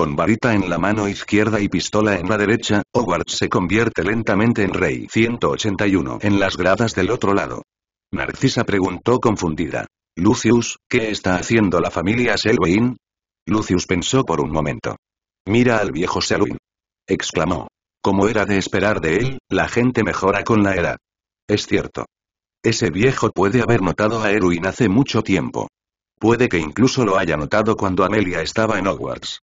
Con varita en la mano izquierda y pistola en la derecha, Hogwarts se convierte lentamente en rey 181 en las gradas del otro lado. Narcisa preguntó confundida. Lucius, ¿qué está haciendo la familia Selwyn? Lucius pensó por un momento. Mira al viejo Selwyn. Exclamó. Como era de esperar de él, la gente mejora con la edad. Es cierto. Ese viejo puede haber notado a Erwin hace mucho tiempo. Puede que incluso lo haya notado cuando Amelia estaba en Hogwarts.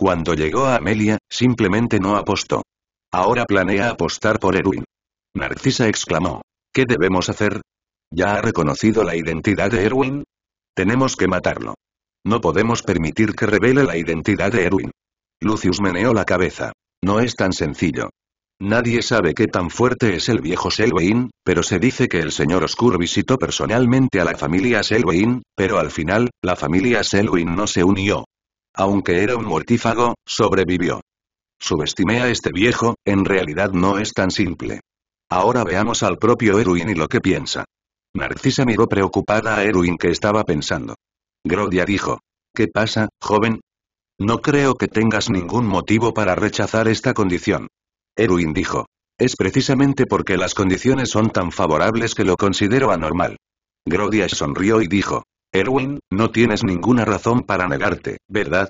Cuando llegó a Amelia, simplemente no apostó. Ahora planea apostar por Erwin. Narcisa exclamó. ¿Qué debemos hacer? ¿Ya ha reconocido la identidad de Erwin? Tenemos que matarlo. No podemos permitir que revele la identidad de Erwin. Lucius meneó la cabeza. No es tan sencillo. Nadie sabe qué tan fuerte es el viejo Selwyn, pero se dice que el señor Oscuro visitó personalmente a la familia Selwyn, pero al final, la familia Selwyn no se unió, aunque era un mortífago, sobrevivió. Subestimé a este viejo, en realidad no es tan simple. Ahora veamos al propio Erwin y lo que piensa. Narcisa miró preocupada a Erwin que estaba pensando. Grodia dijo. ¿Qué pasa, joven? No creo que tengas ningún motivo para rechazar esta condición. Erwin dijo. Es precisamente porque las condiciones son tan favorables que lo considero anormal. Grodia sonrió y dijo. Erwin, no tienes ninguna razón para negarte, ¿verdad?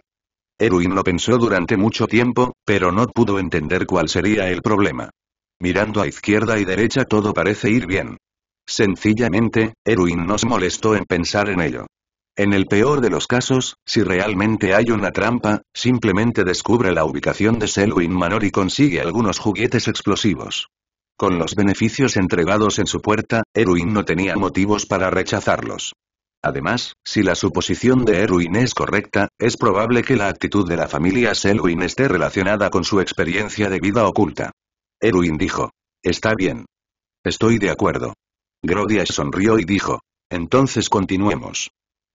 Erwin lo pensó durante mucho tiempo, pero no pudo entender cuál sería el problema. Mirando a izquierda y derecha todo parece ir bien. Sencillamente, Erwin no se molestó en pensar en ello. En el peor de los casos, si realmente hay una trampa, simplemente descubre la ubicación de Selwyn Manor y consigue algunos juguetes explosivos. Con los beneficios entregados en su puerta, Erwin no tenía motivos para rechazarlos. Además, si la suposición de Erwin es correcta, es probable que la actitud de la familia Selwyn esté relacionada con su experiencia de vida oculta. Erwin dijo. Está bien. Estoy de acuerdo. Grodia sonrió y dijo. Entonces continuemos.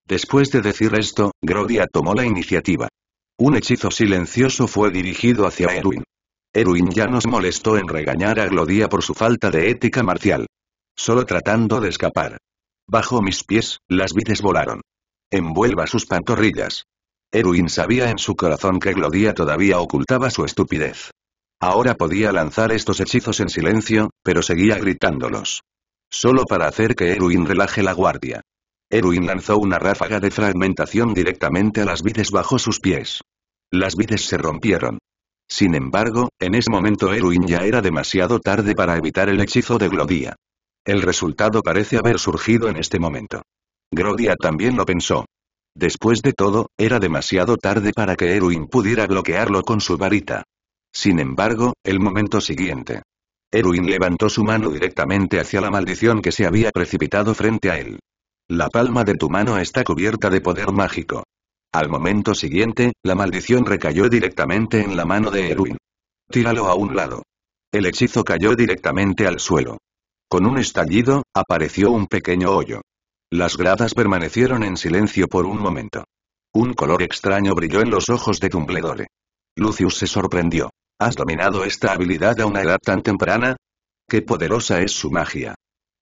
Después de decir esto, Grodia tomó la iniciativa. Un hechizo silencioso fue dirigido hacia Erwin. Erwin ya nos molestó en regañar a Glodia por su falta de ética marcial. Solo tratando de escapar. Bajo mis pies, las vides volaron. Envuelva sus pantorrillas. Erwin sabía en su corazón que Glodia todavía ocultaba su estupidez. Ahora podía lanzar estos hechizos en silencio, pero seguía gritándolos. Solo para hacer que Erwin relaje la guardia. Erwin lanzó una ráfaga de fragmentación directamente a las vides bajo sus pies. Las vides se rompieron. Sin embargo, en ese momento Erwin ya era demasiado tarde para evitar el hechizo de Glodia. El resultado parece haber surgido en este momento. Grodia también lo pensó. Después de todo, era demasiado tarde para que Erwin pudiera bloquearlo con su varita. Sin embargo, el momento siguiente. Erwin levantó su mano directamente hacia la maldición que se había precipitado frente a él. La palma de tu mano está cubierta de poder mágico. Al momento siguiente, la maldición recayó directamente en la mano de Erwin. Tíralo a un lado. El hechizo cayó directamente al suelo. Con un estallido, apareció un pequeño hoyo. Las gradas permanecieron en silencio por un momento. Un color extraño brilló en los ojos de Dumbledore. Lucius se sorprendió. ¿Has dominado esta habilidad a una edad tan temprana? ¡Qué poderosa es su magia!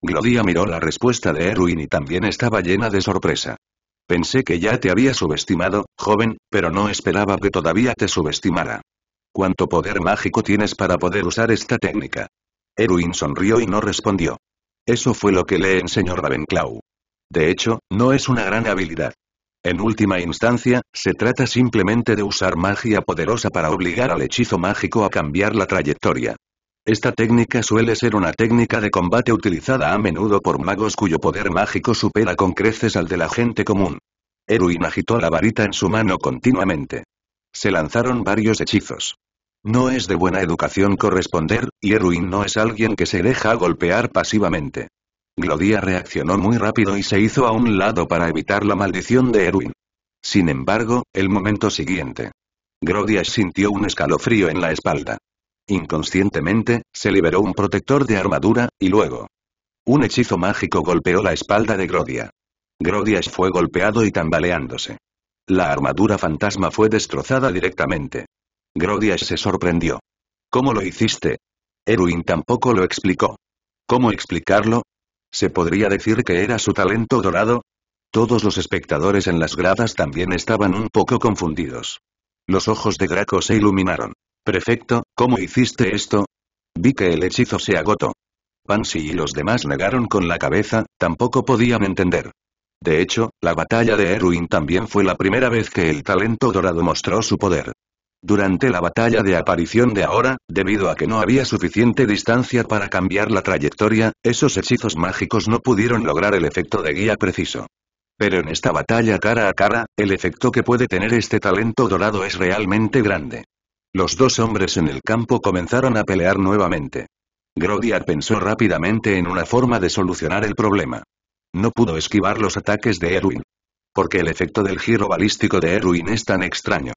Gloria miró la respuesta de Erwin y también estaba llena de sorpresa. Pensé que ya te había subestimado, joven, pero no esperaba que todavía te subestimara. ¿Cuánto poder mágico tienes para poder usar esta técnica? Erwin sonrió y no respondió. Eso fue lo que le enseñó Ravenclaw. De hecho, no es una gran habilidad. En última instancia, se trata simplemente de usar magia poderosa para obligar al hechizo mágico a cambiar la trayectoria. Esta técnica suele ser una técnica de combate utilizada a menudo por magos cuyo poder mágico supera con creces al de la gente común. Erwin agitó la varita en su mano continuamente. Se lanzaron varios hechizos. No es de buena educación corresponder, y Erwin no es alguien que se deja golpear pasivamente. Glodia reaccionó muy rápido y se hizo a un lado para evitar la maldición de Erwin. Sin embargo, el momento siguiente. Grodia sintió un escalofrío en la espalda. Inconscientemente, se liberó un protector de armadura, y luego. Un hechizo mágico golpeó la espalda de Grodia. Grodias fue golpeado y tambaleándose. La armadura fantasma fue destrozada directamente. Grodias se sorprendió. ¿Cómo lo hiciste? Erwin tampoco lo explicó. ¿Cómo explicarlo? ¿Se podría decir que era su talento dorado? Todos los espectadores en las gradas también estaban un poco confundidos. Los ojos de Graco se iluminaron. «Perfecto, ¿cómo hiciste esto? Vi que el hechizo se agotó. Pansy y los demás negaron con la cabeza, tampoco podían entender. De hecho, la batalla de Erwin también fue la primera vez que el talento dorado mostró su poder. Durante la batalla de aparición de ahora, debido a que no había suficiente distancia para cambiar la trayectoria, esos hechizos mágicos no pudieron lograr el efecto de guía preciso. Pero en esta batalla cara a cara, el efecto que puede tener este talento dorado es realmente grande. Los dos hombres en el campo comenzaron a pelear nuevamente. Grodiar pensó rápidamente en una forma de solucionar el problema. No pudo esquivar los ataques de Erwin. Porque el efecto del giro balístico de Erwin es tan extraño.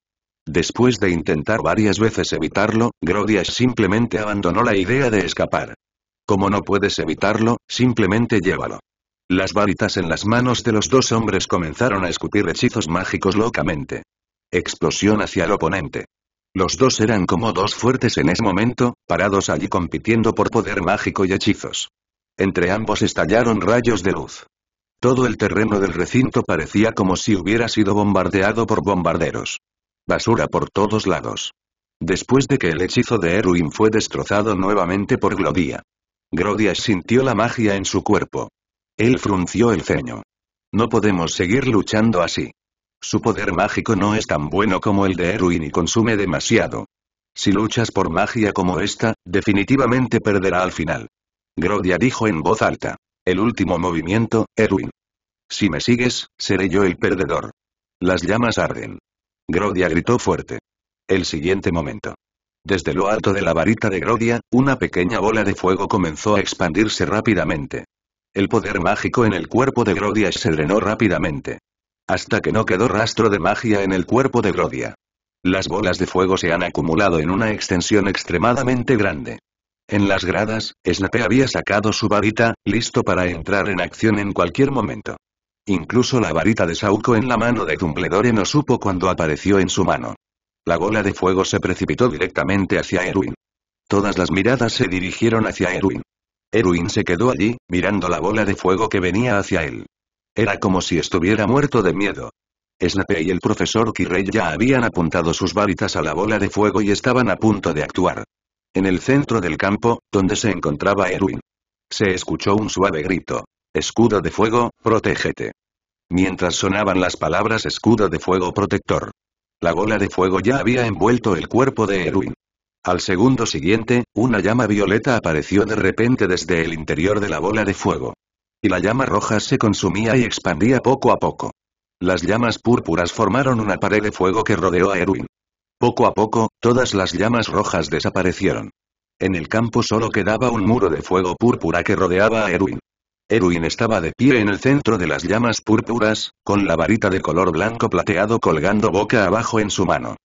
Después de intentar varias veces evitarlo, Grodias simplemente abandonó la idea de escapar. Como no puedes evitarlo, simplemente llévalo. Las varitas en las manos de los dos hombres comenzaron a escupir hechizos mágicos locamente. Explosión hacia el oponente. Los dos eran como dos fuertes en ese momento, parados allí compitiendo por poder mágico y hechizos. Entre ambos estallaron rayos de luz. Todo el terreno del recinto parecía como si hubiera sido bombardeado por bombarderos basura por todos lados. Después de que el hechizo de Erwin fue destrozado nuevamente por Glodia. Grodia sintió la magia en su cuerpo. Él frunció el ceño. No podemos seguir luchando así. Su poder mágico no es tan bueno como el de Erwin y consume demasiado. Si luchas por magia como esta, definitivamente perderá al final. Grodia dijo en voz alta. El último movimiento, Erwin. Si me sigues, seré yo el perdedor. Las llamas arden. Grodia gritó fuerte. El siguiente momento. Desde lo alto de la varita de Grodia, una pequeña bola de fuego comenzó a expandirse rápidamente. El poder mágico en el cuerpo de Grodia se drenó rápidamente. Hasta que no quedó rastro de magia en el cuerpo de Grodia. Las bolas de fuego se han acumulado en una extensión extremadamente grande. En las gradas, Snape había sacado su varita, listo para entrar en acción en cualquier momento. Incluso la varita de Sauco en la mano de Dumbledore no supo cuando apareció en su mano. La bola de fuego se precipitó directamente hacia Erwin. Todas las miradas se dirigieron hacia Erwin. Erwin se quedó allí, mirando la bola de fuego que venía hacia él. Era como si estuviera muerto de miedo. Snape y el profesor kirrey ya habían apuntado sus varitas a la bola de fuego y estaban a punto de actuar. En el centro del campo, donde se encontraba Erwin. Se escuchó un suave grito. Escudo de fuego, protégete. Mientras sonaban las palabras escudo de fuego protector. La bola de fuego ya había envuelto el cuerpo de Erwin. Al segundo siguiente, una llama violeta apareció de repente desde el interior de la bola de fuego. Y la llama roja se consumía y expandía poco a poco. Las llamas púrpuras formaron una pared de fuego que rodeó a Erwin. Poco a poco, todas las llamas rojas desaparecieron. En el campo solo quedaba un muro de fuego púrpura que rodeaba a Erwin. Erwin estaba de pie en el centro de las llamas púrpuras, con la varita de color blanco plateado colgando boca abajo en su mano.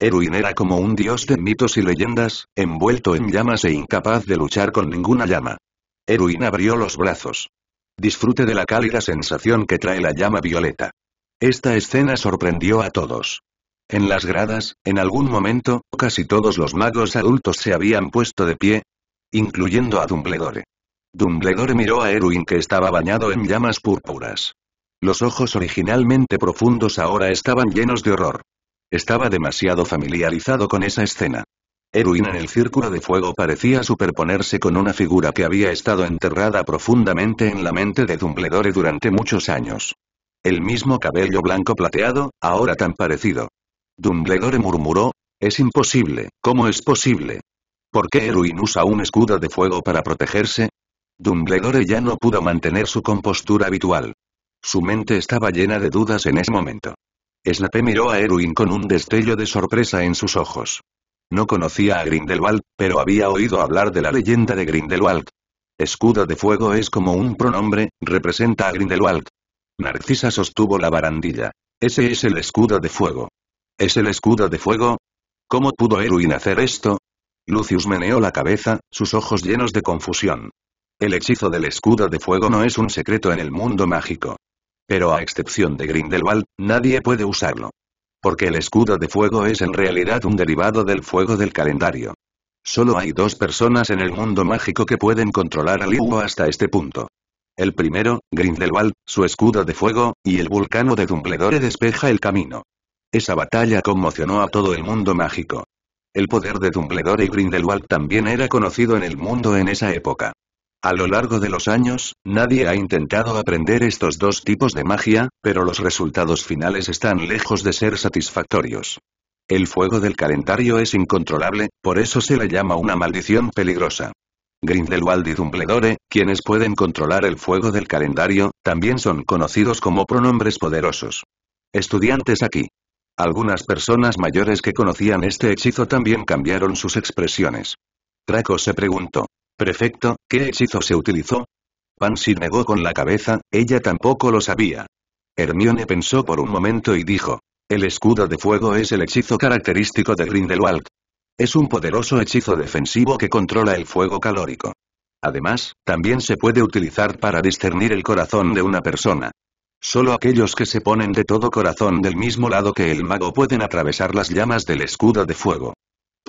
Erwin era como un dios de mitos y leyendas, envuelto en llamas e incapaz de luchar con ninguna llama. Erwin abrió los brazos. Disfrute de la cálida sensación que trae la llama violeta. Esta escena sorprendió a todos. En las gradas, en algún momento, casi todos los magos adultos se habían puesto de pie, incluyendo a Dumbledore. Dumbledore miró a Erwin que estaba bañado en llamas púrpuras. Los ojos originalmente profundos ahora estaban llenos de horror. Estaba demasiado familiarizado con esa escena. Erwin en el círculo de fuego parecía superponerse con una figura que había estado enterrada profundamente en la mente de Dumbledore durante muchos años. El mismo cabello blanco plateado, ahora tan parecido. Dumbledore murmuró, es imposible, ¿cómo es posible? ¿Por qué Erwin usa un escudo de fuego para protegerse? Dumbledore ya no pudo mantener su compostura habitual. Su mente estaba llena de dudas en ese momento. Snape miró a Erwin con un destello de sorpresa en sus ojos. No conocía a Grindelwald, pero había oído hablar de la leyenda de Grindelwald. Escudo de fuego es como un pronombre, representa a Grindelwald. Narcisa sostuvo la barandilla. Ese es el escudo de fuego. ¿Es el escudo de fuego? ¿Cómo pudo Erwin hacer esto? Lucius meneó la cabeza, sus ojos llenos de confusión. El hechizo del escudo de fuego no es un secreto en el mundo mágico. Pero a excepción de Grindelwald, nadie puede usarlo. Porque el escudo de fuego es en realidad un derivado del fuego del calendario. Solo hay dos personas en el mundo mágico que pueden controlar al Liu hasta este punto. El primero, Grindelwald, su escudo de fuego, y el vulcano de Dumbledore despeja el camino. Esa batalla conmocionó a todo el mundo mágico. El poder de Dumbledore y Grindelwald también era conocido en el mundo en esa época. A lo largo de los años, nadie ha intentado aprender estos dos tipos de magia, pero los resultados finales están lejos de ser satisfactorios. El fuego del calendario es incontrolable, por eso se le llama una maldición peligrosa. Grindelwald y Dumbledore, quienes pueden controlar el fuego del calendario, también son conocidos como pronombres poderosos. Estudiantes aquí. Algunas personas mayores que conocían este hechizo también cambiaron sus expresiones. Draco se preguntó, Prefecto, ¿qué hechizo se utilizó? Pansy negó con la cabeza, ella tampoco lo sabía. Hermione pensó por un momento y dijo. El escudo de fuego es el hechizo característico de Grindelwald. Es un poderoso hechizo defensivo que controla el fuego calórico. Además, también se puede utilizar para discernir el corazón de una persona. Solo aquellos que se ponen de todo corazón del mismo lado que el mago pueden atravesar las llamas del escudo de fuego.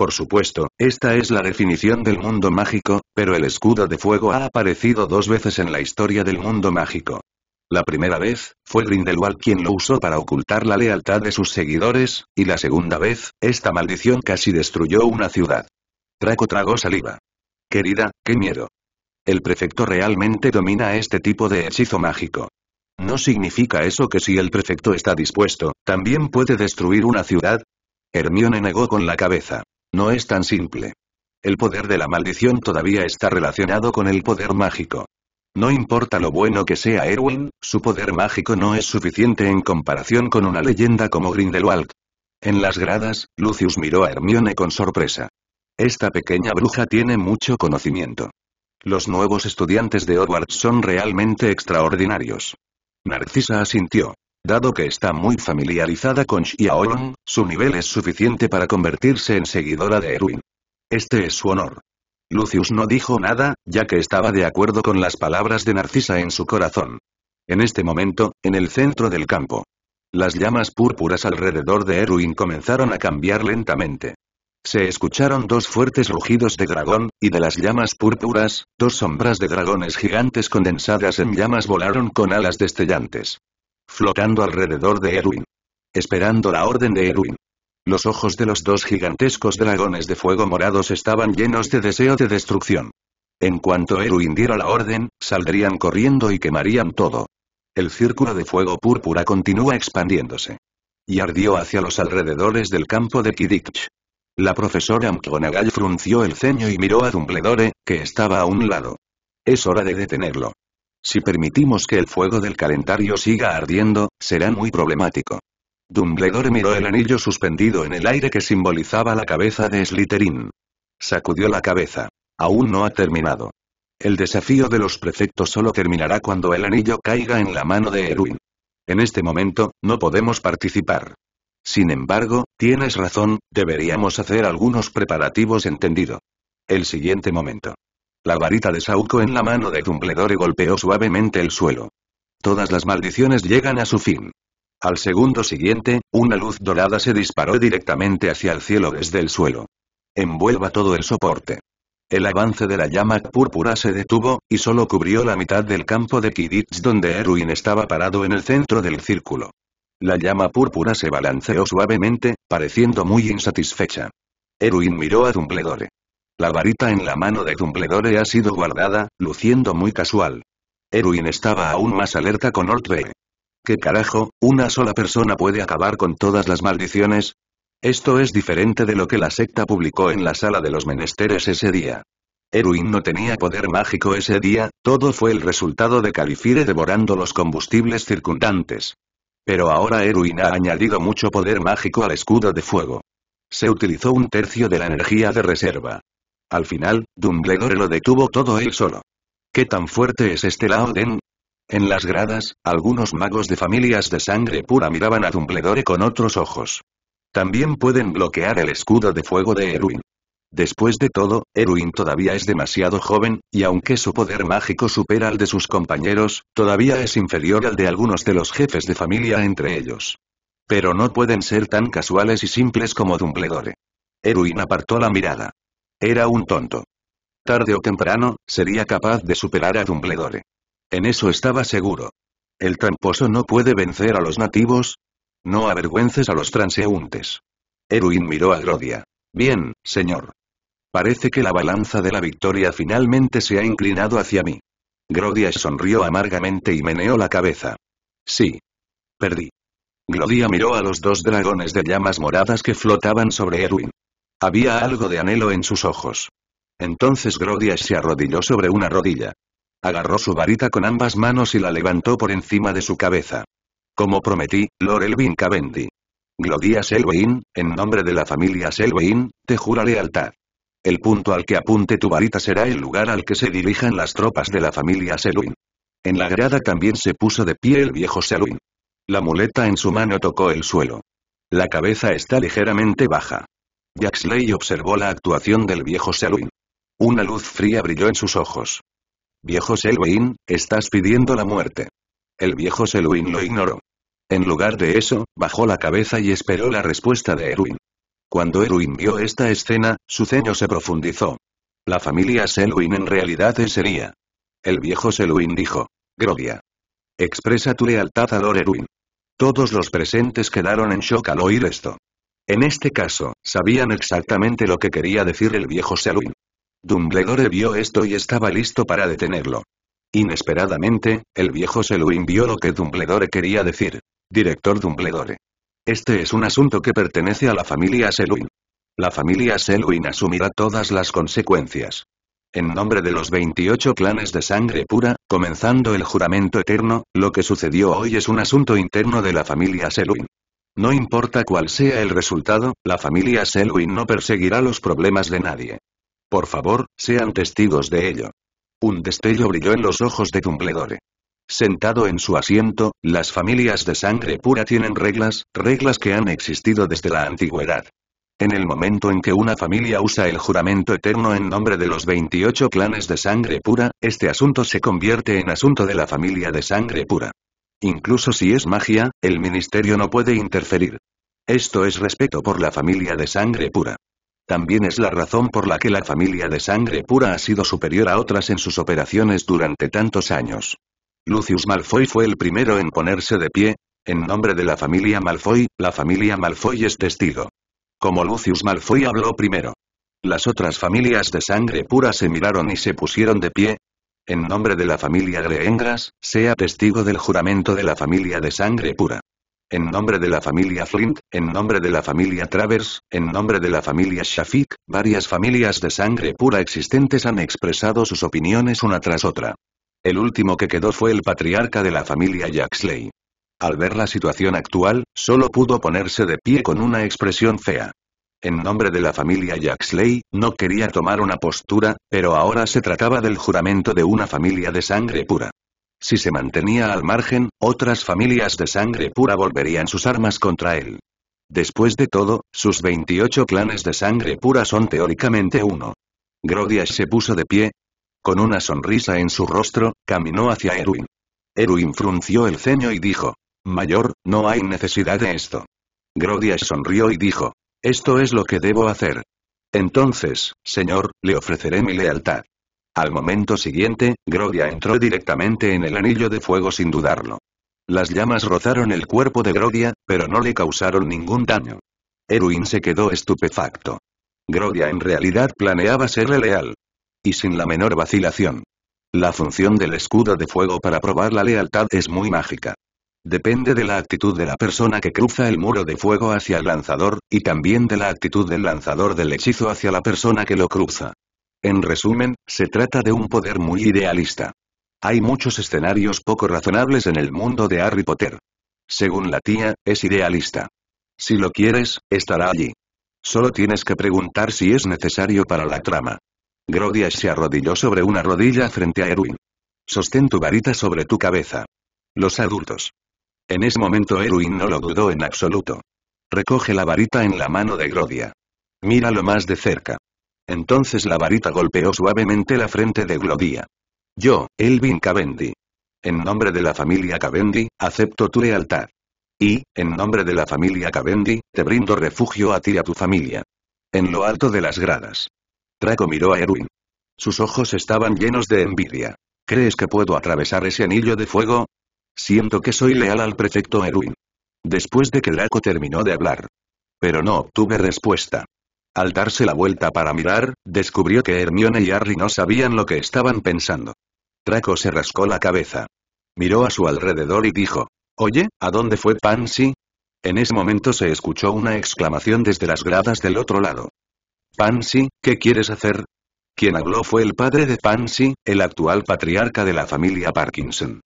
Por supuesto, esta es la definición del mundo mágico, pero el escudo de fuego ha aparecido dos veces en la historia del mundo mágico. La primera vez, fue Grindelwald quien lo usó para ocultar la lealtad de sus seguidores, y la segunda vez, esta maldición casi destruyó una ciudad. Draco tragó saliva. Querida, qué miedo. El prefecto realmente domina este tipo de hechizo mágico. ¿No significa eso que si el prefecto está dispuesto, también puede destruir una ciudad? Hermione negó con la cabeza. No es tan simple. El poder de la maldición todavía está relacionado con el poder mágico. No importa lo bueno que sea Erwin, su poder mágico no es suficiente en comparación con una leyenda como Grindelwald. En las gradas, Lucius miró a Hermione con sorpresa. Esta pequeña bruja tiene mucho conocimiento. Los nuevos estudiantes de Hogwarts son realmente extraordinarios. Narcisa asintió. Dado que está muy familiarizada con Xiaolong, su nivel es suficiente para convertirse en seguidora de Erwin. Este es su honor. Lucius no dijo nada, ya que estaba de acuerdo con las palabras de Narcisa en su corazón. En este momento, en el centro del campo. Las llamas púrpuras alrededor de Erwin comenzaron a cambiar lentamente. Se escucharon dos fuertes rugidos de dragón, y de las llamas púrpuras, dos sombras de dragones gigantes condensadas en llamas volaron con alas destellantes flotando alrededor de Erwin. Esperando la orden de Erwin. Los ojos de los dos gigantescos dragones de fuego morados estaban llenos de deseo de destrucción. En cuanto Erwin diera la orden, saldrían corriendo y quemarían todo. El círculo de fuego púrpura continúa expandiéndose. Y ardió hacia los alrededores del campo de Kidich. La profesora McGonagall frunció el ceño y miró a Dumbledore, que estaba a un lado. Es hora de detenerlo. Si permitimos que el fuego del calentario siga ardiendo, será muy problemático. Dumbledore miró el anillo suspendido en el aire que simbolizaba la cabeza de Slytherin. Sacudió la cabeza. Aún no ha terminado. El desafío de los prefectos solo terminará cuando el anillo caiga en la mano de Erwin. En este momento, no podemos participar. Sin embargo, tienes razón, deberíamos hacer algunos preparativos entendido. El siguiente momento. La varita de Sauco en la mano de Dumbledore golpeó suavemente el suelo. Todas las maldiciones llegan a su fin. Al segundo siguiente, una luz dorada se disparó directamente hacia el cielo desde el suelo. Envuelva todo el soporte. El avance de la llama púrpura se detuvo, y solo cubrió la mitad del campo de Kidditch donde Erwin estaba parado en el centro del círculo. La llama púrpura se balanceó suavemente, pareciendo muy insatisfecha. Erwin miró a Dumbledore. La varita en la mano de Dumbledore ha sido guardada, luciendo muy casual. Erwin estaba aún más alerta con Ortve. ¿Qué carajo, una sola persona puede acabar con todas las maldiciones? Esto es diferente de lo que la secta publicó en la sala de los menesteres ese día. Erwin no tenía poder mágico ese día, todo fue el resultado de Califire devorando los combustibles circundantes. Pero ahora Erwin ha añadido mucho poder mágico al escudo de fuego. Se utilizó un tercio de la energía de reserva. Al final, Dumbledore lo detuvo todo él solo. ¿Qué tan fuerte es este Laoden? En las gradas, algunos magos de familias de sangre pura miraban a Dumbledore con otros ojos. También pueden bloquear el escudo de fuego de Erwin. Después de todo, Erwin todavía es demasiado joven, y aunque su poder mágico supera al de sus compañeros, todavía es inferior al de algunos de los jefes de familia entre ellos. Pero no pueden ser tan casuales y simples como Dumbledore. Erwin apartó la mirada. Era un tonto. Tarde o temprano, sería capaz de superar a Dumbledore. En eso estaba seguro. El tramposo no puede vencer a los nativos. No avergüences a los transeúntes. Erwin miró a Grodia. Bien, señor. Parece que la balanza de la victoria finalmente se ha inclinado hacia mí. Grodia sonrió amargamente y meneó la cabeza. Sí. Perdí. Grodia miró a los dos dragones de llamas moradas que flotaban sobre Erwin. Había algo de anhelo en sus ojos. Entonces Grodias se arrodilló sobre una rodilla. Agarró su varita con ambas manos y la levantó por encima de su cabeza. Como prometí, Lord Elvin Cavendi. Gloria Selwyn, en nombre de la familia Selwyn, te jura lealtad. El punto al que apunte tu varita será el lugar al que se dirijan las tropas de la familia Selwyn. En la grada también se puso de pie el viejo Selwyn. La muleta en su mano tocó el suelo. La cabeza está ligeramente baja. Jaxley observó la actuación del viejo Selwyn. Una luz fría brilló en sus ojos. Viejo Selwyn, estás pidiendo la muerte. El viejo Selwyn lo ignoró. En lugar de eso, bajó la cabeza y esperó la respuesta de Erwin. Cuando Erwin vio esta escena, su ceño se profundizó. La familia Selwyn en realidad es sería. El viejo Selwyn dijo. «Grovia. Expresa tu lealtad a Lord Erwin. Todos los presentes quedaron en shock al oír esto. En este caso, sabían exactamente lo que quería decir el viejo Selwyn. Dumbledore vio esto y estaba listo para detenerlo. Inesperadamente, el viejo Selwyn vio lo que Dumbledore quería decir. Director Dumbledore. Este es un asunto que pertenece a la familia Selwyn. La familia Selwyn asumirá todas las consecuencias. En nombre de los 28 clanes de sangre pura, comenzando el juramento eterno, lo que sucedió hoy es un asunto interno de la familia Selwyn. No importa cuál sea el resultado, la familia Selwyn no perseguirá los problemas de nadie. Por favor, sean testigos de ello. Un destello brilló en los ojos de Dumbledore. Sentado en su asiento, las familias de sangre pura tienen reglas, reglas que han existido desde la antigüedad. En el momento en que una familia usa el juramento eterno en nombre de los 28 clanes de sangre pura, este asunto se convierte en asunto de la familia de sangre pura. Incluso si es magia, el ministerio no puede interferir. Esto es respeto por la familia de sangre pura. También es la razón por la que la familia de sangre pura ha sido superior a otras en sus operaciones durante tantos años. Lucius Malfoy fue el primero en ponerse de pie. En nombre de la familia Malfoy, la familia Malfoy es testigo. Como Lucius Malfoy habló primero. Las otras familias de sangre pura se miraron y se pusieron de pie, en nombre de la familia Greengras, sea testigo del juramento de la familia de sangre pura. En nombre de la familia Flint, en nombre de la familia Travers, en nombre de la familia Shafik, varias familias de sangre pura existentes han expresado sus opiniones una tras otra. El último que quedó fue el patriarca de la familia Jaxley. Al ver la situación actual, solo pudo ponerse de pie con una expresión fea. En nombre de la familia Yaxley, no quería tomar una postura, pero ahora se trataba del juramento de una familia de sangre pura. Si se mantenía al margen, otras familias de sangre pura volverían sus armas contra él. Después de todo, sus 28 clanes de sangre pura son teóricamente uno. Grodias se puso de pie. Con una sonrisa en su rostro, caminó hacia Erwin. Erwin frunció el ceño y dijo, Mayor, no hay necesidad de esto. Grodias sonrió y dijo, esto es lo que debo hacer. Entonces, señor, le ofreceré mi lealtad. Al momento siguiente, Grodia entró directamente en el anillo de fuego sin dudarlo. Las llamas rozaron el cuerpo de Grodia, pero no le causaron ningún daño. Erwin se quedó estupefacto. Grodia en realidad planeaba serle leal. Y sin la menor vacilación. La función del escudo de fuego para probar la lealtad es muy mágica. Depende de la actitud de la persona que cruza el muro de fuego hacia el lanzador, y también de la actitud del lanzador del hechizo hacia la persona que lo cruza. En resumen, se trata de un poder muy idealista. Hay muchos escenarios poco razonables en el mundo de Harry Potter. Según la tía, es idealista. Si lo quieres, estará allí. Solo tienes que preguntar si es necesario para la trama. Grodias se arrodilló sobre una rodilla frente a Erwin. Sostén tu varita sobre tu cabeza. Los adultos. En ese momento Erwin no lo dudó en absoluto. Recoge la varita en la mano de Grodia. Míralo más de cerca. Entonces la varita golpeó suavemente la frente de Glodia. Yo, Elvin Cavendi. En nombre de la familia Cavendi, acepto tu lealtad. Y, en nombre de la familia Cavendi, te brindo refugio a ti y a tu familia. En lo alto de las gradas. Traco miró a Erwin. Sus ojos estaban llenos de envidia. ¿Crees que puedo atravesar ese anillo de fuego? Siento que soy leal al prefecto Erwin. Después de que Draco terminó de hablar. Pero no obtuve respuesta. Al darse la vuelta para mirar, descubrió que Hermione y Harry no sabían lo que estaban pensando. Draco se rascó la cabeza. Miró a su alrededor y dijo, Oye, ¿a dónde fue Pansy? En ese momento se escuchó una exclamación desde las gradas del otro lado. Pansy, ¿qué quieres hacer? Quien habló fue el padre de Pansy, el actual patriarca de la familia Parkinson.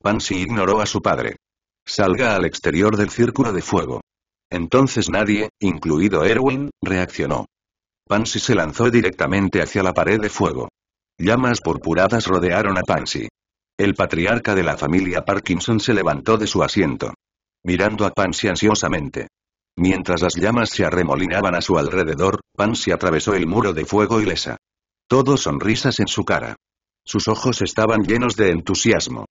Pansy ignoró a su padre. Salga al exterior del círculo de fuego. Entonces nadie, incluido Erwin, reaccionó. Pansy se lanzó directamente hacia la pared de fuego. Llamas purpuradas rodearon a Pansy. El patriarca de la familia Parkinson se levantó de su asiento, mirando a Pansy ansiosamente. Mientras las llamas se arremolinaban a su alrededor, Pansy atravesó el muro de fuego ilesa. Todos sonrisas en su cara. Sus ojos estaban llenos de entusiasmo.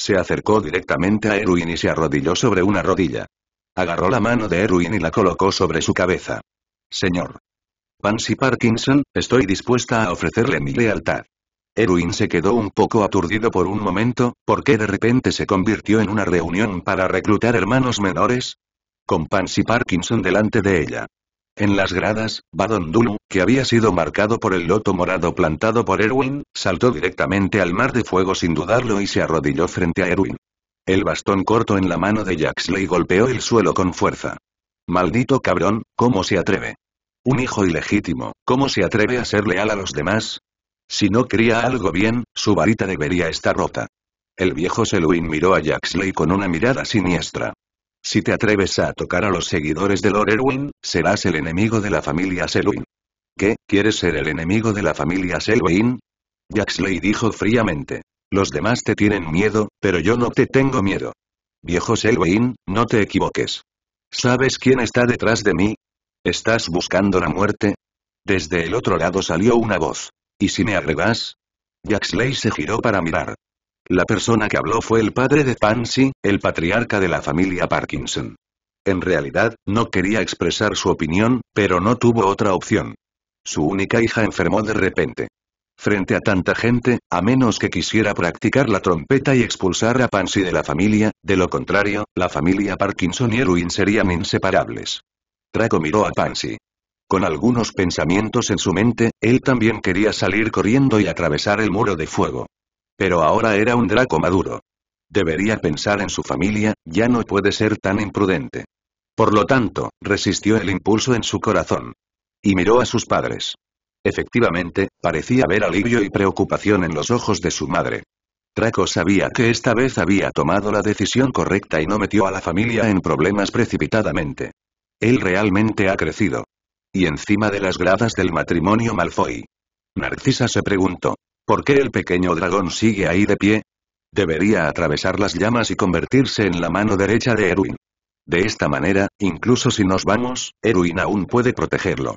Se acercó directamente a Erwin y se arrodilló sobre una rodilla. Agarró la mano de Erwin y la colocó sobre su cabeza. Señor. Pansy Parkinson, estoy dispuesta a ofrecerle mi lealtad. Erwin se quedó un poco aturdido por un momento, porque de repente se convirtió en una reunión para reclutar hermanos menores? Con Pansy Parkinson delante de ella. En las gradas, Badon Dulu, que había sido marcado por el loto morado plantado por Erwin, saltó directamente al mar de fuego sin dudarlo y se arrodilló frente a Erwin. El bastón corto en la mano de Jaxley golpeó el suelo con fuerza. Maldito cabrón, ¿cómo se atreve? Un hijo ilegítimo, ¿cómo se atreve a ser leal a los demás? Si no cría algo bien, su varita debería estar rota. El viejo Selwyn miró a Jaxley con una mirada siniestra. Si te atreves a tocar a los seguidores de Lord Erwin, serás el enemigo de la familia Selwyn. ¿Qué, quieres ser el enemigo de la familia Selwyn? Jaxley dijo fríamente. Los demás te tienen miedo, pero yo no te tengo miedo. Viejo Selwyn, no te equivoques. ¿Sabes quién está detrás de mí? ¿Estás buscando la muerte? Desde el otro lado salió una voz. ¿Y si me agregas? Jaxley se giró para mirar. La persona que habló fue el padre de Pansy, el patriarca de la familia Parkinson. En realidad, no quería expresar su opinión, pero no tuvo otra opción. Su única hija enfermó de repente. Frente a tanta gente, a menos que quisiera practicar la trompeta y expulsar a Pansy de la familia, de lo contrario, la familia Parkinson y Erwin serían inseparables. Draco miró a Pansy. Con algunos pensamientos en su mente, él también quería salir corriendo y atravesar el muro de fuego. Pero ahora era un Draco maduro. Debería pensar en su familia, ya no puede ser tan imprudente. Por lo tanto, resistió el impulso en su corazón. Y miró a sus padres. Efectivamente, parecía ver alivio y preocupación en los ojos de su madre. Draco sabía que esta vez había tomado la decisión correcta y no metió a la familia en problemas precipitadamente. Él realmente ha crecido. Y encima de las gradas del matrimonio Malfoy. Narcisa se preguntó. ¿Por qué el pequeño dragón sigue ahí de pie? Debería atravesar las llamas y convertirse en la mano derecha de Erwin. De esta manera, incluso si nos vamos, Erwin aún puede protegerlo.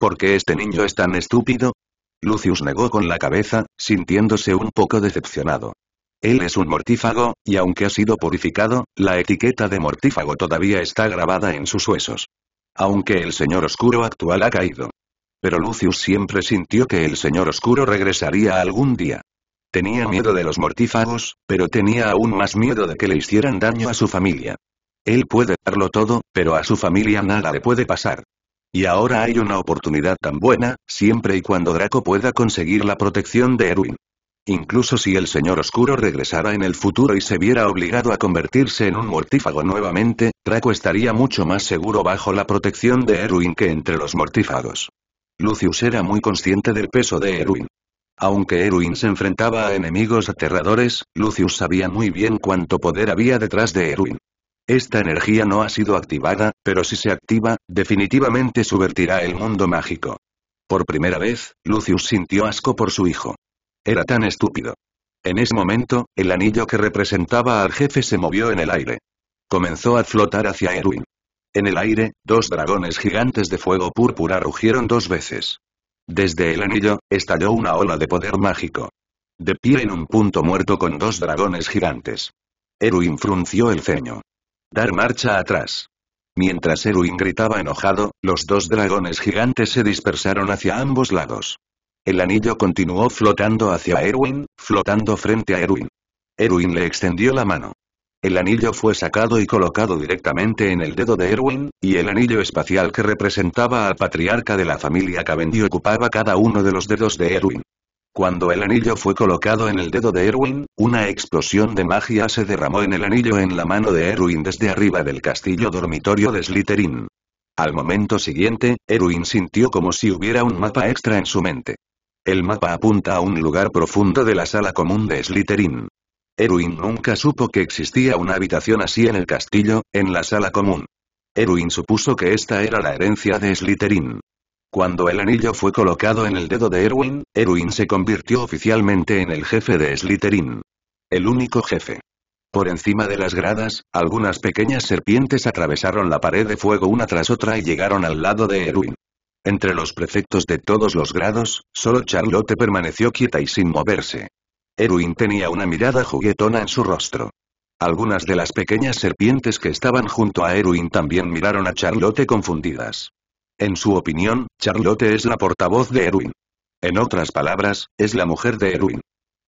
¿Por qué este niño es tan estúpido? Lucius negó con la cabeza, sintiéndose un poco decepcionado. Él es un mortífago, y aunque ha sido purificado, la etiqueta de mortífago todavía está grabada en sus huesos. Aunque el señor oscuro actual ha caído, pero Lucius siempre sintió que el Señor Oscuro regresaría algún día. Tenía miedo de los mortífagos, pero tenía aún más miedo de que le hicieran daño a su familia. Él puede darlo todo, pero a su familia nada le puede pasar. Y ahora hay una oportunidad tan buena, siempre y cuando Draco pueda conseguir la protección de Erwin. Incluso si el Señor Oscuro regresara en el futuro y se viera obligado a convertirse en un mortífago nuevamente, Draco estaría mucho más seguro bajo la protección de Erwin que entre los mortífagos. Lucius era muy consciente del peso de Erwin. Aunque Erwin se enfrentaba a enemigos aterradores, Lucius sabía muy bien cuánto poder había detrás de Erwin. Esta energía no ha sido activada, pero si se activa, definitivamente subvertirá el mundo mágico. Por primera vez, Lucius sintió asco por su hijo. Era tan estúpido. En ese momento, el anillo que representaba al jefe se movió en el aire. Comenzó a flotar hacia Erwin. En el aire, dos dragones gigantes de fuego púrpura rugieron dos veces. Desde el anillo, estalló una ola de poder mágico. De pie en un punto muerto con dos dragones gigantes. Erwin frunció el ceño. Dar marcha atrás. Mientras Erwin gritaba enojado, los dos dragones gigantes se dispersaron hacia ambos lados. El anillo continuó flotando hacia Erwin, flotando frente a Erwin. Erwin le extendió la mano. El anillo fue sacado y colocado directamente en el dedo de Erwin, y el anillo espacial que representaba al patriarca de la familia Cavendish ocupaba cada uno de los dedos de Erwin. Cuando el anillo fue colocado en el dedo de Erwin, una explosión de magia se derramó en el anillo en la mano de Erwin desde arriba del castillo dormitorio de Slytherin. Al momento siguiente, Erwin sintió como si hubiera un mapa extra en su mente. El mapa apunta a un lugar profundo de la sala común de Slytherin. Erwin nunca supo que existía una habitación así en el castillo, en la sala común. Erwin supuso que esta era la herencia de Slytherin. Cuando el anillo fue colocado en el dedo de Erwin, Erwin se convirtió oficialmente en el jefe de Slytherin. El único jefe. Por encima de las gradas, algunas pequeñas serpientes atravesaron la pared de fuego una tras otra y llegaron al lado de Erwin. Entre los prefectos de todos los grados, solo Charlotte permaneció quieta y sin moverse. Erwin tenía una mirada juguetona en su rostro. Algunas de las pequeñas serpientes que estaban junto a Erwin también miraron a Charlotte confundidas. En su opinión, Charlotte es la portavoz de Erwin. En otras palabras, es la mujer de Erwin.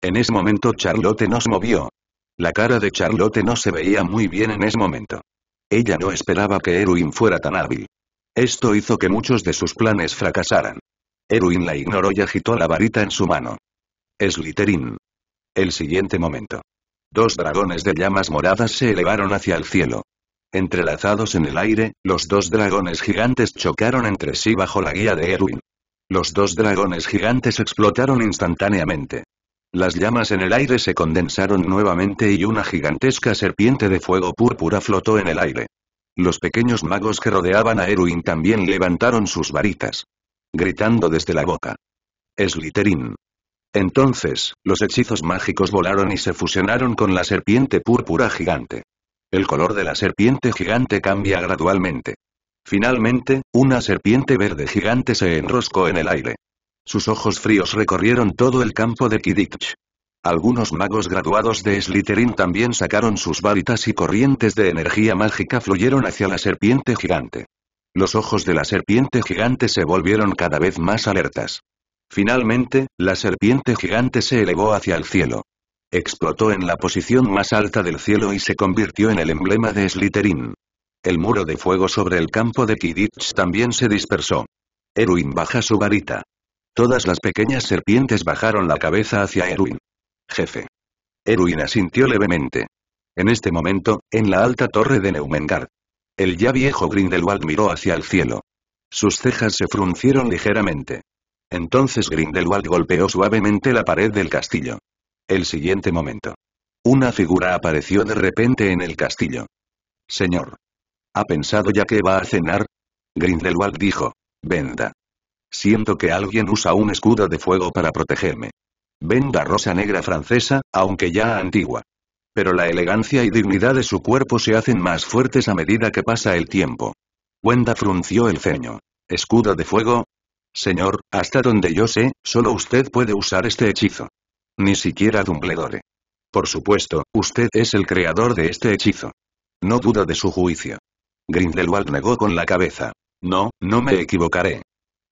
En ese momento Charlotte no se movió. La cara de Charlotte no se veía muy bien en ese momento. Ella no esperaba que Erwin fuera tan hábil. Esto hizo que muchos de sus planes fracasaran. Erwin la ignoró y agitó la varita en su mano. Slytherin. El siguiente momento. Dos dragones de llamas moradas se elevaron hacia el cielo. Entrelazados en el aire, los dos dragones gigantes chocaron entre sí bajo la guía de Erwin. Los dos dragones gigantes explotaron instantáneamente. Las llamas en el aire se condensaron nuevamente y una gigantesca serpiente de fuego púrpura flotó en el aire. Los pequeños magos que rodeaban a Erwin también levantaron sus varitas. Gritando desde la boca. Slytherin. Entonces, los hechizos mágicos volaron y se fusionaron con la serpiente púrpura gigante. El color de la serpiente gigante cambia gradualmente. Finalmente, una serpiente verde gigante se enroscó en el aire. Sus ojos fríos recorrieron todo el campo de Kidditch. Algunos magos graduados de Slytherin también sacaron sus varitas y corrientes de energía mágica fluyeron hacia la serpiente gigante. Los ojos de la serpiente gigante se volvieron cada vez más alertas. Finalmente, la serpiente gigante se elevó hacia el cielo. Explotó en la posición más alta del cielo y se convirtió en el emblema de Slytherin. El muro de fuego sobre el campo de Kidditch también se dispersó. Erwin baja su varita. Todas las pequeñas serpientes bajaron la cabeza hacia Erwin. Jefe. Erwin asintió levemente. En este momento, en la alta torre de Neumengard. El ya viejo Grindelwald miró hacia el cielo. Sus cejas se fruncieron ligeramente. Entonces Grindelwald golpeó suavemente la pared del castillo. El siguiente momento. Una figura apareció de repente en el castillo. Señor. ¿Ha pensado ya que va a cenar? Grindelwald dijo. Venda. Siento que alguien usa un escudo de fuego para protegerme. Venda rosa negra francesa, aunque ya antigua. Pero la elegancia y dignidad de su cuerpo se hacen más fuertes a medida que pasa el tiempo. Wenda frunció el ceño. ¿Escudo de fuego? Señor, hasta donde yo sé, solo usted puede usar este hechizo. Ni siquiera Dumbledore. Por supuesto, usted es el creador de este hechizo. No dudo de su juicio. Grindelwald negó con la cabeza. No, no me equivocaré.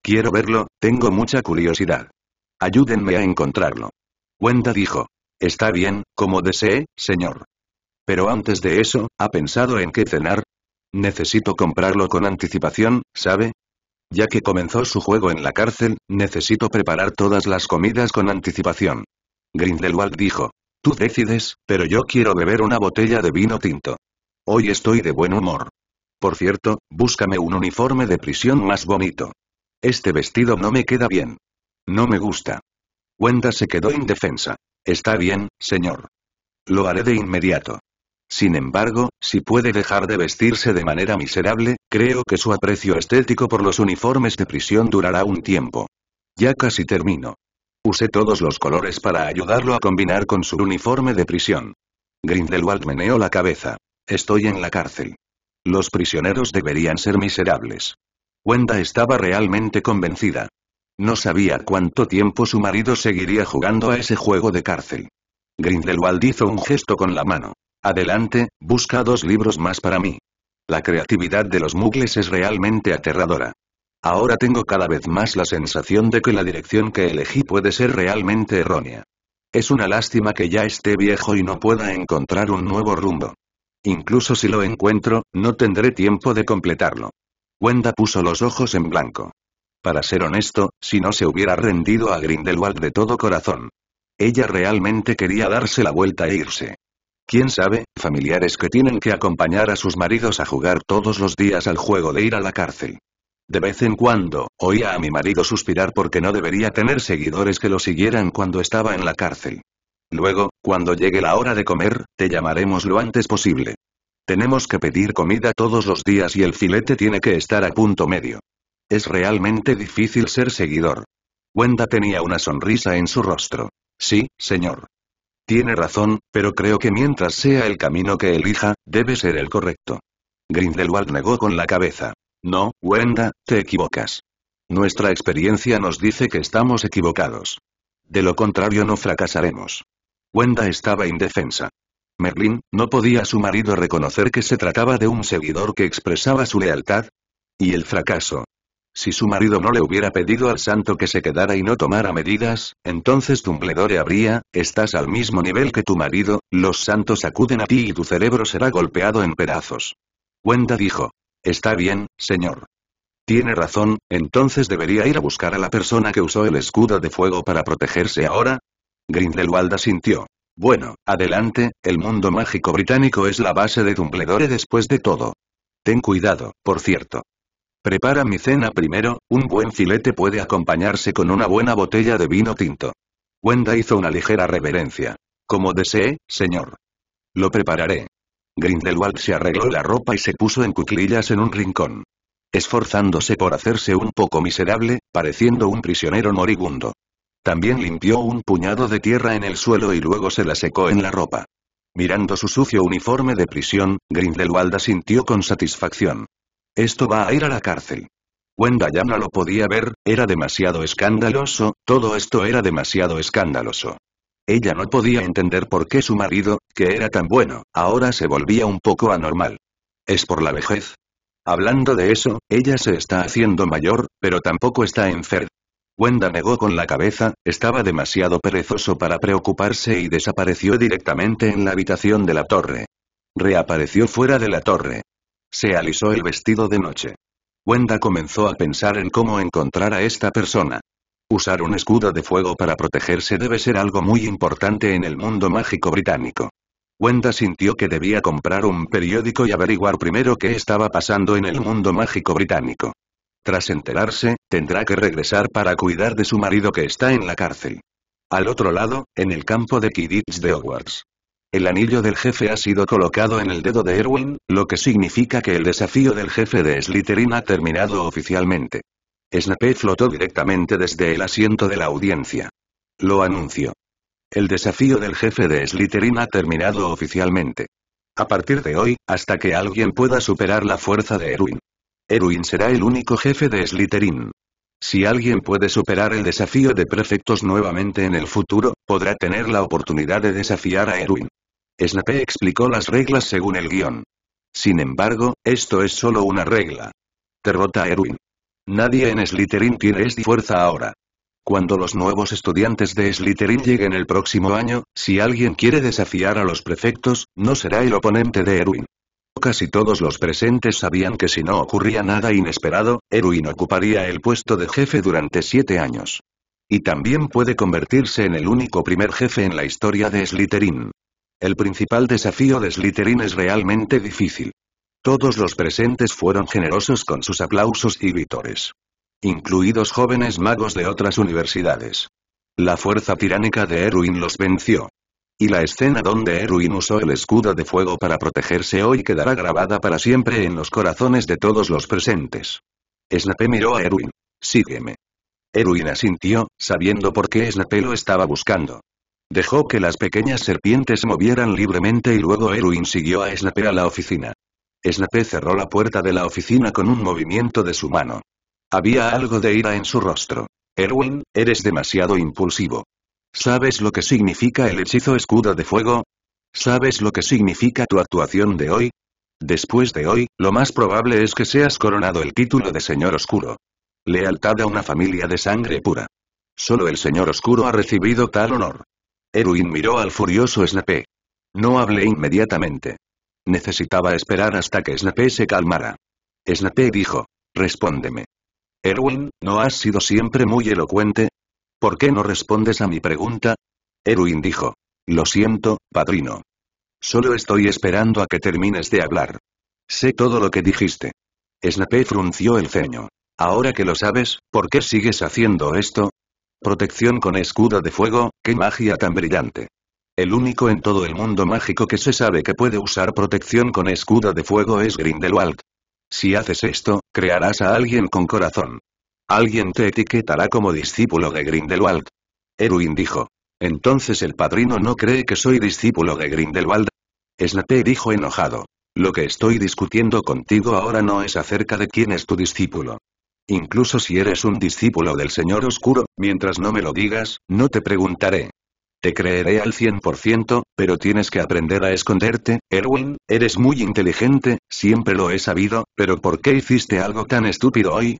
Quiero verlo, tengo mucha curiosidad. Ayúdenme a encontrarlo. Wenda dijo. Está bien, como desee, señor. Pero antes de eso, ¿ha pensado en qué cenar? Necesito comprarlo con anticipación, ¿sabe? Ya que comenzó su juego en la cárcel, necesito preparar todas las comidas con anticipación. Grindelwald dijo. Tú decides, pero yo quiero beber una botella de vino tinto. Hoy estoy de buen humor. Por cierto, búscame un uniforme de prisión más bonito. Este vestido no me queda bien. No me gusta. Wenda se quedó indefensa. Está bien, señor. Lo haré de inmediato. Sin embargo, si puede dejar de vestirse de manera miserable, Creo que su aprecio estético por los uniformes de prisión durará un tiempo. Ya casi termino. Usé todos los colores para ayudarlo a combinar con su uniforme de prisión. Grindelwald meneó la cabeza. Estoy en la cárcel. Los prisioneros deberían ser miserables. Wenda estaba realmente convencida. No sabía cuánto tiempo su marido seguiría jugando a ese juego de cárcel. Grindelwald hizo un gesto con la mano. Adelante, busca dos libros más para mí. La creatividad de los mugles es realmente aterradora. Ahora tengo cada vez más la sensación de que la dirección que elegí puede ser realmente errónea. Es una lástima que ya esté viejo y no pueda encontrar un nuevo rumbo. Incluso si lo encuentro, no tendré tiempo de completarlo. Wenda puso los ojos en blanco. Para ser honesto, si no se hubiera rendido a Grindelwald de todo corazón. Ella realmente quería darse la vuelta e irse quién sabe, familiares que tienen que acompañar a sus maridos a jugar todos los días al juego de ir a la cárcel. De vez en cuando, oía a mi marido suspirar porque no debería tener seguidores que lo siguieran cuando estaba en la cárcel. Luego, cuando llegue la hora de comer, te llamaremos lo antes posible. Tenemos que pedir comida todos los días y el filete tiene que estar a punto medio. Es realmente difícil ser seguidor. Wenda tenía una sonrisa en su rostro. Sí, señor. Tiene razón, pero creo que mientras sea el camino que elija, debe ser el correcto. Grindelwald negó con la cabeza. No, Wenda, te equivocas. Nuestra experiencia nos dice que estamos equivocados. De lo contrario no fracasaremos. Wenda estaba indefensa. Merlin, ¿no podía su marido reconocer que se trataba de un seguidor que expresaba su lealtad? Y el fracaso, si su marido no le hubiera pedido al santo que se quedara y no tomara medidas, entonces Dumbledore habría, estás al mismo nivel que tu marido, los santos acuden a ti y tu cerebro será golpeado en pedazos. Wenda dijo. Está bien, señor. Tiene razón, entonces debería ir a buscar a la persona que usó el escudo de fuego para protegerse ahora. Grindelwald sintió. Bueno, adelante, el mundo mágico británico es la base de Dumbledore después de todo. Ten cuidado, por cierto. Prepara mi cena primero, un buen filete puede acompañarse con una buena botella de vino tinto. Wenda hizo una ligera reverencia. Como desee, señor. Lo prepararé. Grindelwald se arregló la ropa y se puso en cuclillas en un rincón. Esforzándose por hacerse un poco miserable, pareciendo un prisionero moribundo. También limpió un puñado de tierra en el suelo y luego se la secó en la ropa. Mirando su sucio uniforme de prisión, Grindelwald asintió con satisfacción. Esto va a ir a la cárcel. Wenda ya no lo podía ver, era demasiado escandaloso, todo esto era demasiado escandaloso. Ella no podía entender por qué su marido, que era tan bueno, ahora se volvía un poco anormal. ¿Es por la vejez? Hablando de eso, ella se está haciendo mayor, pero tampoco está enferma. Wenda negó con la cabeza, estaba demasiado perezoso para preocuparse y desapareció directamente en la habitación de la torre. Reapareció fuera de la torre. Se alisó el vestido de noche. Wenda comenzó a pensar en cómo encontrar a esta persona. Usar un escudo de fuego para protegerse debe ser algo muy importante en el mundo mágico británico. Wenda sintió que debía comprar un periódico y averiguar primero qué estaba pasando en el mundo mágico británico. Tras enterarse, tendrá que regresar para cuidar de su marido que está en la cárcel. Al otro lado, en el campo de Kidditch de Hogwarts. El anillo del jefe ha sido colocado en el dedo de Erwin, lo que significa que el desafío del jefe de Slytherin ha terminado oficialmente. Snape flotó directamente desde el asiento de la audiencia. Lo anunció. El desafío del jefe de Slytherin ha terminado oficialmente. A partir de hoy, hasta que alguien pueda superar la fuerza de Erwin. Erwin será el único jefe de Slytherin. Si alguien puede superar el desafío de prefectos nuevamente en el futuro, podrá tener la oportunidad de desafiar a Erwin. Snape explicó las reglas según el guión. Sin embargo, esto es solo una regla. Derrota a Erwin. Nadie en Slytherin tiene esta fuerza ahora. Cuando los nuevos estudiantes de Slytherin lleguen el próximo año, si alguien quiere desafiar a los prefectos, no será el oponente de Erwin. Casi todos los presentes sabían que si no ocurría nada inesperado, Erwin ocuparía el puesto de jefe durante siete años. Y también puede convertirse en el único primer jefe en la historia de Slytherin. El principal desafío de Slytherin es realmente difícil. Todos los presentes fueron generosos con sus aplausos y vítores. Incluidos jóvenes magos de otras universidades. La fuerza tiránica de Erwin los venció. Y la escena donde Erwin usó el escudo de fuego para protegerse hoy quedará grabada para siempre en los corazones de todos los presentes. Snape miró a Erwin. Sígueme. Erwin asintió, sabiendo por qué Snape lo estaba buscando. Dejó que las pequeñas serpientes movieran libremente y luego Erwin siguió a Snape a la oficina. Snape cerró la puerta de la oficina con un movimiento de su mano. Había algo de ira en su rostro. Erwin, eres demasiado impulsivo. ¿Sabes lo que significa el hechizo escudo de fuego? ¿Sabes lo que significa tu actuación de hoy? Después de hoy, lo más probable es que seas coronado el título de Señor Oscuro. Lealtad a una familia de sangre pura. Solo el Señor Oscuro ha recibido tal honor. Erwin miró al furioso Snape. No hablé inmediatamente. Necesitaba esperar hasta que Snape se calmara. Snape dijo. Respóndeme. Erwin, ¿no has sido siempre muy elocuente? ¿Por qué no respondes a mi pregunta? Erwin dijo. Lo siento, padrino. Solo estoy esperando a que termines de hablar. Sé todo lo que dijiste. Snape frunció el ceño. Ahora que lo sabes, ¿por qué sigues haciendo esto? Protección con escudo de fuego, qué magia tan brillante. El único en todo el mundo mágico que se sabe que puede usar protección con escudo de fuego es Grindelwald. Si haces esto, crearás a alguien con corazón. Alguien te etiquetará como discípulo de Grindelwald. Erwin dijo. Entonces el padrino no cree que soy discípulo de Grindelwald. Snape dijo enojado. Lo que estoy discutiendo contigo ahora no es acerca de quién es tu discípulo. Incluso si eres un discípulo del Señor Oscuro, mientras no me lo digas, no te preguntaré. Te creeré al 100%, pero tienes que aprender a esconderte, Erwin, eres muy inteligente, siempre lo he sabido, pero ¿por qué hiciste algo tan estúpido hoy?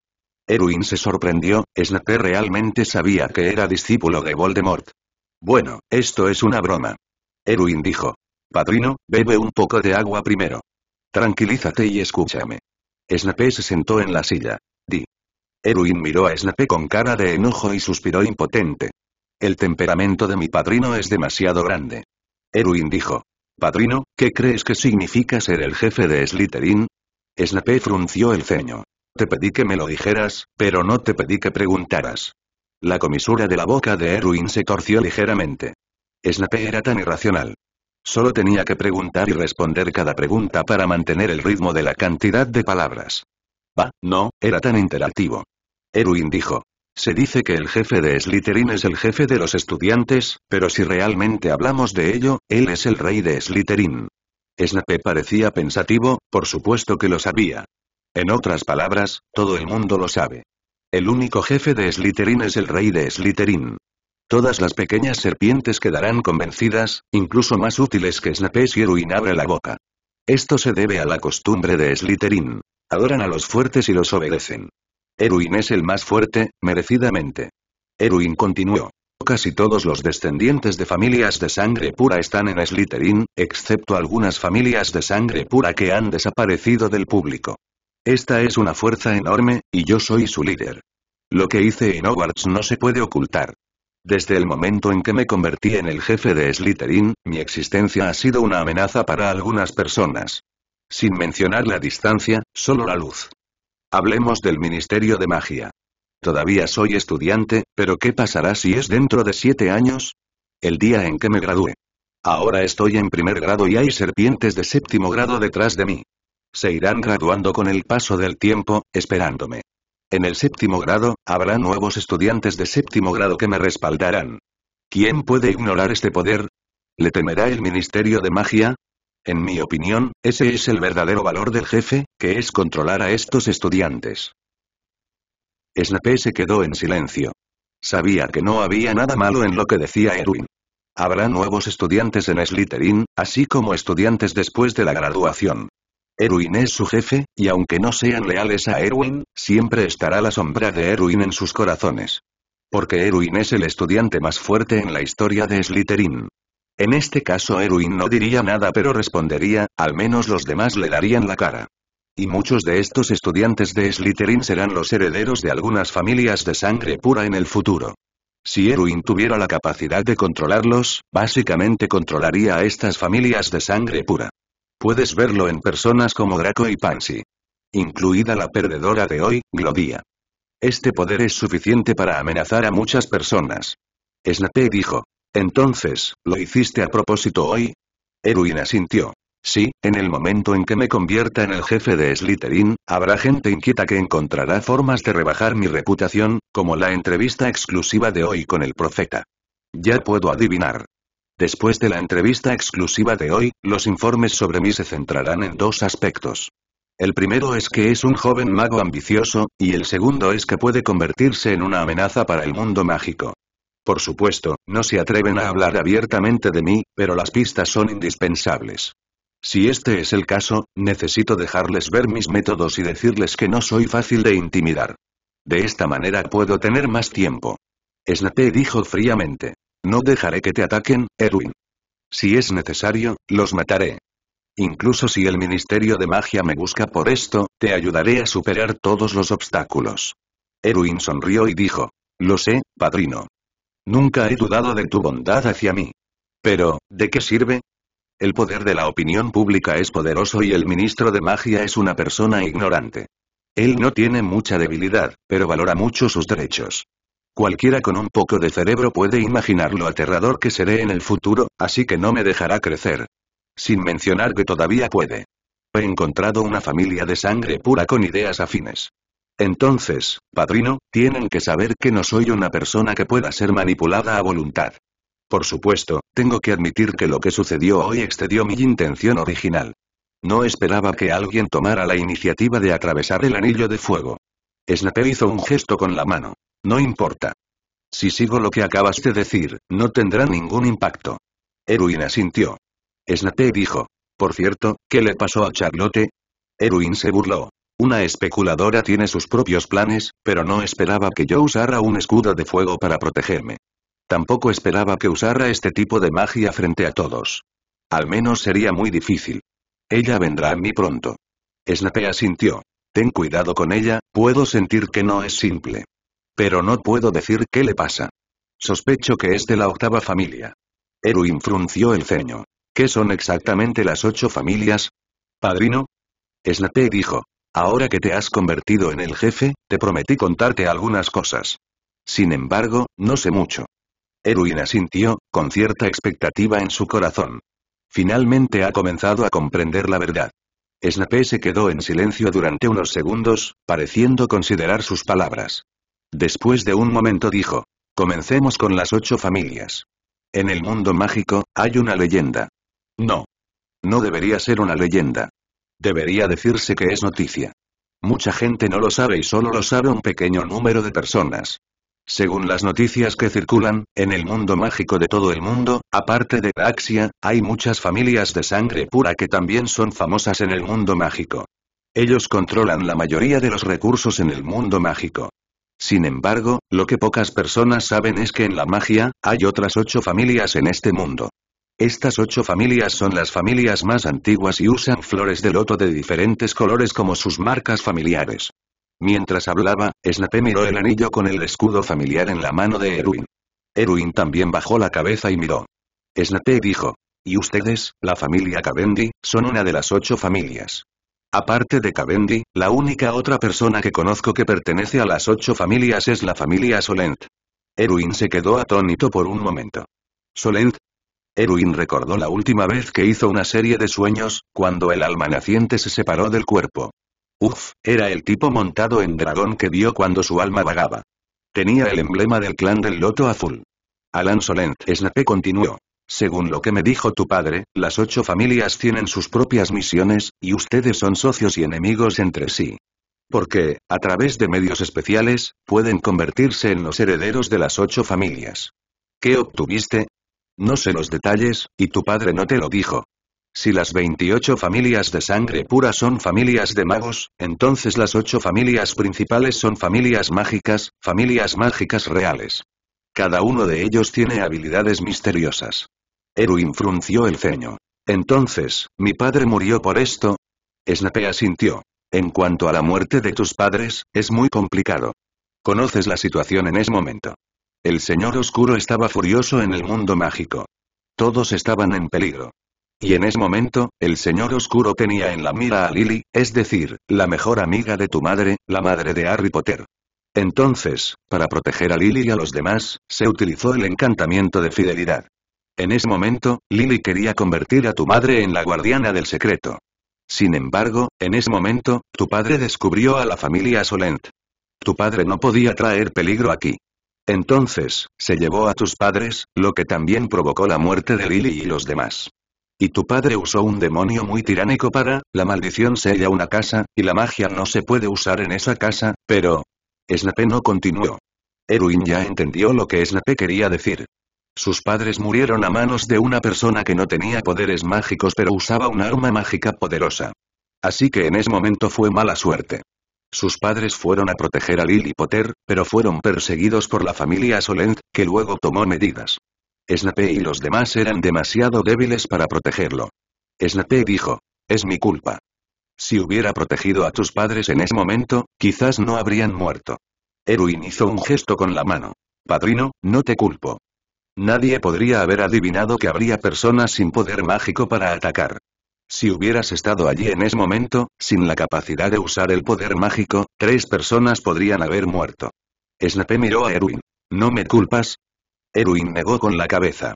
Erwin se sorprendió, Snape realmente sabía que era discípulo de Voldemort. Bueno, esto es una broma. Erwin dijo. Padrino, bebe un poco de agua primero. Tranquilízate y escúchame. Snape se sentó en la silla. Erwin miró a Snape con cara de enojo y suspiró impotente. El temperamento de mi padrino es demasiado grande. Erwin dijo. Padrino, ¿qué crees que significa ser el jefe de Slytherin? Snape frunció el ceño. Te pedí que me lo dijeras, pero no te pedí que preguntaras. La comisura de la boca de Erwin se torció ligeramente. Snape era tan irracional. Solo tenía que preguntar y responder cada pregunta para mantener el ritmo de la cantidad de palabras. Va, no, era tan interactivo. Erwin dijo. Se dice que el jefe de Slytherin es el jefe de los estudiantes, pero si realmente hablamos de ello, él es el rey de Slytherin. Snape parecía pensativo, por supuesto que lo sabía. En otras palabras, todo el mundo lo sabe. El único jefe de Slytherin es el rey de Slytherin. Todas las pequeñas serpientes quedarán convencidas, incluso más útiles que Snape si Erwin abre la boca. Esto se debe a la costumbre de Slytherin. Adoran a los fuertes y los obedecen. Erwin es el más fuerte, merecidamente. Erwin continuó. Casi todos los descendientes de familias de sangre pura están en Slytherin, excepto algunas familias de sangre pura que han desaparecido del público. Esta es una fuerza enorme, y yo soy su líder. Lo que hice en Hogwarts no se puede ocultar. Desde el momento en que me convertí en el jefe de Slytherin, mi existencia ha sido una amenaza para algunas personas. Sin mencionar la distancia, solo la luz. Hablemos del Ministerio de Magia. Todavía soy estudiante, pero ¿qué pasará si es dentro de siete años? El día en que me gradúe. Ahora estoy en primer grado y hay serpientes de séptimo grado detrás de mí. Se irán graduando con el paso del tiempo, esperándome. En el séptimo grado, habrá nuevos estudiantes de séptimo grado que me respaldarán. ¿Quién puede ignorar este poder? ¿Le temerá el Ministerio de Magia? En mi opinión, ese es el verdadero valor del jefe, que es controlar a estos estudiantes. Snape se quedó en silencio. Sabía que no había nada malo en lo que decía Erwin. Habrá nuevos estudiantes en Slytherin, así como estudiantes después de la graduación. Erwin es su jefe, y aunque no sean leales a Erwin, siempre estará la sombra de Erwin en sus corazones. Porque Erwin es el estudiante más fuerte en la historia de Slytherin. En este caso Erwin no diría nada pero respondería, al menos los demás le darían la cara. Y muchos de estos estudiantes de Slytherin serán los herederos de algunas familias de sangre pura en el futuro. Si Erwin tuviera la capacidad de controlarlos, básicamente controlaría a estas familias de sangre pura. Puedes verlo en personas como Draco y Pansy. Incluida la perdedora de hoy, Glodia. Este poder es suficiente para amenazar a muchas personas. Snape dijo. Entonces, ¿lo hiciste a propósito hoy? Erwin asintió. Sí, en el momento en que me convierta en el jefe de Slytherin, habrá gente inquieta que encontrará formas de rebajar mi reputación, como la entrevista exclusiva de hoy con el profeta. Ya puedo adivinar. Después de la entrevista exclusiva de hoy, los informes sobre mí se centrarán en dos aspectos. El primero es que es un joven mago ambicioso, y el segundo es que puede convertirse en una amenaza para el mundo mágico. Por supuesto, no se atreven a hablar abiertamente de mí, pero las pistas son indispensables. Si este es el caso, necesito dejarles ver mis métodos y decirles que no soy fácil de intimidar. De esta manera puedo tener más tiempo. Snape dijo fríamente. No dejaré que te ataquen, Erwin. Si es necesario, los mataré. Incluso si el Ministerio de Magia me busca por esto, te ayudaré a superar todos los obstáculos. Erwin sonrió y dijo. Lo sé, padrino. Nunca he dudado de tu bondad hacia mí. Pero, ¿de qué sirve? El poder de la opinión pública es poderoso y el ministro de magia es una persona ignorante. Él no tiene mucha debilidad, pero valora mucho sus derechos. Cualquiera con un poco de cerebro puede imaginar lo aterrador que seré en el futuro, así que no me dejará crecer. Sin mencionar que todavía puede. He encontrado una familia de sangre pura con ideas afines. Entonces, padrino, tienen que saber que no soy una persona que pueda ser manipulada a voluntad. Por supuesto, tengo que admitir que lo que sucedió hoy excedió mi intención original. No esperaba que alguien tomara la iniciativa de atravesar el anillo de fuego. Snape hizo un gesto con la mano. No importa. Si sigo lo que acabas de decir, no tendrá ningún impacto. Erwin asintió. Snape dijo. Por cierto, ¿qué le pasó a Charlotte? Erwin se burló. Una especuladora tiene sus propios planes, pero no esperaba que yo usara un escudo de fuego para protegerme. Tampoco esperaba que usara este tipo de magia frente a todos. Al menos sería muy difícil. Ella vendrá a mí pronto. Snape asintió. Ten cuidado con ella, puedo sentir que no es simple. Pero no puedo decir qué le pasa. Sospecho que es de la octava familia. Erwin frunció el ceño. ¿Qué son exactamente las ocho familias? Padrino. Snape dijo. Ahora que te has convertido en el jefe, te prometí contarte algunas cosas. Sin embargo, no sé mucho. Erwin asintió, con cierta expectativa en su corazón. Finalmente ha comenzado a comprender la verdad. Snape se quedó en silencio durante unos segundos, pareciendo considerar sus palabras. Después de un momento dijo, comencemos con las ocho familias. En el mundo mágico, hay una leyenda. No. No debería ser una leyenda. Debería decirse que es noticia. Mucha gente no lo sabe y solo lo sabe un pequeño número de personas. Según las noticias que circulan, en el mundo mágico de todo el mundo, aparte de Axia, hay muchas familias de sangre pura que también son famosas en el mundo mágico. Ellos controlan la mayoría de los recursos en el mundo mágico. Sin embargo, lo que pocas personas saben es que en la magia, hay otras ocho familias en este mundo. Estas ocho familias son las familias más antiguas y usan flores de loto de diferentes colores como sus marcas familiares. Mientras hablaba, Snape miró el anillo con el escudo familiar en la mano de Erwin. Erwin también bajó la cabeza y miró. Snape dijo. Y ustedes, la familia Cavendi, son una de las ocho familias. Aparte de Cavendy, la única otra persona que conozco que pertenece a las ocho familias es la familia Solent. Erwin se quedó atónito por un momento. Solent, Erwin recordó la última vez que hizo una serie de sueños, cuando el alma naciente se separó del cuerpo. Uf, era el tipo montado en dragón que vio cuando su alma vagaba. Tenía el emblema del clan del loto azul. Alan Solent Snape continuó. Según lo que me dijo tu padre, las ocho familias tienen sus propias misiones, y ustedes son socios y enemigos entre sí. Porque, a través de medios especiales, pueden convertirse en los herederos de las ocho familias. ¿Qué obtuviste? No sé los detalles, y tu padre no te lo dijo. Si las 28 familias de sangre pura son familias de magos, entonces las ocho familias principales son familias mágicas, familias mágicas reales. Cada uno de ellos tiene habilidades misteriosas. Eruin frunció el ceño. Entonces, ¿mi padre murió por esto? Snape asintió. En cuanto a la muerte de tus padres, es muy complicado. Conoces la situación en ese momento. El señor oscuro estaba furioso en el mundo mágico. Todos estaban en peligro. Y en ese momento, el señor oscuro tenía en la mira a Lily, es decir, la mejor amiga de tu madre, la madre de Harry Potter. Entonces, para proteger a Lily y a los demás, se utilizó el encantamiento de fidelidad. En ese momento, Lily quería convertir a tu madre en la guardiana del secreto. Sin embargo, en ese momento, tu padre descubrió a la familia Solent. Tu padre no podía traer peligro aquí. Entonces, se llevó a tus padres, lo que también provocó la muerte de Lily y los demás. Y tu padre usó un demonio muy tiránico para, la maldición sella una casa, y la magia no se puede usar en esa casa, pero... Snape no continuó. Erwin ya entendió lo que Snape quería decir. Sus padres murieron a manos de una persona que no tenía poderes mágicos pero usaba un arma mágica poderosa. Así que en ese momento fue mala suerte. Sus padres fueron a proteger a Lily Potter, pero fueron perseguidos por la familia Solent, que luego tomó medidas. Snape y los demás eran demasiado débiles para protegerlo. Snape dijo, es mi culpa. Si hubiera protegido a tus padres en ese momento, quizás no habrían muerto. Erwin hizo un gesto con la mano. Padrino, no te culpo. Nadie podría haber adivinado que habría personas sin poder mágico para atacar. Si hubieras estado allí en ese momento, sin la capacidad de usar el poder mágico, tres personas podrían haber muerto. Snape miró a Erwin. ¿No me culpas? Erwin negó con la cabeza.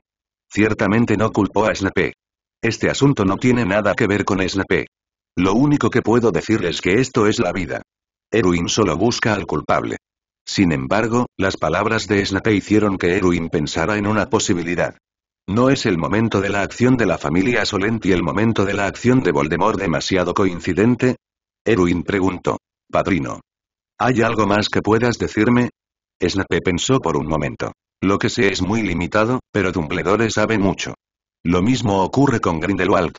Ciertamente no culpó a Snape. Este asunto no tiene nada que ver con Snape. Lo único que puedo decir es que esto es la vida. Erwin solo busca al culpable. Sin embargo, las palabras de Snape hicieron que Erwin pensara en una posibilidad. No es el momento de la acción de la familia Solent y el momento de la acción de Voldemort demasiado coincidente? Erwin preguntó. Padrino. ¿Hay algo más que puedas decirme? Snape pensó por un momento. Lo que sé es muy limitado, pero Dumbledore sabe mucho. Lo mismo ocurre con Grindelwald.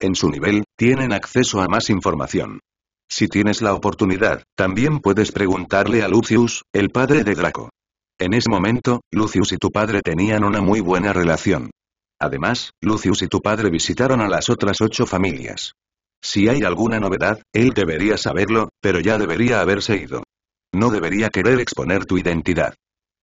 En su nivel, tienen acceso a más información. Si tienes la oportunidad, también puedes preguntarle a Lucius, el padre de Draco. En ese momento, Lucius y tu padre tenían una muy buena relación. Además, Lucius y tu padre visitaron a las otras ocho familias. Si hay alguna novedad, él debería saberlo, pero ya debería haberse ido. No debería querer exponer tu identidad.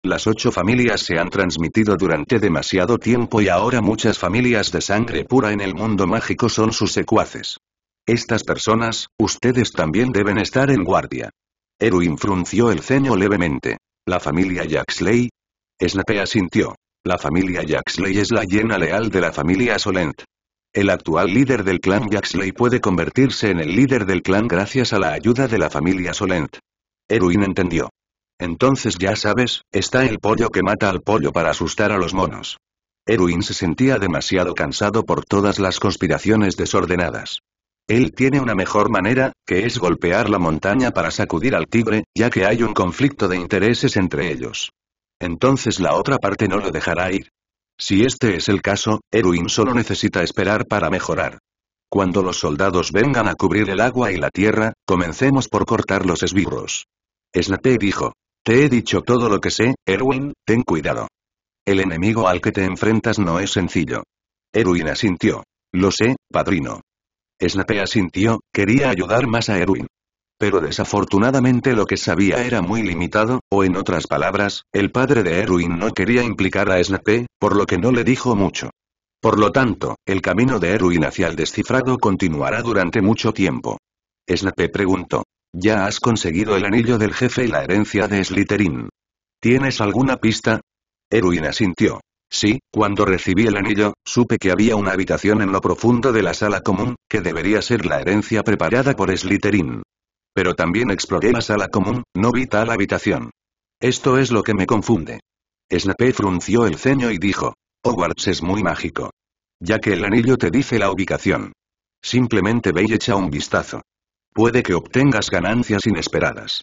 Las ocho familias se han transmitido durante demasiado tiempo y ahora muchas familias de sangre pura en el mundo mágico son sus secuaces. Estas personas, ustedes también deben estar en guardia. Erwin frunció el ceño levemente. ¿La familia Yaxley? Snape asintió. La familia Yaxley es la hiena leal de la familia Solent. El actual líder del clan Yaxley puede convertirse en el líder del clan gracias a la ayuda de la familia Solent. Erwin entendió. Entonces ya sabes, está el pollo que mata al pollo para asustar a los monos. Erwin se sentía demasiado cansado por todas las conspiraciones desordenadas. Él tiene una mejor manera, que es golpear la montaña para sacudir al tigre, ya que hay un conflicto de intereses entre ellos. Entonces la otra parte no lo dejará ir. Si este es el caso, Erwin solo necesita esperar para mejorar. Cuando los soldados vengan a cubrir el agua y la tierra, comencemos por cortar los esbirros. Slate dijo. Te he dicho todo lo que sé, Erwin, ten cuidado. El enemigo al que te enfrentas no es sencillo. Erwin asintió. Lo sé, padrino. Snape asintió, quería ayudar más a Erwin. Pero desafortunadamente lo que sabía era muy limitado, o en otras palabras, el padre de Erwin no quería implicar a Snape, por lo que no le dijo mucho. Por lo tanto, el camino de Erwin hacia el descifrado continuará durante mucho tiempo. Snape preguntó. Ya has conseguido el anillo del jefe y la herencia de Slytherin. ¿Tienes alguna pista? Erwin asintió. Sí, cuando recibí el anillo, supe que había una habitación en lo profundo de la sala común, que debería ser la herencia preparada por Slytherin. Pero también exploré la sala común, no vi tal habitación. Esto es lo que me confunde. Snape frunció el ceño y dijo, Hogwarts es muy mágico. Ya que el anillo te dice la ubicación. Simplemente ve y echa un vistazo. Puede que obtengas ganancias inesperadas.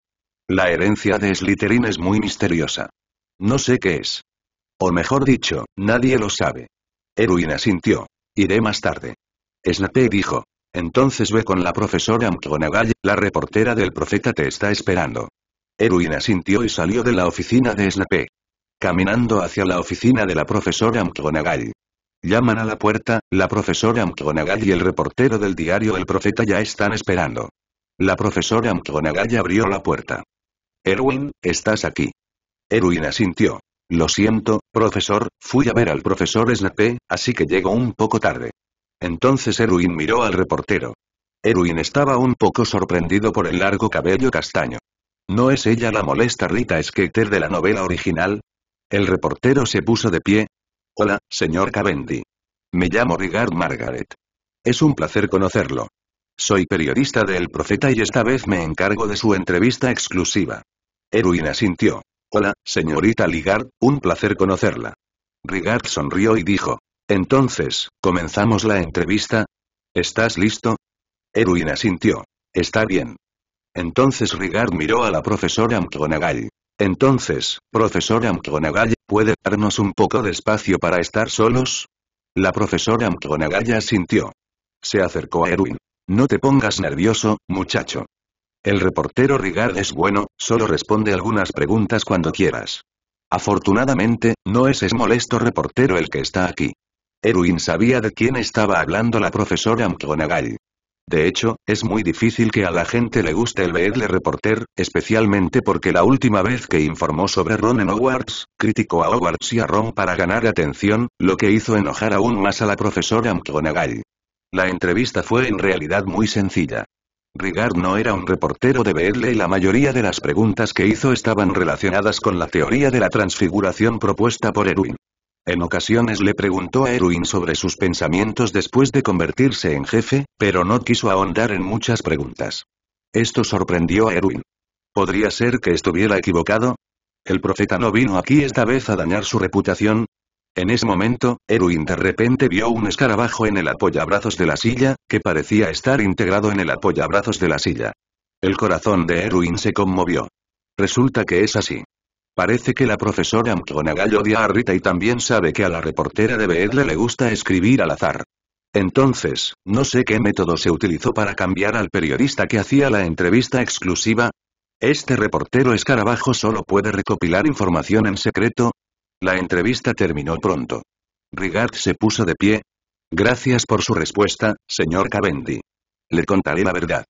La herencia de Slytherin es muy misteriosa. No sé qué es. O mejor dicho, nadie lo sabe. Erwin asintió. Iré más tarde. Snape dijo. Entonces ve con la profesora McGonagall, la reportera del profeta te está esperando. Erwin asintió y salió de la oficina de Snape. Caminando hacia la oficina de la profesora McGonagall. Llaman a la puerta, la profesora McGonagall y el reportero del diario El Profeta ya están esperando. La profesora McGonagall abrió la puerta. Erwin, estás aquí. Erwin asintió. Lo siento, profesor, fui a ver al profesor Snape, así que llegó un poco tarde. Entonces Erwin miró al reportero. Erwin estaba un poco sorprendido por el largo cabello castaño. ¿No es ella la molesta Rita Skeeter de la novela original? El reportero se puso de pie. Hola, señor Cavendi. Me llamo Rigard Margaret. Es un placer conocerlo. Soy periodista de El Profeta y esta vez me encargo de su entrevista exclusiva. Erwin asintió. Hola, señorita Ligard, un placer conocerla. Rigard sonrió y dijo. Entonces, ¿comenzamos la entrevista? ¿Estás listo? Erwin asintió. Está bien. Entonces Rigard miró a la profesora McGonagall. Entonces, profesora McGonagall, ¿puede darnos un poco de espacio para estar solos? La profesora McGonagall asintió. Se acercó a Erwin. No te pongas nervioso, muchacho. El reportero Rigard es bueno, solo responde algunas preguntas cuando quieras. Afortunadamente, no es ese molesto reportero el que está aquí. Erwin sabía de quién estaba hablando la profesora McGonagall. De hecho, es muy difícil que a la gente le guste el verle Reporter, especialmente porque la última vez que informó sobre Ron en Hogwarts, criticó a Hogwarts y a Ron para ganar atención, lo que hizo enojar aún más a la profesora McGonagall. La entrevista fue en realidad muy sencilla. Rigard no era un reportero de verle y la mayoría de las preguntas que hizo estaban relacionadas con la teoría de la transfiguración propuesta por Erwin. En ocasiones le preguntó a Erwin sobre sus pensamientos después de convertirse en jefe, pero no quiso ahondar en muchas preguntas. Esto sorprendió a Erwin. ¿Podría ser que estuviera equivocado? El profeta no vino aquí esta vez a dañar su reputación, en ese momento, Erwin de repente vio un escarabajo en el apoyabrazos de la silla, que parecía estar integrado en el apoyabrazos de la silla. El corazón de Erwin se conmovió. Resulta que es así. Parece que la profesora McGonagall odia a Rita y también sabe que a la reportera de Beedle le gusta escribir al azar. Entonces, no sé qué método se utilizó para cambiar al periodista que hacía la entrevista exclusiva. Este reportero escarabajo solo puede recopilar información en secreto, la entrevista terminó pronto. Rigard se puso de pie. Gracias por su respuesta, señor Cavendi. Le contaré la verdad.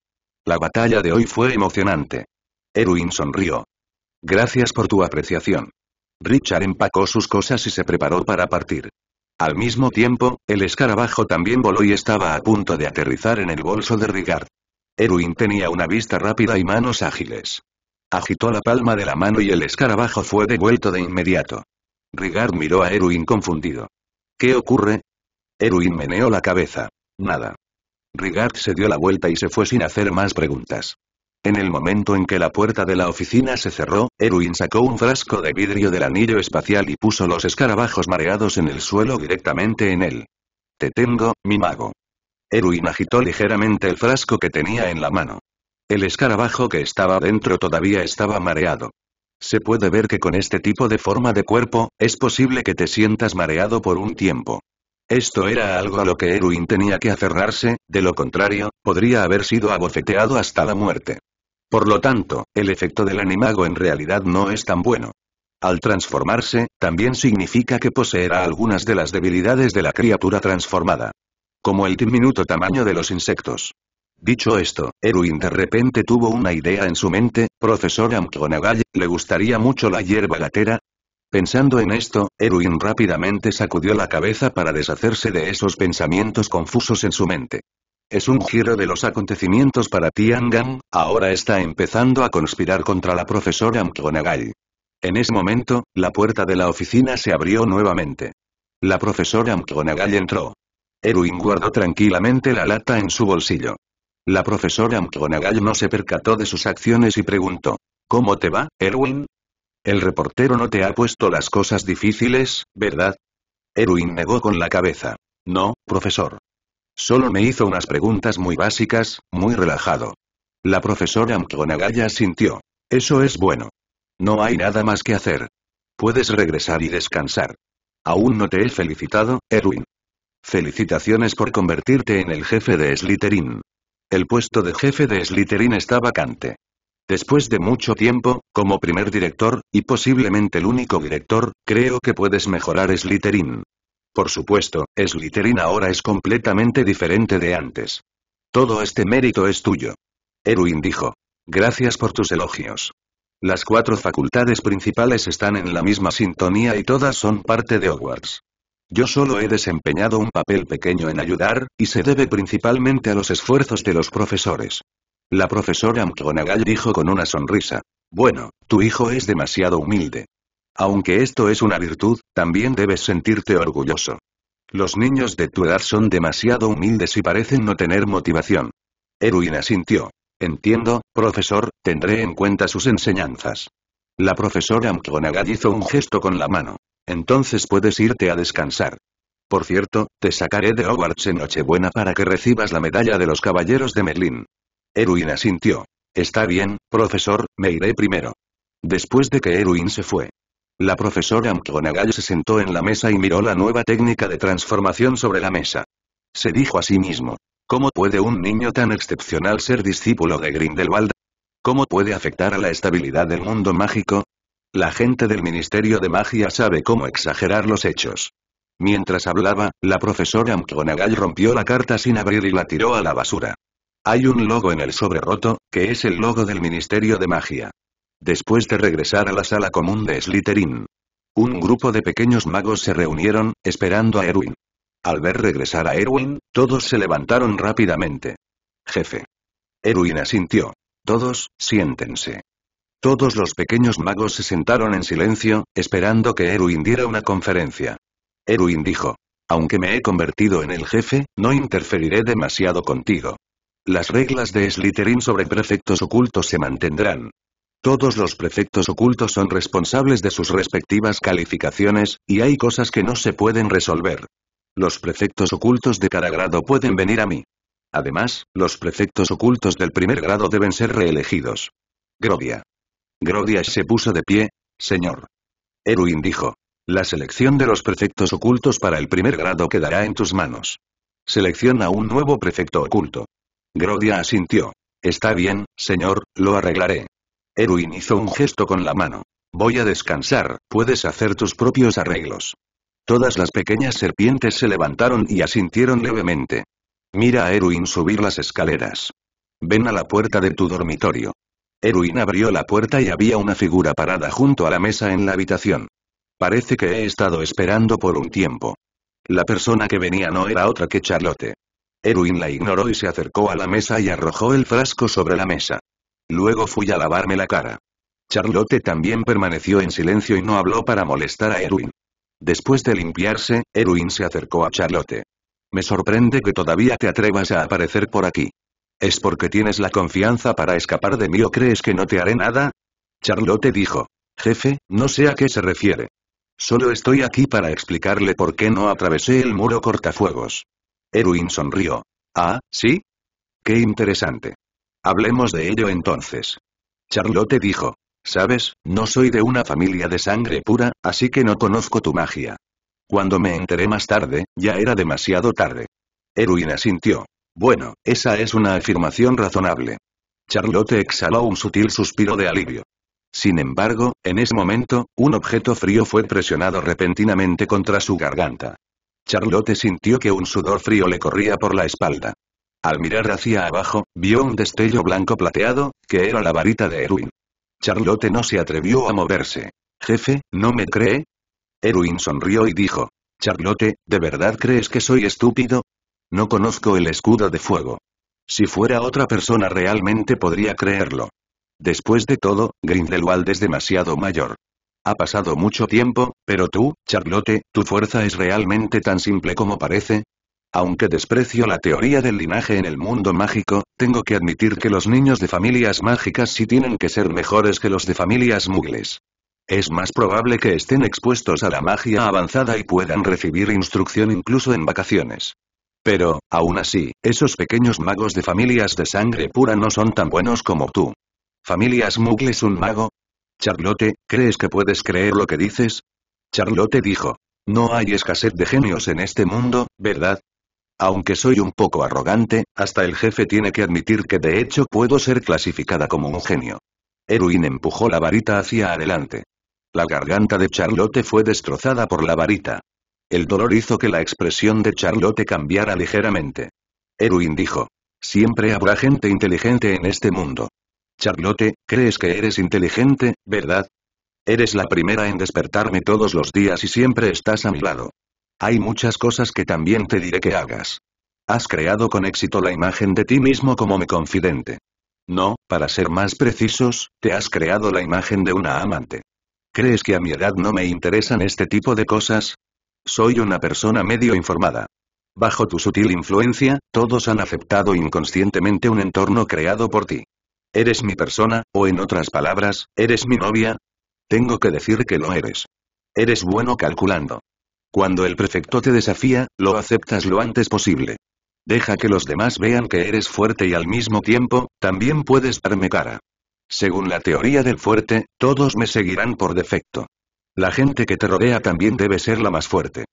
La batalla de hoy fue emocionante. Erwin sonrió. Gracias por tu apreciación. Richard empacó sus cosas y se preparó para partir. Al mismo tiempo, el escarabajo también voló y estaba a punto de aterrizar en el bolso de Rigard. Erwin tenía una vista rápida y manos ágiles. Agitó la palma de la mano y el escarabajo fue devuelto de inmediato. Rigard miró a Erwin confundido. ¿Qué ocurre? Erwin meneó la cabeza. Nada. Rigard se dio la vuelta y se fue sin hacer más preguntas. En el momento en que la puerta de la oficina se cerró, Erwin sacó un frasco de vidrio del anillo espacial y puso los escarabajos mareados en el suelo directamente en él. Te tengo, mi mago. Erwin agitó ligeramente el frasco que tenía en la mano. El escarabajo que estaba dentro todavía estaba mareado. Se puede ver que con este tipo de forma de cuerpo, es posible que te sientas mareado por un tiempo. Esto era algo a lo que Erwin tenía que aferrarse, de lo contrario, podría haber sido abofeteado hasta la muerte. Por lo tanto, el efecto del animago en realidad no es tan bueno. Al transformarse, también significa que poseerá algunas de las debilidades de la criatura transformada. Como el diminuto tamaño de los insectos. Dicho esto, Erwin de repente tuvo una idea en su mente, profesor Amkronagai, ¿le gustaría mucho la hierba gatera? Pensando en esto, Erwin rápidamente sacudió la cabeza para deshacerse de esos pensamientos confusos en su mente. Es un giro de los acontecimientos para Tiangan, ahora está empezando a conspirar contra la profesora Amkronagai. En ese momento, la puerta de la oficina se abrió nuevamente. La profesora Amkronagai entró. Erwin guardó tranquilamente la lata en su bolsillo. La profesora McGonagall no se percató de sus acciones y preguntó. ¿Cómo te va, Erwin? El reportero no te ha puesto las cosas difíciles, ¿verdad? Erwin negó con la cabeza. No, profesor. Solo me hizo unas preguntas muy básicas, muy relajado. La profesora McGonagall sintió: Eso es bueno. No hay nada más que hacer. Puedes regresar y descansar. Aún no te he felicitado, Erwin. Felicitaciones por convertirte en el jefe de Slytherin. El puesto de jefe de Slytherin está vacante. Después de mucho tiempo, como primer director, y posiblemente el único director, creo que puedes mejorar Slytherin. Por supuesto, Slytherin ahora es completamente diferente de antes. Todo este mérito es tuyo. Erwin dijo. Gracias por tus elogios. Las cuatro facultades principales están en la misma sintonía y todas son parte de Hogwarts. Yo solo he desempeñado un papel pequeño en ayudar, y se debe principalmente a los esfuerzos de los profesores. La profesora McGonagall dijo con una sonrisa. Bueno, tu hijo es demasiado humilde. Aunque esto es una virtud, también debes sentirte orgulloso. Los niños de tu edad son demasiado humildes y parecen no tener motivación. Erwin asintió. Entiendo, profesor, tendré en cuenta sus enseñanzas. La profesora McGonagall hizo un gesto con la mano. Entonces puedes irte a descansar. Por cierto, te sacaré de Hogwarts en Nochebuena para que recibas la medalla de los caballeros de Merlín. Erwin asintió. Está bien, profesor, me iré primero. Después de que Erwin se fue. La profesora McGonagall se sentó en la mesa y miró la nueva técnica de transformación sobre la mesa. Se dijo a sí mismo. ¿Cómo puede un niño tan excepcional ser discípulo de Grindelwald? ¿Cómo puede afectar a la estabilidad del mundo mágico? La gente del Ministerio de Magia sabe cómo exagerar los hechos. Mientras hablaba, la profesora McGonagall rompió la carta sin abrir y la tiró a la basura. Hay un logo en el sobre roto, que es el logo del Ministerio de Magia. Después de regresar a la sala común de Slytherin, un grupo de pequeños magos se reunieron, esperando a Erwin. Al ver regresar a Erwin, todos se levantaron rápidamente. Jefe. Erwin asintió. Todos, siéntense. Todos los pequeños magos se sentaron en silencio, esperando que Erwin diera una conferencia. Erwin dijo. Aunque me he convertido en el jefe, no interferiré demasiado contigo. Las reglas de Slytherin sobre prefectos ocultos se mantendrán. Todos los prefectos ocultos son responsables de sus respectivas calificaciones, y hay cosas que no se pueden resolver. Los prefectos ocultos de cada grado pueden venir a mí. Además, los prefectos ocultos del primer grado deben ser reelegidos. Grovia. Grodias se puso de pie. Señor. Erwin dijo. La selección de los prefectos ocultos para el primer grado quedará en tus manos. Selecciona un nuevo prefecto oculto. Grodia asintió. Está bien, señor, lo arreglaré. Erwin hizo un gesto con la mano. Voy a descansar, puedes hacer tus propios arreglos. Todas las pequeñas serpientes se levantaron y asintieron levemente. Mira a Erwin subir las escaleras. Ven a la puerta de tu dormitorio. Erwin abrió la puerta y había una figura parada junto a la mesa en la habitación. Parece que he estado esperando por un tiempo. La persona que venía no era otra que Charlotte. Erwin la ignoró y se acercó a la mesa y arrojó el frasco sobre la mesa. Luego fui a lavarme la cara. Charlotte también permaneció en silencio y no habló para molestar a Erwin. Después de limpiarse, Erwin se acercó a Charlotte. Me sorprende que todavía te atrevas a aparecer por aquí. ¿Es porque tienes la confianza para escapar de mí o crees que no te haré nada? Charlotte dijo. Jefe, no sé a qué se refiere. Solo estoy aquí para explicarle por qué no atravesé el muro cortafuegos. Erwin sonrió. Ah, ¿sí? Qué interesante. Hablemos de ello entonces. Charlotte dijo. Sabes, no soy de una familia de sangre pura, así que no conozco tu magia. Cuando me enteré más tarde, ya era demasiado tarde. Erwin asintió. Bueno, esa es una afirmación razonable. Charlotte exhaló un sutil suspiro de alivio. Sin embargo, en ese momento, un objeto frío fue presionado repentinamente contra su garganta. Charlotte sintió que un sudor frío le corría por la espalda. Al mirar hacia abajo, vio un destello blanco plateado, que era la varita de Erwin. Charlotte no se atrevió a moverse. Jefe, ¿no me cree? Erwin sonrió y dijo. Charlotte, ¿de verdad crees que soy estúpido? No conozco el escudo de fuego. Si fuera otra persona realmente podría creerlo. Después de todo, Grindelwald es demasiado mayor. Ha pasado mucho tiempo, pero tú, Charlotte, ¿tu fuerza es realmente tan simple como parece? Aunque desprecio la teoría del linaje en el mundo mágico, tengo que admitir que los niños de familias mágicas sí tienen que ser mejores que los de familias mugles. Es más probable que estén expuestos a la magia avanzada y puedan recibir instrucción incluso en vacaciones. Pero, aún así, esos pequeños magos de familias de sangre pura no son tan buenos como tú. ¿Familias mugles un mago? Charlotte, ¿crees que puedes creer lo que dices? Charlotte dijo. No hay escasez de genios en este mundo, ¿verdad? Aunque soy un poco arrogante, hasta el jefe tiene que admitir que de hecho puedo ser clasificada como un genio. Erwin empujó la varita hacia adelante. La garganta de Charlotte fue destrozada por la varita. El dolor hizo que la expresión de Charlotte cambiara ligeramente. Erwin dijo. Siempre habrá gente inteligente en este mundo. Charlotte, ¿crees que eres inteligente, verdad? Eres la primera en despertarme todos los días y siempre estás a mi lado. Hay muchas cosas que también te diré que hagas. Has creado con éxito la imagen de ti mismo como mi confidente. No, para ser más precisos, te has creado la imagen de una amante. ¿Crees que a mi edad no me interesan este tipo de cosas? Soy una persona medio informada. Bajo tu sutil influencia, todos han aceptado inconscientemente un entorno creado por ti. ¿Eres mi persona, o en otras palabras, eres mi novia? Tengo que decir que lo eres. Eres bueno calculando. Cuando el prefecto te desafía, lo aceptas lo antes posible. Deja que los demás vean que eres fuerte y al mismo tiempo, también puedes darme cara. Según la teoría del fuerte, todos me seguirán por defecto. La gente que te rodea también debe ser la más fuerte.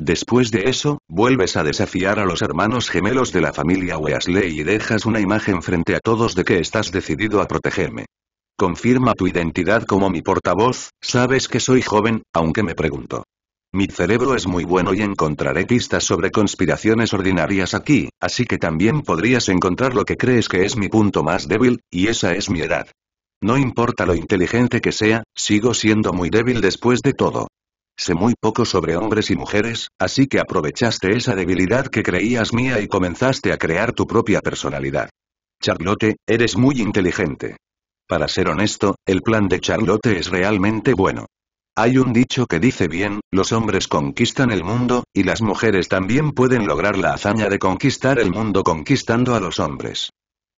Después de eso, vuelves a desafiar a los hermanos gemelos de la familia Weasley y dejas una imagen frente a todos de que estás decidido a protegerme. Confirma tu identidad como mi portavoz, sabes que soy joven, aunque me pregunto. Mi cerebro es muy bueno y encontraré pistas sobre conspiraciones ordinarias aquí, así que también podrías encontrar lo que crees que es mi punto más débil, y esa es mi edad. No importa lo inteligente que sea, sigo siendo muy débil después de todo. Sé muy poco sobre hombres y mujeres, así que aprovechaste esa debilidad que creías mía y comenzaste a crear tu propia personalidad. Charlotte, eres muy inteligente. Para ser honesto, el plan de Charlotte es realmente bueno. Hay un dicho que dice bien, los hombres conquistan el mundo, y las mujeres también pueden lograr la hazaña de conquistar el mundo conquistando a los hombres.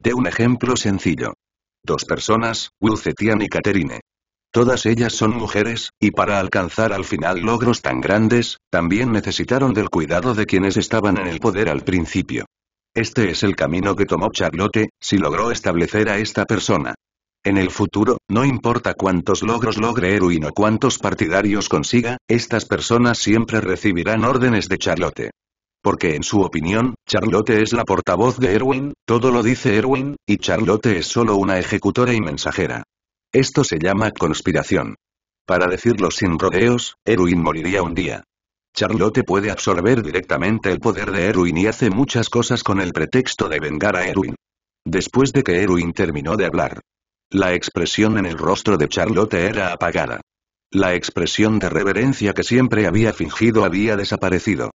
De un ejemplo sencillo. Dos personas, Wilcetian y Caterine. Todas ellas son mujeres, y para alcanzar al final logros tan grandes, también necesitaron del cuidado de quienes estaban en el poder al principio. Este es el camino que tomó Charlotte, si logró establecer a esta persona. En el futuro, no importa cuántos logros logre Erwin o cuántos partidarios consiga, estas personas siempre recibirán órdenes de Charlotte. Porque en su opinión, Charlotte es la portavoz de Erwin, todo lo dice Erwin, y Charlotte es solo una ejecutora y mensajera. Esto se llama conspiración. Para decirlo sin rodeos, Erwin moriría un día. Charlotte puede absorber directamente el poder de Erwin y hace muchas cosas con el pretexto de vengar a Erwin. Después de que Erwin terminó de hablar, la expresión en el rostro de Charlotte era apagada. La expresión de reverencia que siempre había fingido había desaparecido.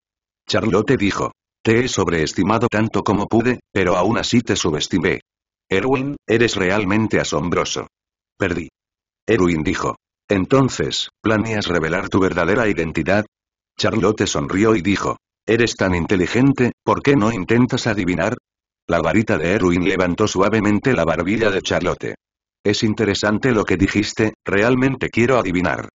Charlotte dijo. Te he sobreestimado tanto como pude, pero aún así te subestimé. Erwin, eres realmente asombroso. Perdí. Erwin dijo. Entonces, ¿planeas revelar tu verdadera identidad? Charlotte sonrió y dijo. Eres tan inteligente, ¿por qué no intentas adivinar? La varita de Erwin levantó suavemente la barbilla de Charlotte. Es interesante lo que dijiste, realmente quiero adivinar.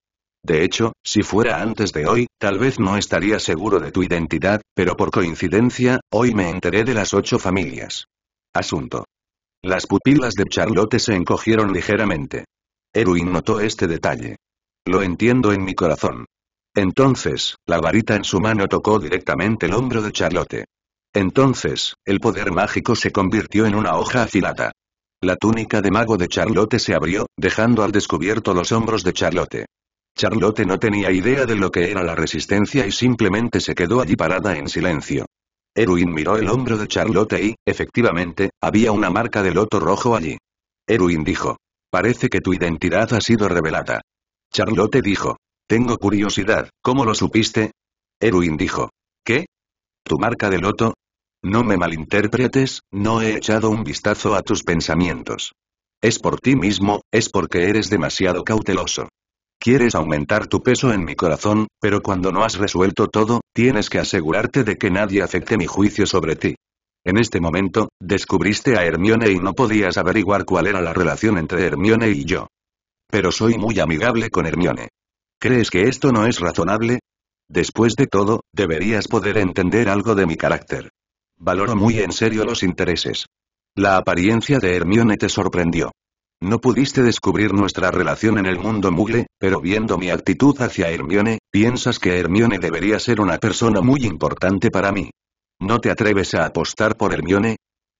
De hecho, si fuera antes de hoy, tal vez no estaría seguro de tu identidad, pero por coincidencia, hoy me enteré de las ocho familias. Asunto. Las pupilas de Charlotte se encogieron ligeramente. Erwin notó este detalle. Lo entiendo en mi corazón. Entonces, la varita en su mano tocó directamente el hombro de Charlotte. Entonces, el poder mágico se convirtió en una hoja afilada. La túnica de mago de Charlotte se abrió, dejando al descubierto los hombros de Charlotte. Charlotte no tenía idea de lo que era la resistencia y simplemente se quedó allí parada en silencio. Erwin miró el hombro de Charlotte y, efectivamente, había una marca de loto rojo allí. Erwin dijo. Parece que tu identidad ha sido revelada. Charlotte dijo. Tengo curiosidad, ¿cómo lo supiste? Erwin dijo. ¿Qué? ¿Tu marca de loto? No me malinterpretes, no he echado un vistazo a tus pensamientos. Es por ti mismo, es porque eres demasiado cauteloso. Quieres aumentar tu peso en mi corazón, pero cuando no has resuelto todo, tienes que asegurarte de que nadie afecte mi juicio sobre ti. En este momento, descubriste a Hermione y no podías averiguar cuál era la relación entre Hermione y yo. Pero soy muy amigable con Hermione. ¿Crees que esto no es razonable? Después de todo, deberías poder entender algo de mi carácter. Valoro muy en serio los intereses. La apariencia de Hermione te sorprendió. No pudiste descubrir nuestra relación en el mundo mugle, pero viendo mi actitud hacia Hermione, piensas que Hermione debería ser una persona muy importante para mí. ¿No te atreves a apostar por Hermione?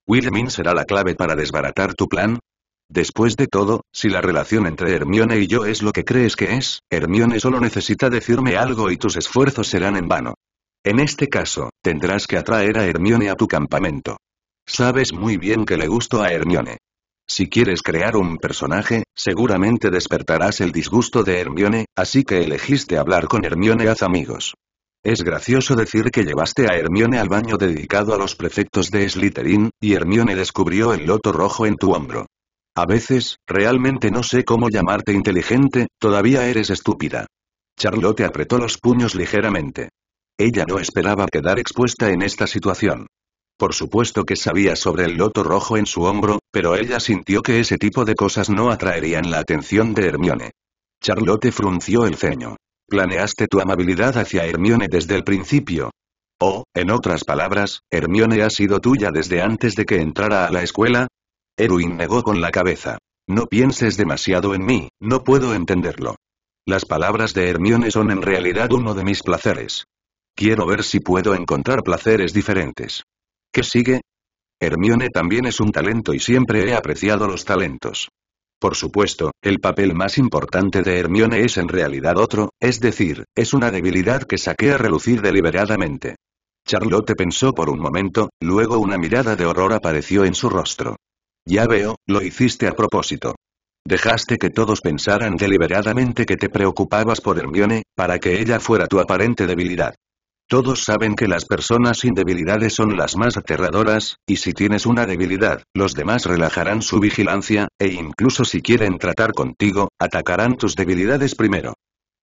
¿Wilmin será la clave para desbaratar tu plan? Después de todo, si la relación entre Hermione y yo es lo que crees que es, Hermione solo necesita decirme algo y tus esfuerzos serán en vano. En este caso, tendrás que atraer a Hermione a tu campamento. Sabes muy bien que le gusto a Hermione. Si quieres crear un personaje, seguramente despertarás el disgusto de Hermione, así que elegiste hablar con Hermione haz amigos. Es gracioso decir que llevaste a Hermione al baño dedicado a los prefectos de Slytherin, y Hermione descubrió el loto rojo en tu hombro. A veces, realmente no sé cómo llamarte inteligente, todavía eres estúpida. Charlotte apretó los puños ligeramente. Ella no esperaba quedar expuesta en esta situación. Por supuesto que sabía sobre el loto rojo en su hombro, pero ella sintió que ese tipo de cosas no atraerían la atención de Hermione. Charlotte frunció el ceño. ¿Planeaste tu amabilidad hacia Hermione desde el principio? O, oh, en otras palabras, Hermione ha sido tuya desde antes de que entrara a la escuela? Erwin negó con la cabeza. No pienses demasiado en mí, no puedo entenderlo. Las palabras de Hermione son en realidad uno de mis placeres. Quiero ver si puedo encontrar placeres diferentes. ¿Qué sigue? Hermione también es un talento y siempre he apreciado los talentos. Por supuesto, el papel más importante de Hermione es en realidad otro, es decir, es una debilidad que saqué a relucir deliberadamente. Charlotte pensó por un momento, luego una mirada de horror apareció en su rostro. Ya veo, lo hiciste a propósito. Dejaste que todos pensaran deliberadamente que te preocupabas por Hermione, para que ella fuera tu aparente debilidad. Todos saben que las personas sin debilidades son las más aterradoras, y si tienes una debilidad, los demás relajarán su vigilancia, e incluso si quieren tratar contigo, atacarán tus debilidades primero.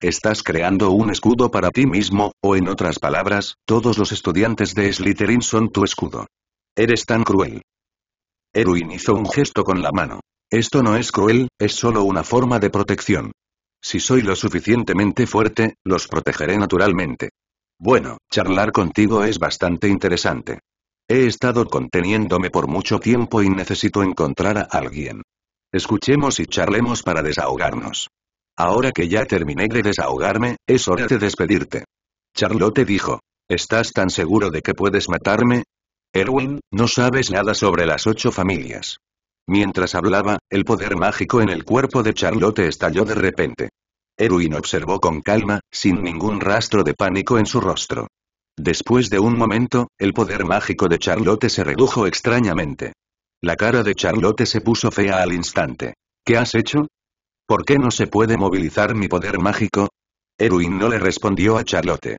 Estás creando un escudo para ti mismo, o en otras palabras, todos los estudiantes de Slytherin son tu escudo. Eres tan cruel. Erwin hizo un gesto con la mano. Esto no es cruel, es solo una forma de protección. Si soy lo suficientemente fuerte, los protegeré naturalmente. Bueno, charlar contigo es bastante interesante. He estado conteniéndome por mucho tiempo y necesito encontrar a alguien. Escuchemos y charlemos para desahogarnos. Ahora que ya terminé de desahogarme, es hora de despedirte. Charlotte dijo. ¿Estás tan seguro de que puedes matarme? Erwin, no sabes nada sobre las ocho familias. Mientras hablaba, el poder mágico en el cuerpo de Charlotte estalló de repente. Erwin observó con calma, sin ningún rastro de pánico en su rostro. Después de un momento, el poder mágico de Charlotte se redujo extrañamente. La cara de Charlotte se puso fea al instante. ¿Qué has hecho? ¿Por qué no se puede movilizar mi poder mágico? Erwin no le respondió a Charlotte.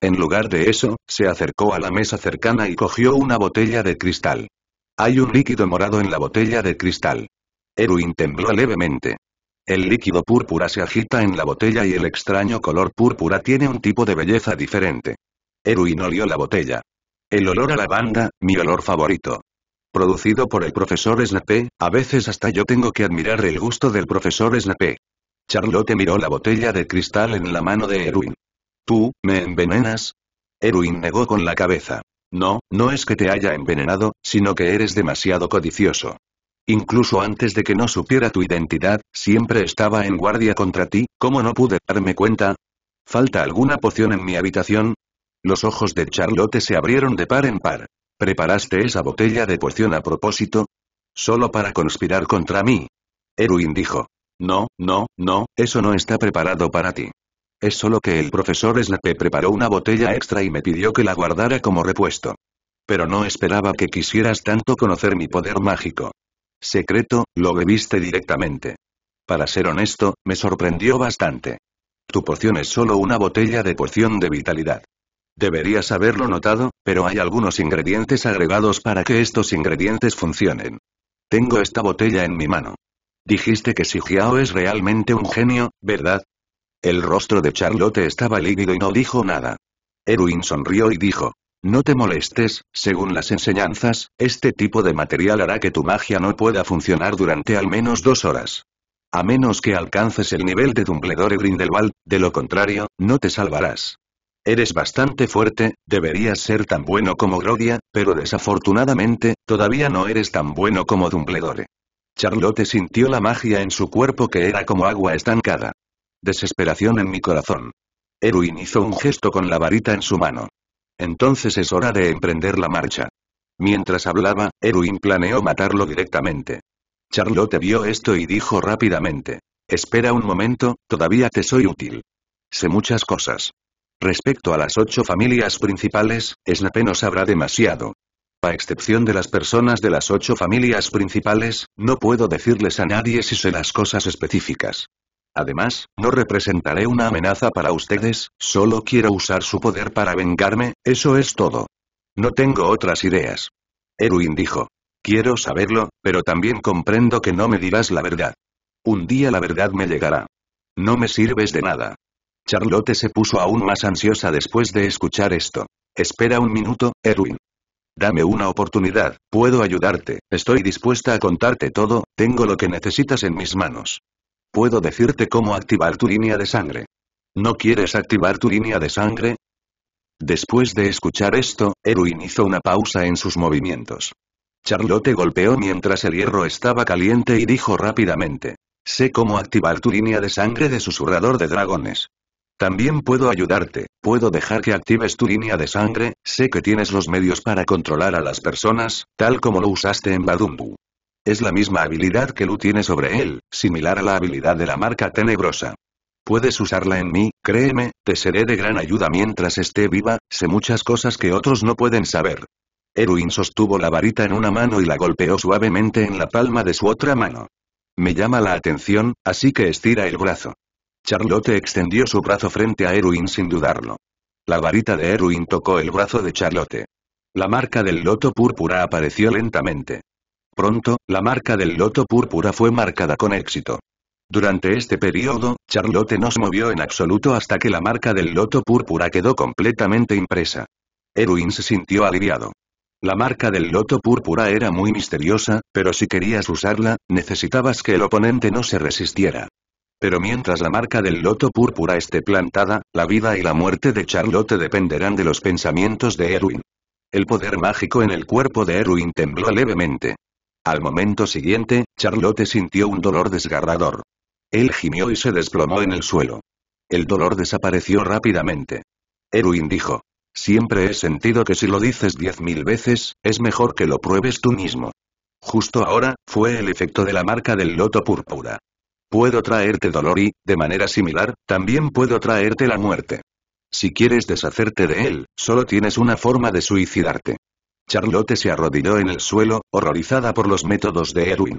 En lugar de eso, se acercó a la mesa cercana y cogió una botella de cristal. Hay un líquido morado en la botella de cristal. Erwin tembló levemente. El líquido púrpura se agita en la botella y el extraño color púrpura tiene un tipo de belleza diferente. Erwin olió la botella. El olor a lavanda, mi olor favorito. Producido por el profesor Snape, a veces hasta yo tengo que admirar el gusto del profesor Snape. Charlotte miró la botella de cristal en la mano de Erwin. ¿Tú, me envenenas? Erwin negó con la cabeza. No, no es que te haya envenenado, sino que eres demasiado codicioso. Incluso antes de que no supiera tu identidad, siempre estaba en guardia contra ti, ¿cómo no pude darme cuenta? ¿Falta alguna poción en mi habitación? Los ojos de Charlotte se abrieron de par en par. ¿Preparaste esa botella de poción a propósito? Solo para conspirar contra mí. Erwin dijo. No, no, no, eso no está preparado para ti. Es solo que el profesor Snape preparó una botella extra y me pidió que la guardara como repuesto. Pero no esperaba que quisieras tanto conocer mi poder mágico secreto, lo bebiste directamente. Para ser honesto, me sorprendió bastante. Tu poción es solo una botella de poción de vitalidad. Deberías haberlo notado, pero hay algunos ingredientes agregados para que estos ingredientes funcionen. Tengo esta botella en mi mano. Dijiste que Sigiao es realmente un genio, ¿verdad? El rostro de Charlotte estaba lívido y no dijo nada. Erwin sonrió y dijo, no te molestes, según las enseñanzas, este tipo de material hará que tu magia no pueda funcionar durante al menos dos horas. A menos que alcances el nivel de Dumbledore Grindelwald, de lo contrario, no te salvarás. Eres bastante fuerte, deberías ser tan bueno como Grodia, pero desafortunadamente, todavía no eres tan bueno como Dumbledore. Charlotte sintió la magia en su cuerpo que era como agua estancada. Desesperación en mi corazón. Erwin hizo un gesto con la varita en su mano. Entonces es hora de emprender la marcha. Mientras hablaba, Erwin planeó matarlo directamente. Charlotte vio esto y dijo rápidamente. Espera un momento, todavía te soy útil. Sé muchas cosas. Respecto a las ocho familias principales, Snape no sabrá demasiado. A excepción de las personas de las ocho familias principales, no puedo decirles a nadie si sé las cosas específicas. Además, no representaré una amenaza para ustedes, solo quiero usar su poder para vengarme, eso es todo. No tengo otras ideas. Erwin dijo. Quiero saberlo, pero también comprendo que no me dirás la verdad. Un día la verdad me llegará. No me sirves de nada. Charlotte se puso aún más ansiosa después de escuchar esto. Espera un minuto, Erwin. Dame una oportunidad, puedo ayudarte, estoy dispuesta a contarte todo, tengo lo que necesitas en mis manos. Puedo decirte cómo activar tu línea de sangre. ¿No quieres activar tu línea de sangre? Después de escuchar esto, Erwin hizo una pausa en sus movimientos. Charlotte golpeó mientras el hierro estaba caliente y dijo rápidamente. Sé cómo activar tu línea de sangre de susurrador de dragones. También puedo ayudarte, puedo dejar que actives tu línea de sangre, sé que tienes los medios para controlar a las personas, tal como lo usaste en Badumbu. Es la misma habilidad que Lu tiene sobre él, similar a la habilidad de la marca tenebrosa. Puedes usarla en mí, créeme, te seré de gran ayuda mientras esté viva, sé muchas cosas que otros no pueden saber. Erwin sostuvo la varita en una mano y la golpeó suavemente en la palma de su otra mano. Me llama la atención, así que estira el brazo. Charlotte extendió su brazo frente a Erwin sin dudarlo. La varita de Erwin tocó el brazo de Charlotte. La marca del loto púrpura apareció lentamente. Pronto, la marca del loto púrpura fue marcada con éxito. Durante este periodo, Charlotte no se movió en absoluto hasta que la marca del loto púrpura quedó completamente impresa. Erwin se sintió aliviado. La marca del loto púrpura era muy misteriosa, pero si querías usarla, necesitabas que el oponente no se resistiera. Pero mientras la marca del loto púrpura esté plantada, la vida y la muerte de Charlotte dependerán de los pensamientos de Erwin. El poder mágico en el cuerpo de Erwin tembló levemente. Al momento siguiente, Charlotte sintió un dolor desgarrador. Él gimió y se desplomó en el suelo. El dolor desapareció rápidamente. Erwin dijo. Siempre he sentido que si lo dices diez mil veces, es mejor que lo pruebes tú mismo. Justo ahora, fue el efecto de la marca del loto púrpura. Puedo traerte dolor y, de manera similar, también puedo traerte la muerte. Si quieres deshacerte de él, solo tienes una forma de suicidarte. Charlotte se arrodilló en el suelo, horrorizada por los métodos de erwin.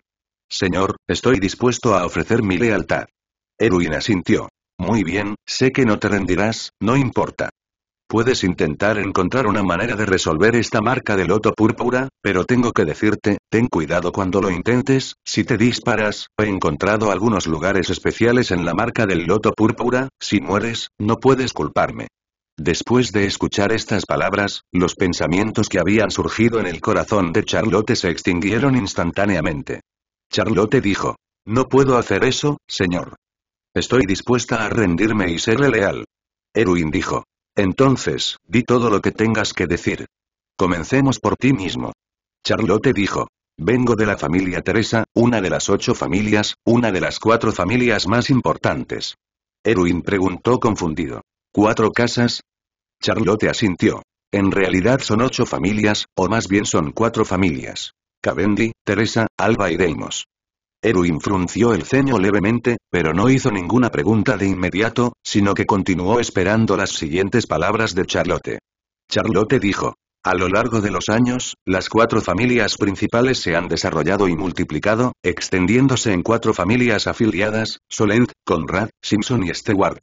Señor, estoy dispuesto a ofrecer mi lealtad. erwin asintió. Muy bien, sé que no te rendirás, no importa. Puedes intentar encontrar una manera de resolver esta marca de loto púrpura, pero tengo que decirte, ten cuidado cuando lo intentes, si te disparas, he encontrado algunos lugares especiales en la marca del loto púrpura, si mueres, no puedes culparme. Después de escuchar estas palabras, los pensamientos que habían surgido en el corazón de Charlotte se extinguieron instantáneamente. Charlotte dijo, No puedo hacer eso, señor. Estoy dispuesta a rendirme y serle leal. Erwin dijo, Entonces, di todo lo que tengas que decir. Comencemos por ti mismo. Charlotte dijo, Vengo de la familia Teresa, una de las ocho familias, una de las cuatro familias más importantes. Erwin preguntó confundido. ¿Cuatro casas? Charlotte asintió. En realidad son ocho familias, o más bien son cuatro familias. Cavendi, Teresa, Alba y Deimos. Erwin frunció el ceño levemente, pero no hizo ninguna pregunta de inmediato, sino que continuó esperando las siguientes palabras de Charlotte. Charlotte dijo, a lo largo de los años, las cuatro familias principales se han desarrollado y multiplicado, extendiéndose en cuatro familias afiliadas, Solent, Conrad, Simpson y Stewart.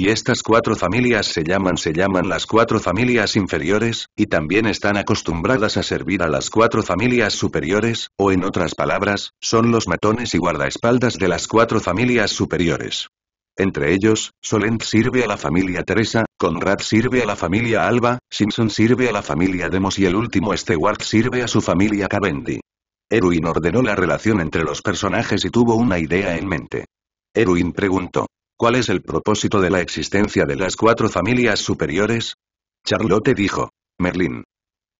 Y estas cuatro familias se llaman se llaman las cuatro familias inferiores, y también están acostumbradas a servir a las cuatro familias superiores, o en otras palabras, son los matones y guardaespaldas de las cuatro familias superiores. Entre ellos, Solent sirve a la familia Teresa, Conrad sirve a la familia Alba, Simpson sirve a la familia Demos y el último Stewart sirve a su familia Cavendi. Erwin ordenó la relación entre los personajes y tuvo una idea en mente. Erwin preguntó. ¿Cuál es el propósito de la existencia de las cuatro familias superiores? Charlotte dijo. Merlín.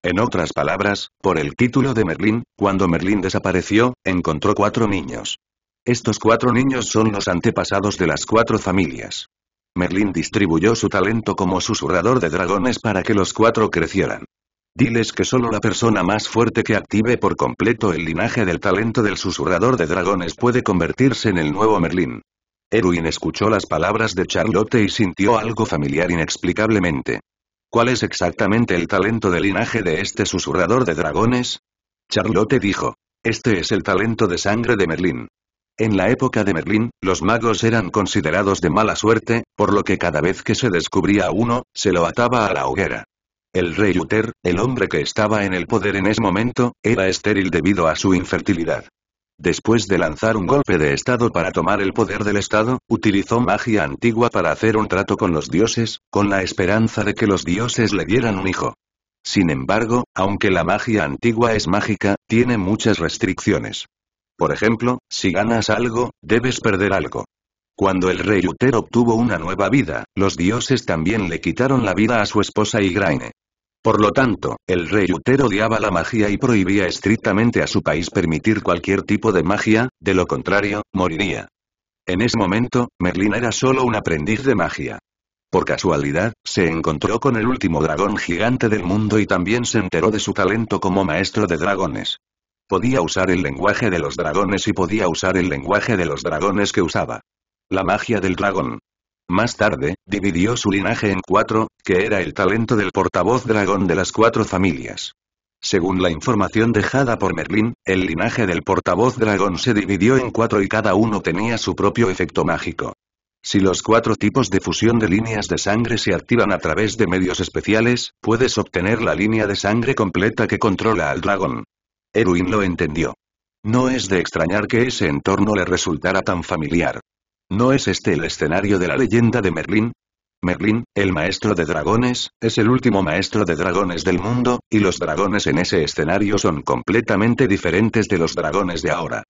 En otras palabras, por el título de Merlín, cuando Merlín desapareció, encontró cuatro niños. Estos cuatro niños son los antepasados de las cuatro familias. Merlín distribuyó su talento como susurrador de dragones para que los cuatro crecieran. Diles que solo la persona más fuerte que active por completo el linaje del talento del susurrador de dragones puede convertirse en el nuevo Merlín. Erwin escuchó las palabras de Charlotte y sintió algo familiar inexplicablemente. ¿Cuál es exactamente el talento de linaje de este susurrador de dragones? Charlotte dijo. Este es el talento de sangre de Merlín. En la época de Merlín, los magos eran considerados de mala suerte, por lo que cada vez que se descubría uno, se lo ataba a la hoguera. El rey Uther, el hombre que estaba en el poder en ese momento, era estéril debido a su infertilidad. Después de lanzar un golpe de estado para tomar el poder del estado, utilizó magia antigua para hacer un trato con los dioses, con la esperanza de que los dioses le dieran un hijo. Sin embargo, aunque la magia antigua es mágica, tiene muchas restricciones. Por ejemplo, si ganas algo, debes perder algo. Cuando el rey Uther obtuvo una nueva vida, los dioses también le quitaron la vida a su esposa Igraine. Por lo tanto, el rey Uther odiaba la magia y prohibía estrictamente a su país permitir cualquier tipo de magia, de lo contrario, moriría. En ese momento, Merlín era solo un aprendiz de magia. Por casualidad, se encontró con el último dragón gigante del mundo y también se enteró de su talento como maestro de dragones. Podía usar el lenguaje de los dragones y podía usar el lenguaje de los dragones que usaba. La magia del dragón. Más tarde, dividió su linaje en cuatro, que era el talento del portavoz dragón de las cuatro familias. Según la información dejada por Merlin, el linaje del portavoz dragón se dividió en cuatro y cada uno tenía su propio efecto mágico. Si los cuatro tipos de fusión de líneas de sangre se activan a través de medios especiales, puedes obtener la línea de sangre completa que controla al dragón. Erwin lo entendió. No es de extrañar que ese entorno le resultara tan familiar. ¿No es este el escenario de la leyenda de Merlín? Merlín, el maestro de dragones, es el último maestro de dragones del mundo, y los dragones en ese escenario son completamente diferentes de los dragones de ahora.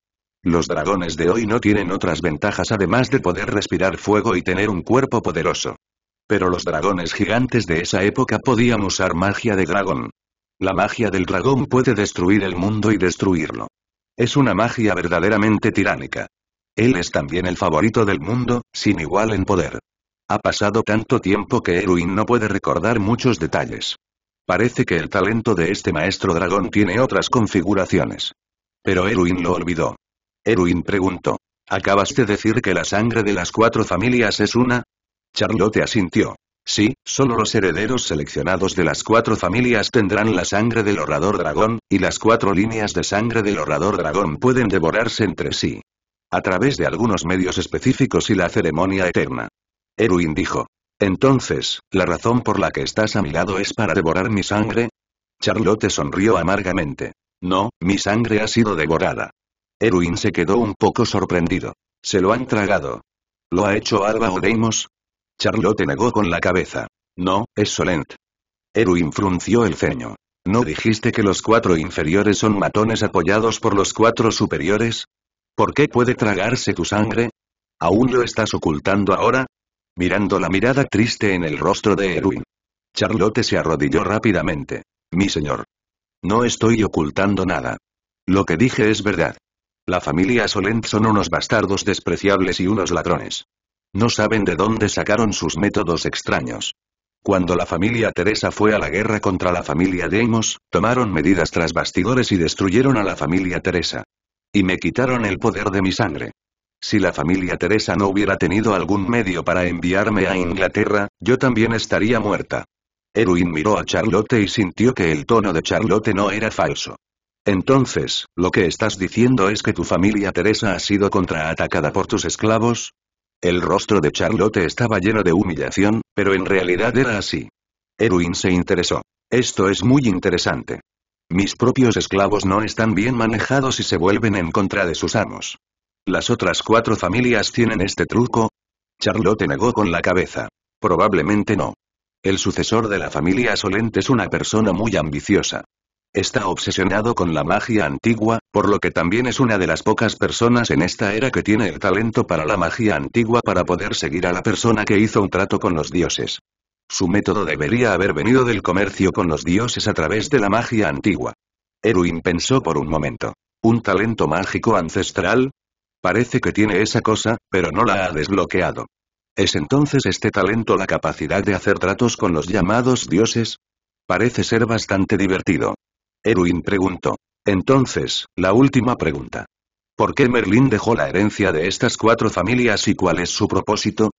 Los dragones de hoy no tienen otras ventajas además de poder respirar fuego y tener un cuerpo poderoso. Pero los dragones gigantes de esa época podían usar magia de dragón. La magia del dragón puede destruir el mundo y destruirlo. Es una magia verdaderamente tiránica. Él es también el favorito del mundo, sin igual en poder. Ha pasado tanto tiempo que Erwin no puede recordar muchos detalles. Parece que el talento de este maestro dragón tiene otras configuraciones. Pero Erwin lo olvidó. Erwin preguntó. ¿Acabas de decir que la sangre de las cuatro familias es una? Charlotte asintió. Sí, solo los herederos seleccionados de las cuatro familias tendrán la sangre del orador dragón, y las cuatro líneas de sangre del orador dragón pueden devorarse entre sí. A través de algunos medios específicos y la ceremonia eterna. Erwin dijo. Entonces, ¿la razón por la que estás a mi lado es para devorar mi sangre? Charlotte sonrió amargamente. No, mi sangre ha sido devorada. Eruin se quedó un poco sorprendido. Se lo han tragado. ¿Lo ha hecho Alba o Deimos? Charlotte negó con la cabeza. No, es Solent. Erwin frunció el ceño. ¿No dijiste que los cuatro inferiores son matones apoyados por los cuatro superiores? ¿Por qué puede tragarse tu sangre? ¿Aún lo estás ocultando ahora? Mirando la mirada triste en el rostro de Erwin. Charlotte se arrodilló rápidamente. Mi señor. No estoy ocultando nada. Lo que dije es verdad. La familia Solent son unos bastardos despreciables y unos ladrones. No saben de dónde sacaron sus métodos extraños. Cuando la familia Teresa fue a la guerra contra la familia Deimos, tomaron medidas tras bastidores y destruyeron a la familia Teresa. Y me quitaron el poder de mi sangre. Si la familia Teresa no hubiera tenido algún medio para enviarme a Inglaterra, yo también estaría muerta. Erwin miró a Charlotte y sintió que el tono de Charlotte no era falso. Entonces, ¿lo que estás diciendo es que tu familia Teresa ha sido contraatacada por tus esclavos? El rostro de Charlotte estaba lleno de humillación, pero en realidad era así. Erwin se interesó. Esto es muy interesante. Mis propios esclavos no están bien manejados y se vuelven en contra de sus amos. ¿Las otras cuatro familias tienen este truco? Charlotte negó con la cabeza. Probablemente no. El sucesor de la familia Solent es una persona muy ambiciosa. Está obsesionado con la magia antigua, por lo que también es una de las pocas personas en esta era que tiene el talento para la magia antigua para poder seguir a la persona que hizo un trato con los dioses. Su método debería haber venido del comercio con los dioses a través de la magia antigua. Erwin pensó por un momento. ¿Un talento mágico ancestral? Parece que tiene esa cosa, pero no la ha desbloqueado. ¿Es entonces este talento la capacidad de hacer tratos con los llamados dioses? Parece ser bastante divertido. Erwin preguntó. Entonces, la última pregunta. ¿Por qué Merlín dejó la herencia de estas cuatro familias y cuál es su propósito?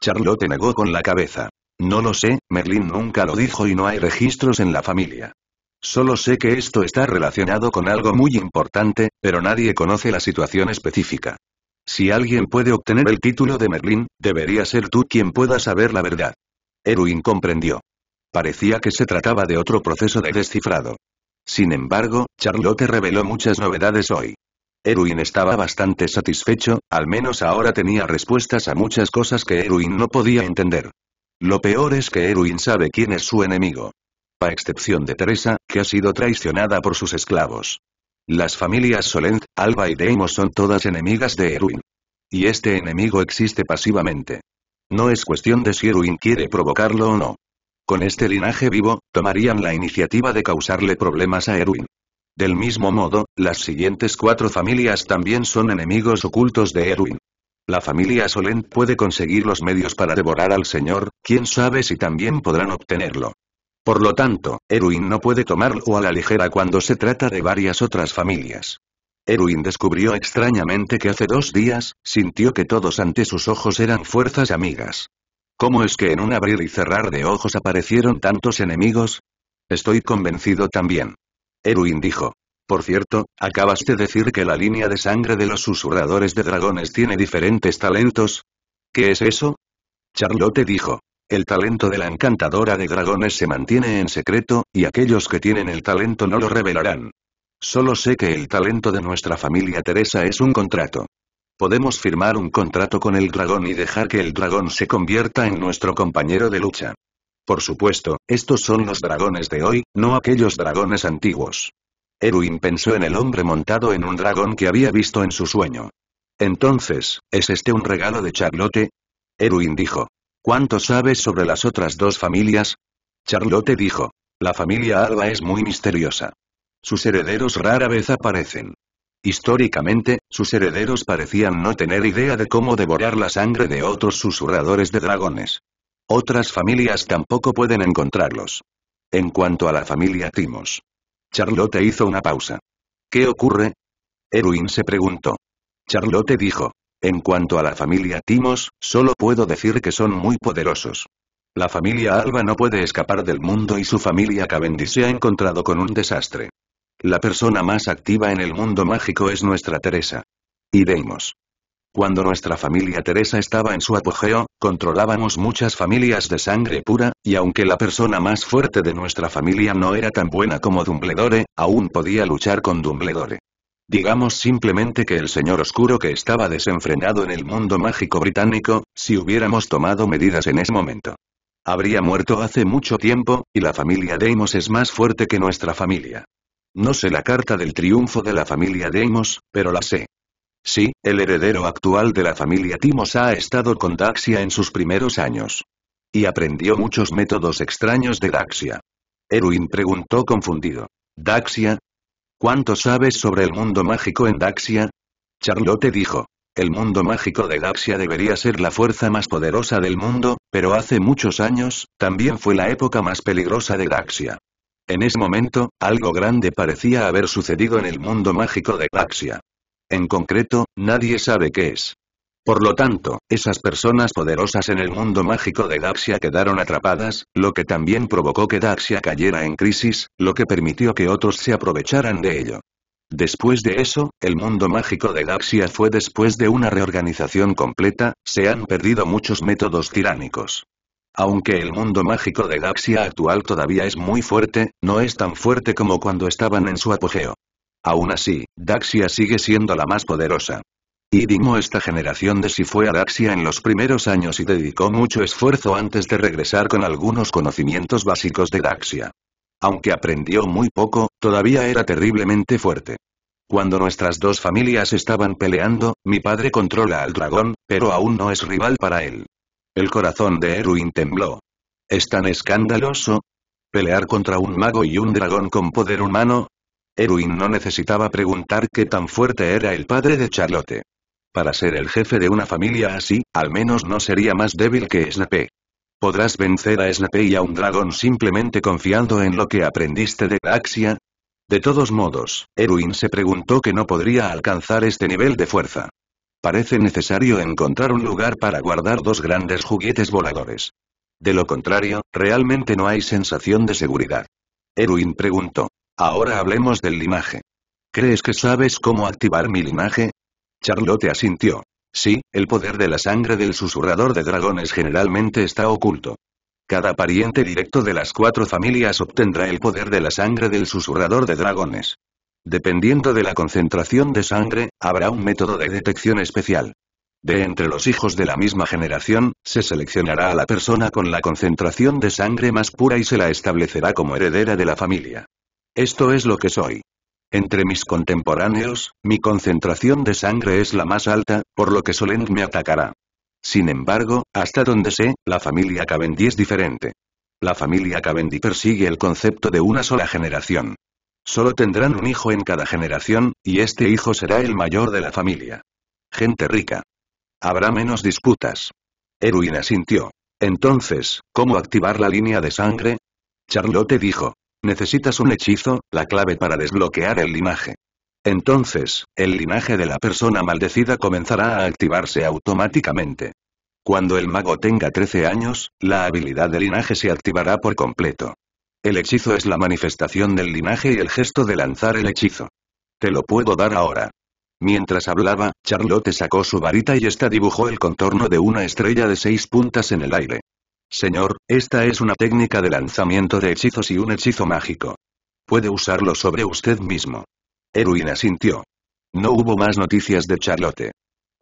Charlotte negó con la cabeza. No lo sé, Merlin nunca lo dijo y no hay registros en la familia. Solo sé que esto está relacionado con algo muy importante, pero nadie conoce la situación específica. Si alguien puede obtener el título de Merlin, debería ser tú quien pueda saber la verdad. Erwin comprendió. Parecía que se trataba de otro proceso de descifrado. Sin embargo, Charlotte reveló muchas novedades hoy. Erwin estaba bastante satisfecho, al menos ahora tenía respuestas a muchas cosas que Erwin no podía entender. Lo peor es que Erwin sabe quién es su enemigo. A excepción de Teresa, que ha sido traicionada por sus esclavos. Las familias Solent, Alba y Deimos son todas enemigas de Erwin. Y este enemigo existe pasivamente. No es cuestión de si Erwin quiere provocarlo o no. Con este linaje vivo, tomarían la iniciativa de causarle problemas a Erwin. Del mismo modo, las siguientes cuatro familias también son enemigos ocultos de Erwin. La familia Solent puede conseguir los medios para devorar al Señor, quién sabe si también podrán obtenerlo. Por lo tanto, Erwin no puede tomarlo a la ligera cuando se trata de varias otras familias. Erwin descubrió extrañamente que hace dos días, sintió que todos ante sus ojos eran fuerzas amigas. ¿Cómo es que en un abrir y cerrar de ojos aparecieron tantos enemigos? Estoy convencido también. Erwin dijo. Por cierto, ¿acabas de decir que la línea de sangre de los susurradores de dragones tiene diferentes talentos? ¿Qué es eso? Charlotte dijo. El talento de la encantadora de dragones se mantiene en secreto, y aquellos que tienen el talento no lo revelarán. Solo sé que el talento de nuestra familia Teresa es un contrato. Podemos firmar un contrato con el dragón y dejar que el dragón se convierta en nuestro compañero de lucha. Por supuesto, estos son los dragones de hoy, no aquellos dragones antiguos. Eruin pensó en el hombre montado en un dragón que había visto en su sueño. Entonces, ¿es este un regalo de Charlote? Erwin dijo. ¿Cuánto sabes sobre las otras dos familias? Charlote dijo. La familia Alba es muy misteriosa. Sus herederos rara vez aparecen. Históricamente, sus herederos parecían no tener idea de cómo devorar la sangre de otros susurradores de dragones. Otras familias tampoco pueden encontrarlos. En cuanto a la familia Timos, Charlotte hizo una pausa. ¿Qué ocurre? Erwin se preguntó. Charlotte dijo. En cuanto a la familia Timos, solo puedo decir que son muy poderosos. La familia Alba no puede escapar del mundo y su familia Cavendish se ha encontrado con un desastre. La persona más activa en el mundo mágico es nuestra Teresa. Y Deimos. Cuando nuestra familia Teresa estaba en su apogeo, controlábamos muchas familias de sangre pura, y aunque la persona más fuerte de nuestra familia no era tan buena como Dumbledore, aún podía luchar con Dumbledore. Digamos simplemente que el señor oscuro que estaba desenfrenado en el mundo mágico británico, si hubiéramos tomado medidas en ese momento. Habría muerto hace mucho tiempo, y la familia Deimos es más fuerte que nuestra familia. No sé la carta del triunfo de la familia Deimos, pero la sé. Sí, el heredero actual de la familia Timos ha estado con Daxia en sus primeros años. Y aprendió muchos métodos extraños de Daxia. Erwin preguntó confundido. ¿Daxia? ¿Cuánto sabes sobre el mundo mágico en Daxia? Charlotte dijo. El mundo mágico de Daxia debería ser la fuerza más poderosa del mundo, pero hace muchos años, también fue la época más peligrosa de Daxia. En ese momento, algo grande parecía haber sucedido en el mundo mágico de Daxia en concreto, nadie sabe qué es. Por lo tanto, esas personas poderosas en el mundo mágico de Daxia quedaron atrapadas, lo que también provocó que Daxia cayera en crisis, lo que permitió que otros se aprovecharan de ello. Después de eso, el mundo mágico de Daxia fue después de una reorganización completa, se han perdido muchos métodos tiránicos. Aunque el mundo mágico de Daxia actual todavía es muy fuerte, no es tan fuerte como cuando estaban en su apogeo. Aún así, Daxia sigue siendo la más poderosa. Y Dimo esta generación de si fue a Daxia en los primeros años y dedicó mucho esfuerzo antes de regresar con algunos conocimientos básicos de Daxia. Aunque aprendió muy poco, todavía era terriblemente fuerte. Cuando nuestras dos familias estaban peleando, mi padre controla al dragón, pero aún no es rival para él. El corazón de Erwin tembló. ¿Es tan escandaloso? ¿Pelear contra un mago y un dragón con poder humano? Erwin no necesitaba preguntar qué tan fuerte era el padre de Charlotte. Para ser el jefe de una familia así, al menos no sería más débil que Snape. ¿Podrás vencer a Snape y a un dragón simplemente confiando en lo que aprendiste de Axia? De todos modos, Erwin se preguntó que no podría alcanzar este nivel de fuerza. Parece necesario encontrar un lugar para guardar dos grandes juguetes voladores. De lo contrario, realmente no hay sensación de seguridad. Erwin preguntó. Ahora hablemos del linaje. ¿Crees que sabes cómo activar mi linaje? Charlotte asintió. Sí, el poder de la sangre del susurrador de dragones generalmente está oculto. Cada pariente directo de las cuatro familias obtendrá el poder de la sangre del susurrador de dragones. Dependiendo de la concentración de sangre, habrá un método de detección especial. De entre los hijos de la misma generación, se seleccionará a la persona con la concentración de sangre más pura y se la establecerá como heredera de la familia. Esto es lo que soy. Entre mis contemporáneos, mi concentración de sangre es la más alta, por lo que Solent me atacará. Sin embargo, hasta donde sé, la familia Cavendi es diferente. La familia Cavendi persigue el concepto de una sola generación. Solo tendrán un hijo en cada generación, y este hijo será el mayor de la familia. Gente rica. Habrá menos disputas. Erwin sintió. Entonces, ¿cómo activar la línea de sangre? Charlotte dijo. Necesitas un hechizo, la clave para desbloquear el linaje. Entonces, el linaje de la persona maldecida comenzará a activarse automáticamente. Cuando el mago tenga 13 años, la habilidad de linaje se activará por completo. El hechizo es la manifestación del linaje y el gesto de lanzar el hechizo. Te lo puedo dar ahora. Mientras hablaba, Charlotte sacó su varita y esta dibujó el contorno de una estrella de seis puntas en el aire. Señor, esta es una técnica de lanzamiento de hechizos y un hechizo mágico. Puede usarlo sobre usted mismo. Erwin asintió. No hubo más noticias de Charlotte.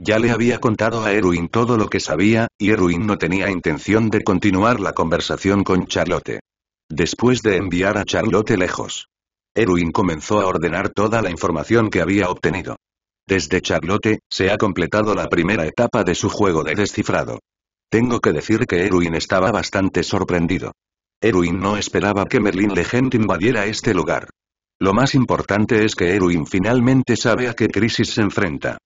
Ya le había contado a Erwin todo lo que sabía, y Erwin no tenía intención de continuar la conversación con Charlotte. Después de enviar a Charlotte lejos, Erwin comenzó a ordenar toda la información que había obtenido. Desde Charlotte, se ha completado la primera etapa de su juego de descifrado. Tengo que decir que Erwin estaba bastante sorprendido. Erwin no esperaba que Merlin Legend invadiera este lugar. Lo más importante es que Erwin finalmente sabe a qué crisis se enfrenta.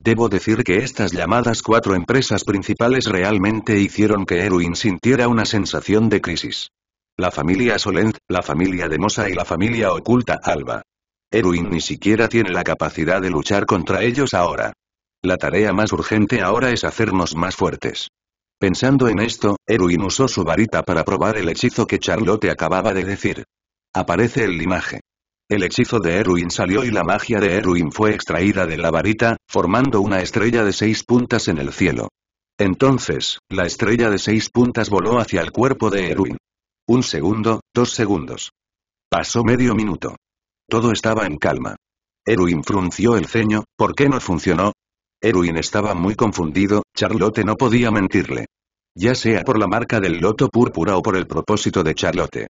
Debo decir que estas llamadas cuatro empresas principales realmente hicieron que Erwin sintiera una sensación de crisis. La familia Solent, la familia de Mosa y la familia oculta Alba. Erwin ni siquiera tiene la capacidad de luchar contra ellos ahora. La tarea más urgente ahora es hacernos más fuertes. Pensando en esto, Erwin usó su varita para probar el hechizo que Charlotte acababa de decir. Aparece el limaje. El hechizo de Erwin salió y la magia de Erwin fue extraída de la varita, formando una estrella de seis puntas en el cielo. Entonces, la estrella de seis puntas voló hacia el cuerpo de Erwin. Un segundo, dos segundos. Pasó medio minuto. Todo estaba en calma. Erwin frunció el ceño, ¿por qué no funcionó? Erwin estaba muy confundido, Charlotte no podía mentirle. Ya sea por la marca del loto púrpura o por el propósito de Charlotte.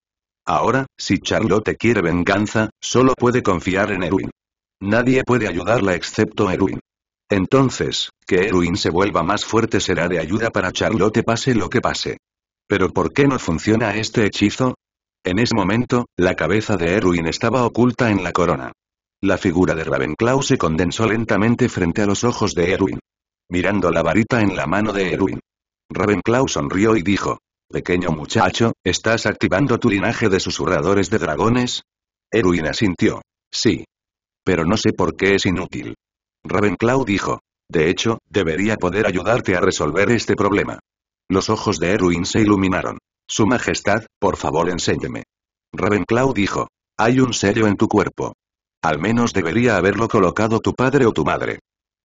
Ahora, si Charlotte quiere venganza, solo puede confiar en Erwin. Nadie puede ayudarla excepto Erwin. Entonces, que Erwin se vuelva más fuerte será de ayuda para Charlotte pase lo que pase. Pero ¿por qué no funciona este hechizo? En ese momento, la cabeza de Erwin estaba oculta en la corona. La figura de Ravenclaw se condensó lentamente frente a los ojos de Erwin. Mirando la varita en la mano de Erwin. Ravenclaw sonrió y dijo. Pequeño muchacho, ¿estás activando tu linaje de susurradores de dragones? Erwin asintió. Sí. Pero no sé por qué es inútil. Ravenclaw dijo. De hecho, debería poder ayudarte a resolver este problema. Los ojos de Erwin se iluminaron. Su Majestad, por favor enséñeme. Ravenclaw dijo. Hay un sello en tu cuerpo. Al menos debería haberlo colocado tu padre o tu madre.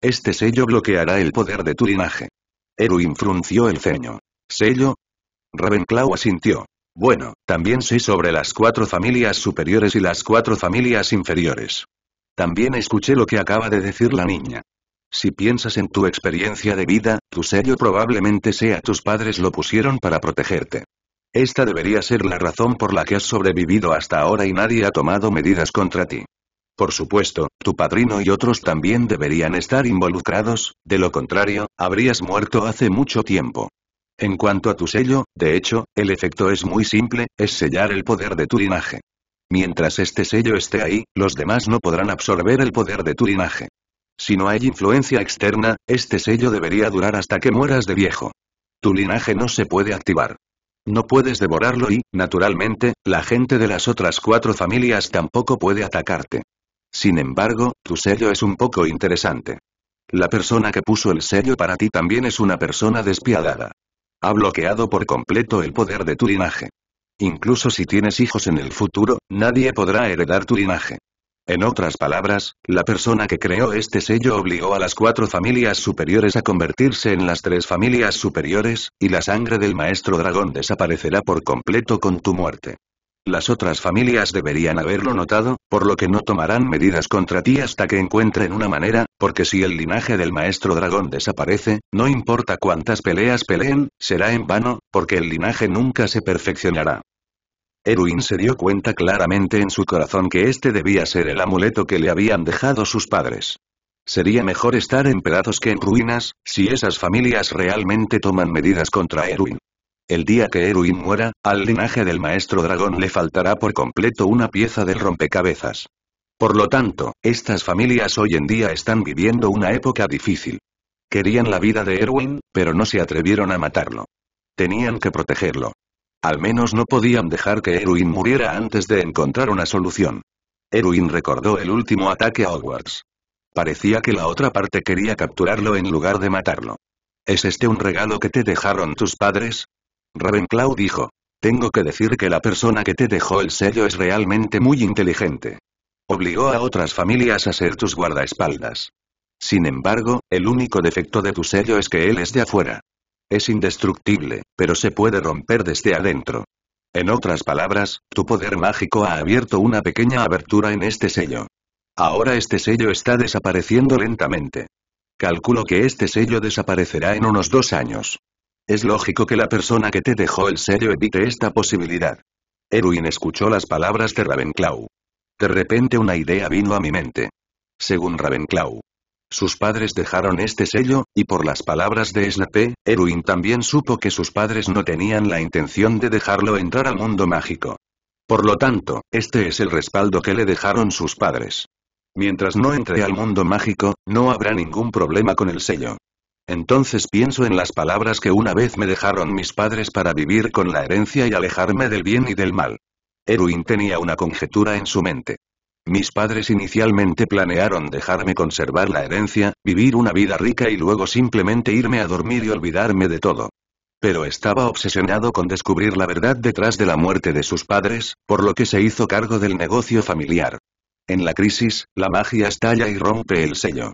Este sello bloqueará el poder de tu linaje. Erwin frunció el ceño. ¿Sello? Ravenclaw asintió. Bueno, también sé sobre las cuatro familias superiores y las cuatro familias inferiores. También escuché lo que acaba de decir la niña. Si piensas en tu experiencia de vida, tu sello probablemente sea tus padres lo pusieron para protegerte. Esta debería ser la razón por la que has sobrevivido hasta ahora y nadie ha tomado medidas contra ti. Por supuesto, tu padrino y otros también deberían estar involucrados, de lo contrario, habrías muerto hace mucho tiempo. En cuanto a tu sello, de hecho, el efecto es muy simple, es sellar el poder de tu linaje. Mientras este sello esté ahí, los demás no podrán absorber el poder de tu linaje. Si no hay influencia externa, este sello debería durar hasta que mueras de viejo. Tu linaje no se puede activar. No puedes devorarlo y, naturalmente, la gente de las otras cuatro familias tampoco puede atacarte. Sin embargo, tu sello es un poco interesante. La persona que puso el sello para ti también es una persona despiadada. Ha bloqueado por completo el poder de tu linaje. Incluso si tienes hijos en el futuro, nadie podrá heredar tu linaje. En otras palabras, la persona que creó este sello obligó a las cuatro familias superiores a convertirse en las tres familias superiores, y la sangre del maestro dragón desaparecerá por completo con tu muerte. Las otras familias deberían haberlo notado, por lo que no tomarán medidas contra ti hasta que encuentren una manera, porque si el linaje del maestro dragón desaparece, no importa cuántas peleas peleen, será en vano, porque el linaje nunca se perfeccionará. Erwin se dio cuenta claramente en su corazón que este debía ser el amuleto que le habían dejado sus padres. Sería mejor estar en pedazos que en ruinas, si esas familias realmente toman medidas contra Erwin. El día que Erwin muera, al linaje del maestro dragón le faltará por completo una pieza del rompecabezas. Por lo tanto, estas familias hoy en día están viviendo una época difícil. Querían la vida de Erwin, pero no se atrevieron a matarlo. Tenían que protegerlo. Al menos no podían dejar que Erwin muriera antes de encontrar una solución. Erwin recordó el último ataque a Hogwarts. Parecía que la otra parte quería capturarlo en lugar de matarlo. ¿Es este un regalo que te dejaron tus padres? Ravenclaw dijo. Tengo que decir que la persona que te dejó el sello es realmente muy inteligente. Obligó a otras familias a ser tus guardaespaldas. Sin embargo, el único defecto de tu sello es que él es de afuera. Es indestructible, pero se puede romper desde adentro. En otras palabras, tu poder mágico ha abierto una pequeña abertura en este sello. Ahora este sello está desapareciendo lentamente. Calculo que este sello desaparecerá en unos dos años. Es lógico que la persona que te dejó el sello evite esta posibilidad. Erwin escuchó las palabras de Ravenclaw. De repente una idea vino a mi mente. Según Ravenclaw, sus padres dejaron este sello, y por las palabras de Snape, Erwin también supo que sus padres no tenían la intención de dejarlo entrar al mundo mágico. Por lo tanto, este es el respaldo que le dejaron sus padres. Mientras no entre al mundo mágico, no habrá ningún problema con el sello. Entonces pienso en las palabras que una vez me dejaron mis padres para vivir con la herencia y alejarme del bien y del mal. Erwin tenía una conjetura en su mente. Mis padres inicialmente planearon dejarme conservar la herencia, vivir una vida rica y luego simplemente irme a dormir y olvidarme de todo. Pero estaba obsesionado con descubrir la verdad detrás de la muerte de sus padres, por lo que se hizo cargo del negocio familiar. En la crisis, la magia estalla y rompe el sello.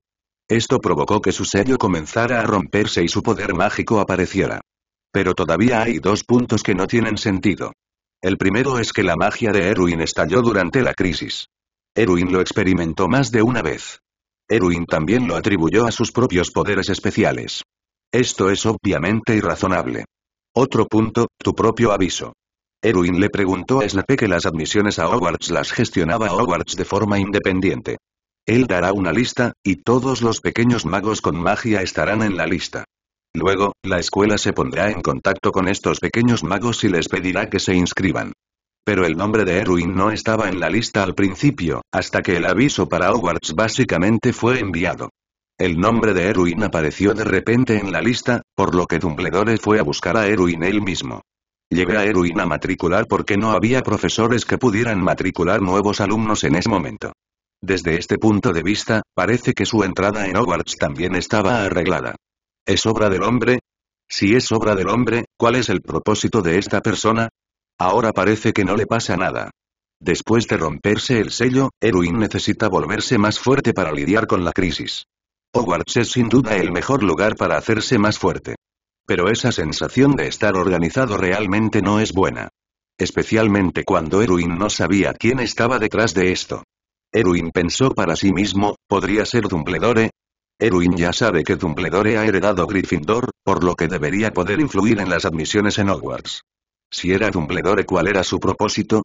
Esto provocó que su sello comenzara a romperse y su poder mágico apareciera. Pero todavía hay dos puntos que no tienen sentido. El primero es que la magia de Erwin estalló durante la crisis. Erwin lo experimentó más de una vez. Erwin también lo atribuyó a sus propios poderes especiales. Esto es obviamente irrazonable. Otro punto, tu propio aviso. Erwin le preguntó a Snape que las admisiones a Hogwarts las gestionaba Hogwarts de forma independiente. Él dará una lista, y todos los pequeños magos con magia estarán en la lista. Luego, la escuela se pondrá en contacto con estos pequeños magos y les pedirá que se inscriban. Pero el nombre de Erwin no estaba en la lista al principio, hasta que el aviso para Hogwarts básicamente fue enviado. El nombre de Erwin apareció de repente en la lista, por lo que Dumbledore fue a buscar a Erwin él mismo. Llegué a Erwin a matricular porque no había profesores que pudieran matricular nuevos alumnos en ese momento. Desde este punto de vista, parece que su entrada en Hogwarts también estaba arreglada. ¿Es obra del hombre? Si es obra del hombre, ¿cuál es el propósito de esta persona? Ahora parece que no le pasa nada. Después de romperse el sello, Erwin necesita volverse más fuerte para lidiar con la crisis. Hogwarts es sin duda el mejor lugar para hacerse más fuerte. Pero esa sensación de estar organizado realmente no es buena. Especialmente cuando Erwin no sabía quién estaba detrás de esto. Erwin pensó para sí mismo, ¿podría ser Dumbledore? Erwin ya sabe que Dumbledore ha heredado Gryffindor, por lo que debería poder influir en las admisiones en Hogwarts. Si era Dumbledore ¿cuál era su propósito?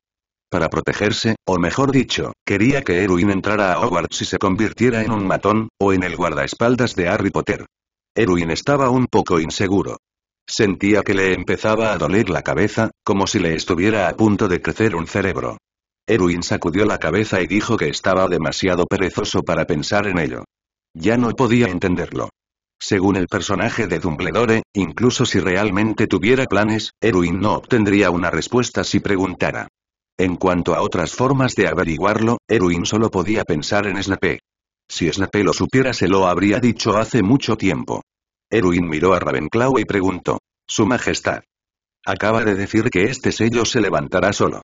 Para protegerse, o mejor dicho, quería que Erwin entrara a Hogwarts y se convirtiera en un matón, o en el guardaespaldas de Harry Potter. Erwin estaba un poco inseguro. Sentía que le empezaba a doler la cabeza, como si le estuviera a punto de crecer un cerebro. Erwin sacudió la cabeza y dijo que estaba demasiado perezoso para pensar en ello. Ya no podía entenderlo. Según el personaje de Dumbledore, incluso si realmente tuviera planes, Erwin no obtendría una respuesta si preguntara. En cuanto a otras formas de averiguarlo, Erwin solo podía pensar en Snape. Si Snape lo supiera se lo habría dicho hace mucho tiempo. Erwin miró a Ravenclaw y preguntó. Su Majestad. Acaba de decir que este sello se levantará solo.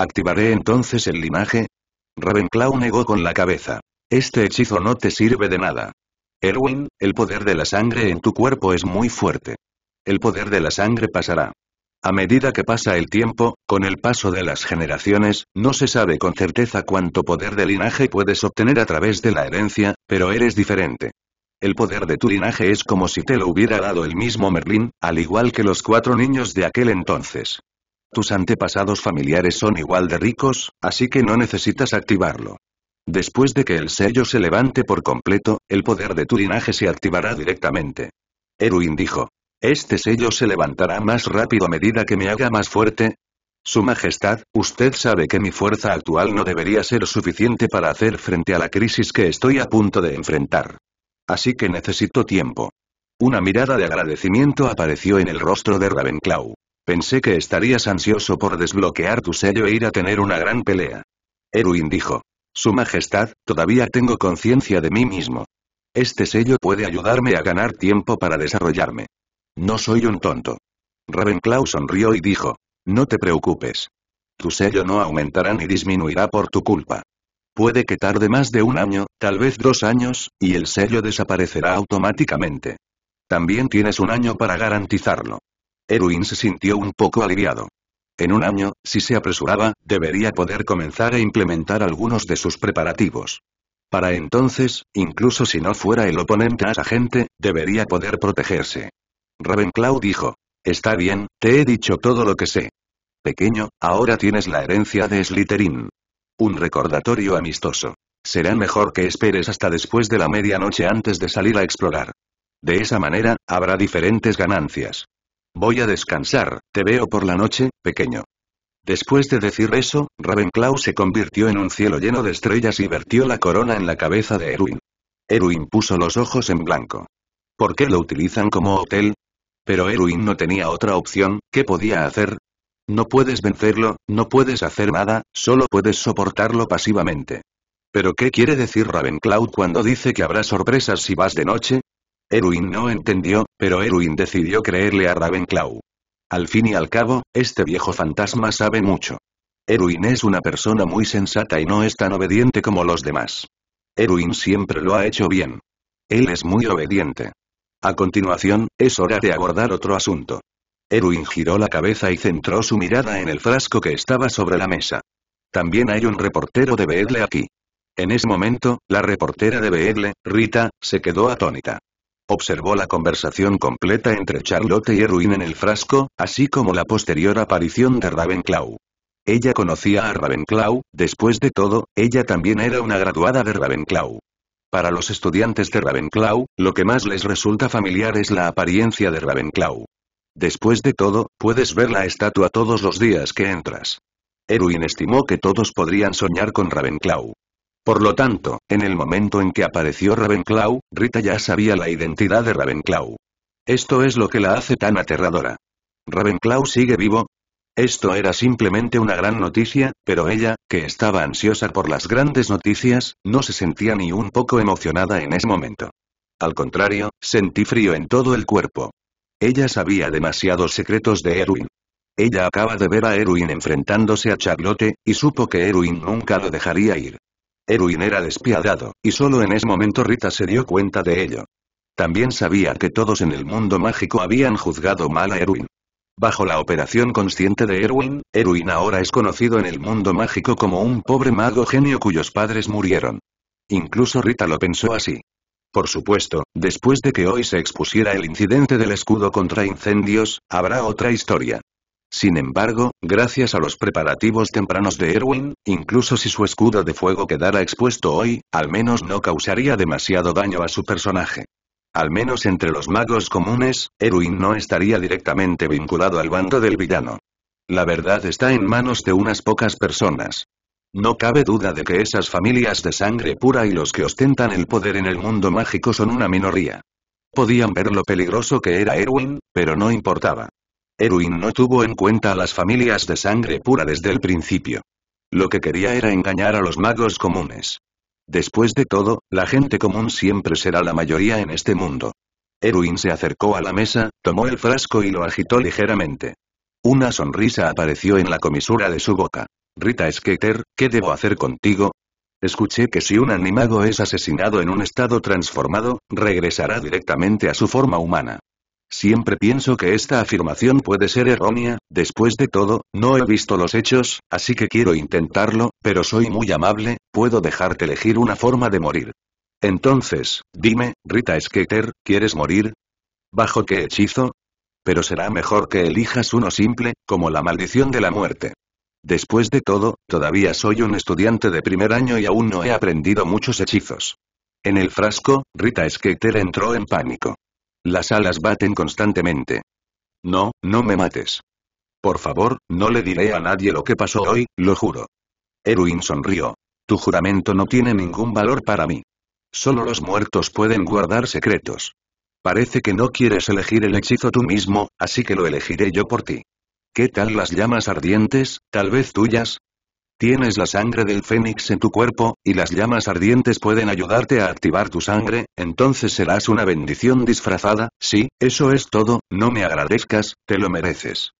¿Activaré entonces el linaje? Ravenclaw negó con la cabeza. Este hechizo no te sirve de nada. Erwin, el poder de la sangre en tu cuerpo es muy fuerte. El poder de la sangre pasará. A medida que pasa el tiempo, con el paso de las generaciones, no se sabe con certeza cuánto poder de linaje puedes obtener a través de la herencia, pero eres diferente. El poder de tu linaje es como si te lo hubiera dado el mismo Merlín, al igual que los cuatro niños de aquel entonces. Tus antepasados familiares son igual de ricos, así que no necesitas activarlo. Después de que el sello se levante por completo, el poder de tu linaje se activará directamente. Erwin dijo. Este sello se levantará más rápido a medida que me haga más fuerte. Su Majestad, usted sabe que mi fuerza actual no debería ser suficiente para hacer frente a la crisis que estoy a punto de enfrentar. Así que necesito tiempo. Una mirada de agradecimiento apareció en el rostro de Ravenclaw. Pensé que estarías ansioso por desbloquear tu sello e ir a tener una gran pelea. Erwin dijo. Su Majestad, todavía tengo conciencia de mí mismo. Este sello puede ayudarme a ganar tiempo para desarrollarme. No soy un tonto. Ravenclaw sonrió y dijo. No te preocupes. Tu sello no aumentará ni disminuirá por tu culpa. Puede que tarde más de un año, tal vez dos años, y el sello desaparecerá automáticamente. También tienes un año para garantizarlo. Erwin se sintió un poco aliviado. En un año, si se apresuraba, debería poder comenzar a implementar algunos de sus preparativos. Para entonces, incluso si no fuera el oponente a gente, debería poder protegerse. Ravenclaw dijo. Está bien, te he dicho todo lo que sé. Pequeño, ahora tienes la herencia de Slytherin. Un recordatorio amistoso. Será mejor que esperes hasta después de la medianoche antes de salir a explorar. De esa manera, habrá diferentes ganancias. Voy a descansar, te veo por la noche, pequeño. Después de decir eso, Ravenclaw se convirtió en un cielo lleno de estrellas y vertió la corona en la cabeza de Erwin. Erwin puso los ojos en blanco. ¿Por qué lo utilizan como hotel? Pero Erwin no tenía otra opción, ¿qué podía hacer? No puedes vencerlo, no puedes hacer nada, solo puedes soportarlo pasivamente. ¿Pero qué quiere decir Ravenclaw cuando dice que habrá sorpresas si vas de noche? Erwin no entendió, pero Erwin decidió creerle a Ravenclaw. Al fin y al cabo, este viejo fantasma sabe mucho. Erwin es una persona muy sensata y no es tan obediente como los demás. Erwin siempre lo ha hecho bien. Él es muy obediente. A continuación, es hora de abordar otro asunto. Erwin giró la cabeza y centró su mirada en el frasco que estaba sobre la mesa. También hay un reportero de Beedle aquí. En ese momento, la reportera de Beedle, Rita, se quedó atónita. Observó la conversación completa entre Charlotte y Erwin en el frasco, así como la posterior aparición de Ravenclaw. Ella conocía a Ravenclaw, después de todo, ella también era una graduada de Ravenclaw. Para los estudiantes de Ravenclaw, lo que más les resulta familiar es la apariencia de Ravenclaw. Después de todo, puedes ver la estatua todos los días que entras. Erwin estimó que todos podrían soñar con Ravenclaw. Por lo tanto, en el momento en que apareció Ravenclaw, Rita ya sabía la identidad de Ravenclaw. Esto es lo que la hace tan aterradora. ¿Ravenclaw sigue vivo? Esto era simplemente una gran noticia, pero ella, que estaba ansiosa por las grandes noticias, no se sentía ni un poco emocionada en ese momento. Al contrario, sentí frío en todo el cuerpo. Ella sabía demasiados secretos de Erwin. Ella acaba de ver a Erwin enfrentándose a Charlotte, y supo que Erwin nunca lo dejaría ir. Erwin era despiadado, y solo en ese momento Rita se dio cuenta de ello. También sabía que todos en el mundo mágico habían juzgado mal a Erwin. Bajo la operación consciente de Erwin, Erwin ahora es conocido en el mundo mágico como un pobre mago genio cuyos padres murieron. Incluso Rita lo pensó así. Por supuesto, después de que hoy se expusiera el incidente del escudo contra incendios, habrá otra historia. Sin embargo, gracias a los preparativos tempranos de Erwin, incluso si su escudo de fuego quedara expuesto hoy, al menos no causaría demasiado daño a su personaje. Al menos entre los magos comunes, Erwin no estaría directamente vinculado al bando del villano. La verdad está en manos de unas pocas personas. No cabe duda de que esas familias de sangre pura y los que ostentan el poder en el mundo mágico son una minoría. Podían ver lo peligroso que era Erwin, pero no importaba. Erwin no tuvo en cuenta a las familias de sangre pura desde el principio. Lo que quería era engañar a los magos comunes. Después de todo, la gente común siempre será la mayoría en este mundo. Erwin se acercó a la mesa, tomó el frasco y lo agitó ligeramente. Una sonrisa apareció en la comisura de su boca. Rita Skater, ¿qué debo hacer contigo? Escuché que si un animago es asesinado en un estado transformado, regresará directamente a su forma humana. Siempre pienso que esta afirmación puede ser errónea, después de todo, no he visto los hechos, así que quiero intentarlo, pero soy muy amable, puedo dejarte elegir una forma de morir. Entonces, dime, Rita Skeeter, ¿quieres morir? ¿Bajo qué hechizo? Pero será mejor que elijas uno simple, como la maldición de la muerte. Después de todo, todavía soy un estudiante de primer año y aún no he aprendido muchos hechizos. En el frasco, Rita Skeeter entró en pánico. Las alas baten constantemente. No, no me mates. Por favor, no le diré a nadie lo que pasó hoy, lo juro. Erwin sonrió. Tu juramento no tiene ningún valor para mí. Solo los muertos pueden guardar secretos. Parece que no quieres elegir el hechizo tú mismo, así que lo elegiré yo por ti. ¿Qué tal las llamas ardientes, tal vez tuyas? Tienes la sangre del fénix en tu cuerpo, y las llamas ardientes pueden ayudarte a activar tu sangre, entonces serás una bendición disfrazada, sí, eso es todo, no me agradezcas, te lo mereces.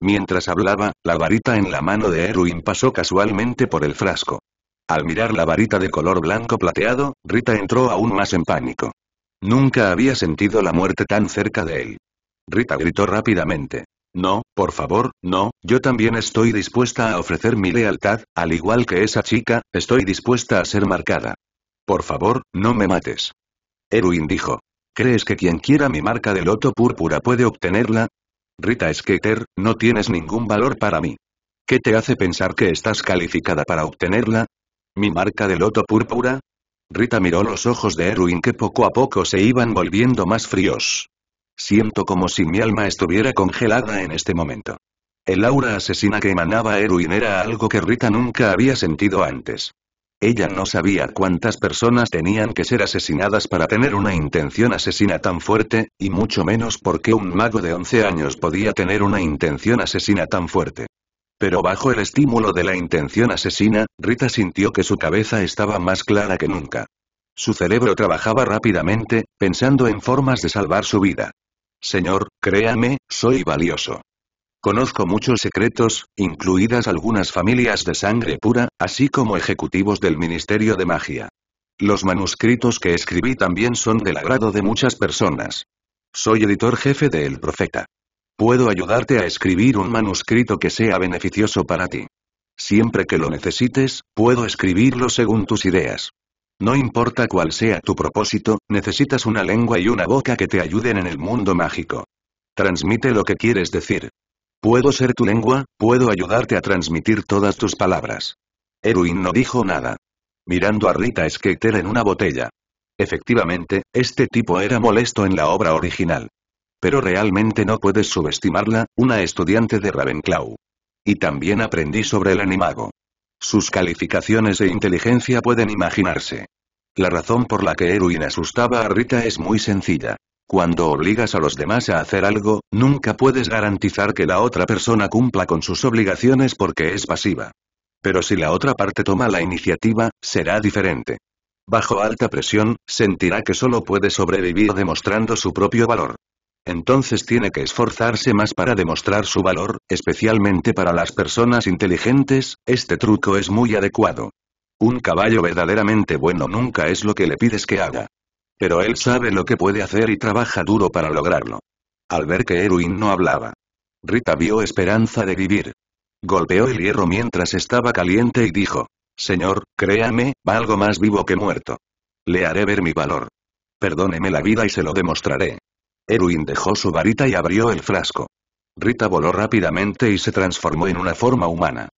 Mientras hablaba, la varita en la mano de Erwin pasó casualmente por el frasco. Al mirar la varita de color blanco plateado, Rita entró aún más en pánico. Nunca había sentido la muerte tan cerca de él. Rita gritó rápidamente. No, por favor, no, yo también estoy dispuesta a ofrecer mi lealtad, al igual que esa chica, estoy dispuesta a ser marcada. Por favor, no me mates. Erwin dijo. ¿Crees que quien quiera mi marca de loto púrpura puede obtenerla? Rita Skeeter, no tienes ningún valor para mí. ¿Qué te hace pensar que estás calificada para obtenerla? ¿Mi marca de loto púrpura? Rita miró los ojos de Erwin que poco a poco se iban volviendo más fríos. Siento como si mi alma estuviera congelada en este momento. El aura asesina que emanaba Erwin era algo que Rita nunca había sentido antes. Ella no sabía cuántas personas tenían que ser asesinadas para tener una intención asesina tan fuerte, y mucho menos por qué un mago de 11 años podía tener una intención asesina tan fuerte. Pero bajo el estímulo de la intención asesina, Rita sintió que su cabeza estaba más clara que nunca. Su cerebro trabajaba rápidamente, pensando en formas de salvar su vida. Señor, créame, soy valioso. Conozco muchos secretos, incluidas algunas familias de sangre pura, así como ejecutivos del Ministerio de Magia. Los manuscritos que escribí también son del agrado de muchas personas. Soy editor jefe de El Profeta. Puedo ayudarte a escribir un manuscrito que sea beneficioso para ti. Siempre que lo necesites, puedo escribirlo según tus ideas. No importa cuál sea tu propósito, necesitas una lengua y una boca que te ayuden en el mundo mágico. Transmite lo que quieres decir. Puedo ser tu lengua, puedo ayudarte a transmitir todas tus palabras. Erwin no dijo nada. Mirando a Rita Skeeter en una botella. Efectivamente, este tipo era molesto en la obra original. Pero realmente no puedes subestimarla, una estudiante de Ravenclaw. Y también aprendí sobre el animago. Sus calificaciones e inteligencia pueden imaginarse. La razón por la que Erwin asustaba a Rita es muy sencilla. Cuando obligas a los demás a hacer algo, nunca puedes garantizar que la otra persona cumpla con sus obligaciones porque es pasiva. Pero si la otra parte toma la iniciativa, será diferente. Bajo alta presión, sentirá que solo puede sobrevivir demostrando su propio valor entonces tiene que esforzarse más para demostrar su valor, especialmente para las personas inteligentes, este truco es muy adecuado. Un caballo verdaderamente bueno nunca es lo que le pides que haga. Pero él sabe lo que puede hacer y trabaja duro para lograrlo. Al ver que Erwin no hablaba, Rita vio esperanza de vivir. Golpeó el hierro mientras estaba caliente y dijo, Señor, créame, algo más vivo que muerto. Le haré ver mi valor. Perdóneme la vida y se lo demostraré. Erwin dejó su varita y abrió el frasco. Rita voló rápidamente y se transformó en una forma humana.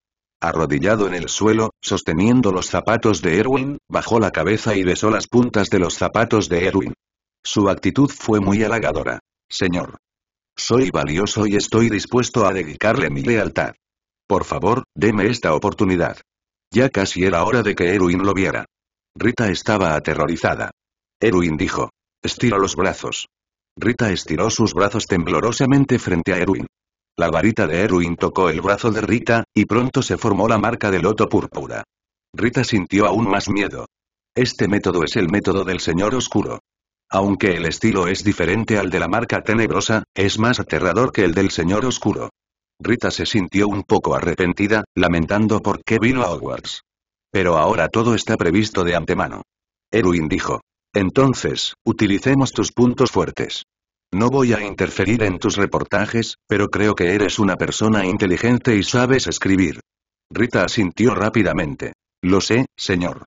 Arrodillado en el suelo, sosteniendo los zapatos de Erwin, bajó la cabeza y besó las puntas de los zapatos de Erwin. Su actitud fue muy halagadora. Señor. Soy valioso y estoy dispuesto a dedicarle mi lealtad. Por favor, deme esta oportunidad. Ya casi era hora de que Erwin lo viera. Rita estaba aterrorizada. Erwin dijo. Estira los brazos. Rita estiró sus brazos temblorosamente frente a Erwin. La varita de Erwin tocó el brazo de Rita, y pronto se formó la marca de loto púrpura. Rita sintió aún más miedo. Este método es el método del Señor Oscuro. Aunque el estilo es diferente al de la marca tenebrosa, es más aterrador que el del Señor Oscuro. Rita se sintió un poco arrepentida, lamentando por qué vino a Hogwarts. Pero ahora todo está previsto de antemano. Erwin dijo. Entonces, utilicemos tus puntos fuertes. No voy a interferir en tus reportajes, pero creo que eres una persona inteligente y sabes escribir. Rita asintió rápidamente. Lo sé, señor.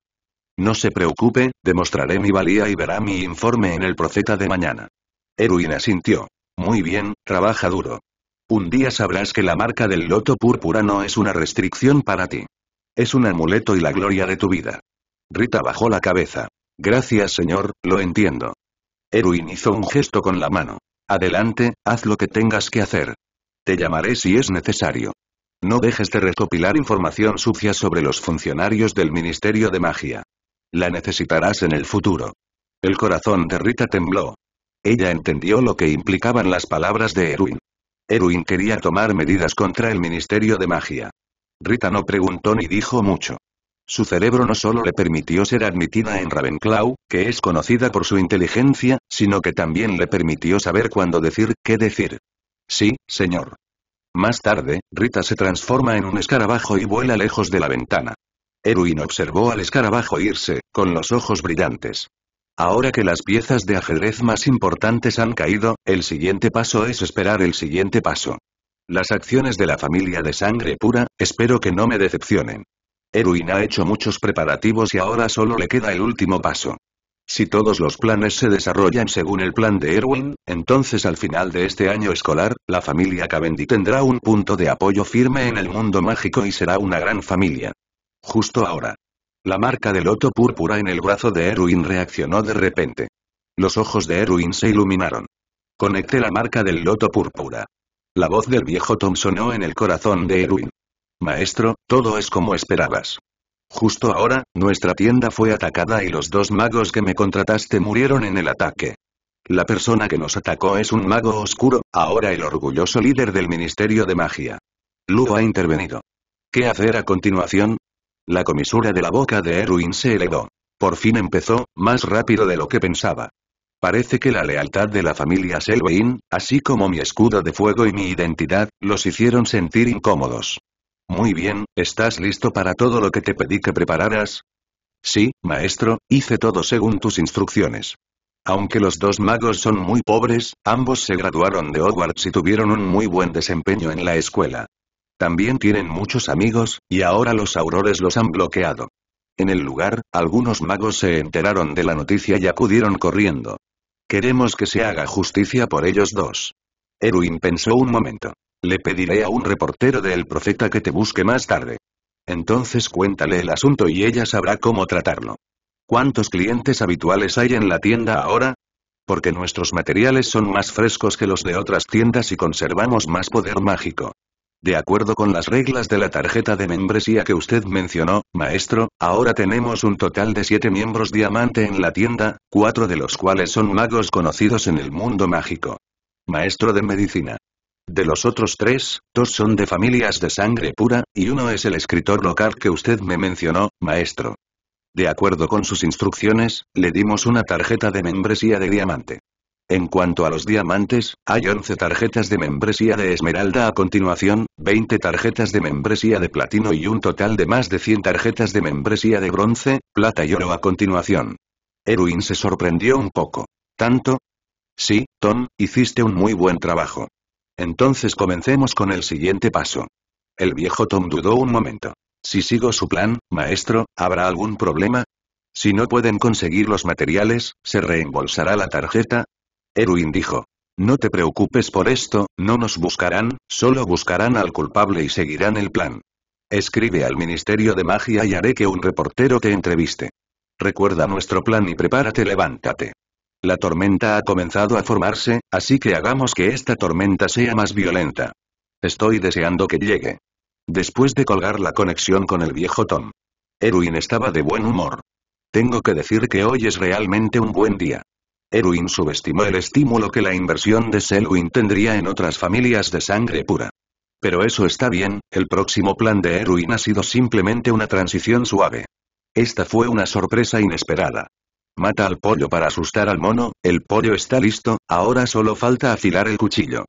No se preocupe, demostraré mi valía y verá mi informe en el proceta de mañana. Erwin asintió. Muy bien, trabaja duro. Un día sabrás que la marca del loto púrpura no es una restricción para ti. Es un amuleto y la gloria de tu vida. Rita bajó la cabeza. Gracias señor, lo entiendo. Erwin hizo un gesto con la mano. Adelante, haz lo que tengas que hacer. Te llamaré si es necesario. No dejes de recopilar información sucia sobre los funcionarios del Ministerio de Magia. La necesitarás en el futuro. El corazón de Rita tembló. Ella entendió lo que implicaban las palabras de Erwin. Erwin quería tomar medidas contra el Ministerio de Magia. Rita no preguntó ni dijo mucho. Su cerebro no solo le permitió ser admitida en Ravenclaw, que es conocida por su inteligencia, sino que también le permitió saber cuándo decir qué decir. Sí, señor. Más tarde, Rita se transforma en un escarabajo y vuela lejos de la ventana. Erwin observó al escarabajo irse, con los ojos brillantes. Ahora que las piezas de ajedrez más importantes han caído, el siguiente paso es esperar el siguiente paso. Las acciones de la familia de sangre pura, espero que no me decepcionen. Erwin ha hecho muchos preparativos y ahora solo le queda el último paso. Si todos los planes se desarrollan según el plan de Erwin, entonces al final de este año escolar, la familia Cavendish tendrá un punto de apoyo firme en el mundo mágico y será una gran familia. Justo ahora. La marca de loto púrpura en el brazo de Erwin reaccionó de repente. Los ojos de Erwin se iluminaron. Conecté la marca del loto púrpura. La voz del viejo Tom sonó en el corazón de Erwin. Maestro, todo es como esperabas. Justo ahora, nuestra tienda fue atacada y los dos magos que me contrataste murieron en el ataque. La persona que nos atacó es un mago oscuro, ahora el orgulloso líder del Ministerio de Magia. Lu ha intervenido. ¿Qué hacer a continuación? La comisura de la boca de Erwin se elevó. Por fin empezó, más rápido de lo que pensaba. Parece que la lealtad de la familia Selwyn, así como mi escudo de fuego y mi identidad, los hicieron sentir incómodos. Muy bien, ¿estás listo para todo lo que te pedí que prepararas? Sí, maestro, hice todo según tus instrucciones. Aunque los dos magos son muy pobres, ambos se graduaron de Hogwarts y tuvieron un muy buen desempeño en la escuela. También tienen muchos amigos, y ahora los aurores los han bloqueado. En el lugar, algunos magos se enteraron de la noticia y acudieron corriendo. Queremos que se haga justicia por ellos dos. Erwin pensó un momento. Le pediré a un reportero de El Profeta que te busque más tarde. Entonces cuéntale el asunto y ella sabrá cómo tratarlo. ¿Cuántos clientes habituales hay en la tienda ahora? Porque nuestros materiales son más frescos que los de otras tiendas y conservamos más poder mágico. De acuerdo con las reglas de la tarjeta de membresía que usted mencionó, maestro, ahora tenemos un total de siete miembros diamante en la tienda, cuatro de los cuales son magos conocidos en el mundo mágico. Maestro de medicina. De los otros tres, dos son de familias de sangre pura, y uno es el escritor local que usted me mencionó, maestro. De acuerdo con sus instrucciones, le dimos una tarjeta de membresía de diamante. En cuanto a los diamantes, hay 11 tarjetas de membresía de esmeralda a continuación, 20 tarjetas de membresía de platino y un total de más de 100 tarjetas de membresía de bronce, plata y oro a continuación. Erwin se sorprendió un poco. ¿Tanto? Sí, Tom, hiciste un muy buen trabajo. Entonces comencemos con el siguiente paso. El viejo Tom dudó un momento. Si sigo su plan, maestro, ¿habrá algún problema? Si no pueden conseguir los materiales, ¿se reembolsará la tarjeta? Erwin dijo. No te preocupes por esto, no nos buscarán, solo buscarán al culpable y seguirán el plan. Escribe al Ministerio de Magia y haré que un reportero te entreviste. Recuerda nuestro plan y prepárate, levántate. La tormenta ha comenzado a formarse, así que hagamos que esta tormenta sea más violenta. Estoy deseando que llegue. Después de colgar la conexión con el viejo Tom. Erwin estaba de buen humor. Tengo que decir que hoy es realmente un buen día. Erwin subestimó el estímulo que la inversión de Selwyn tendría en otras familias de sangre pura. Pero eso está bien, el próximo plan de Erwin ha sido simplemente una transición suave. Esta fue una sorpresa inesperada. Mata al pollo para asustar al mono, el pollo está listo, ahora solo falta afilar el cuchillo.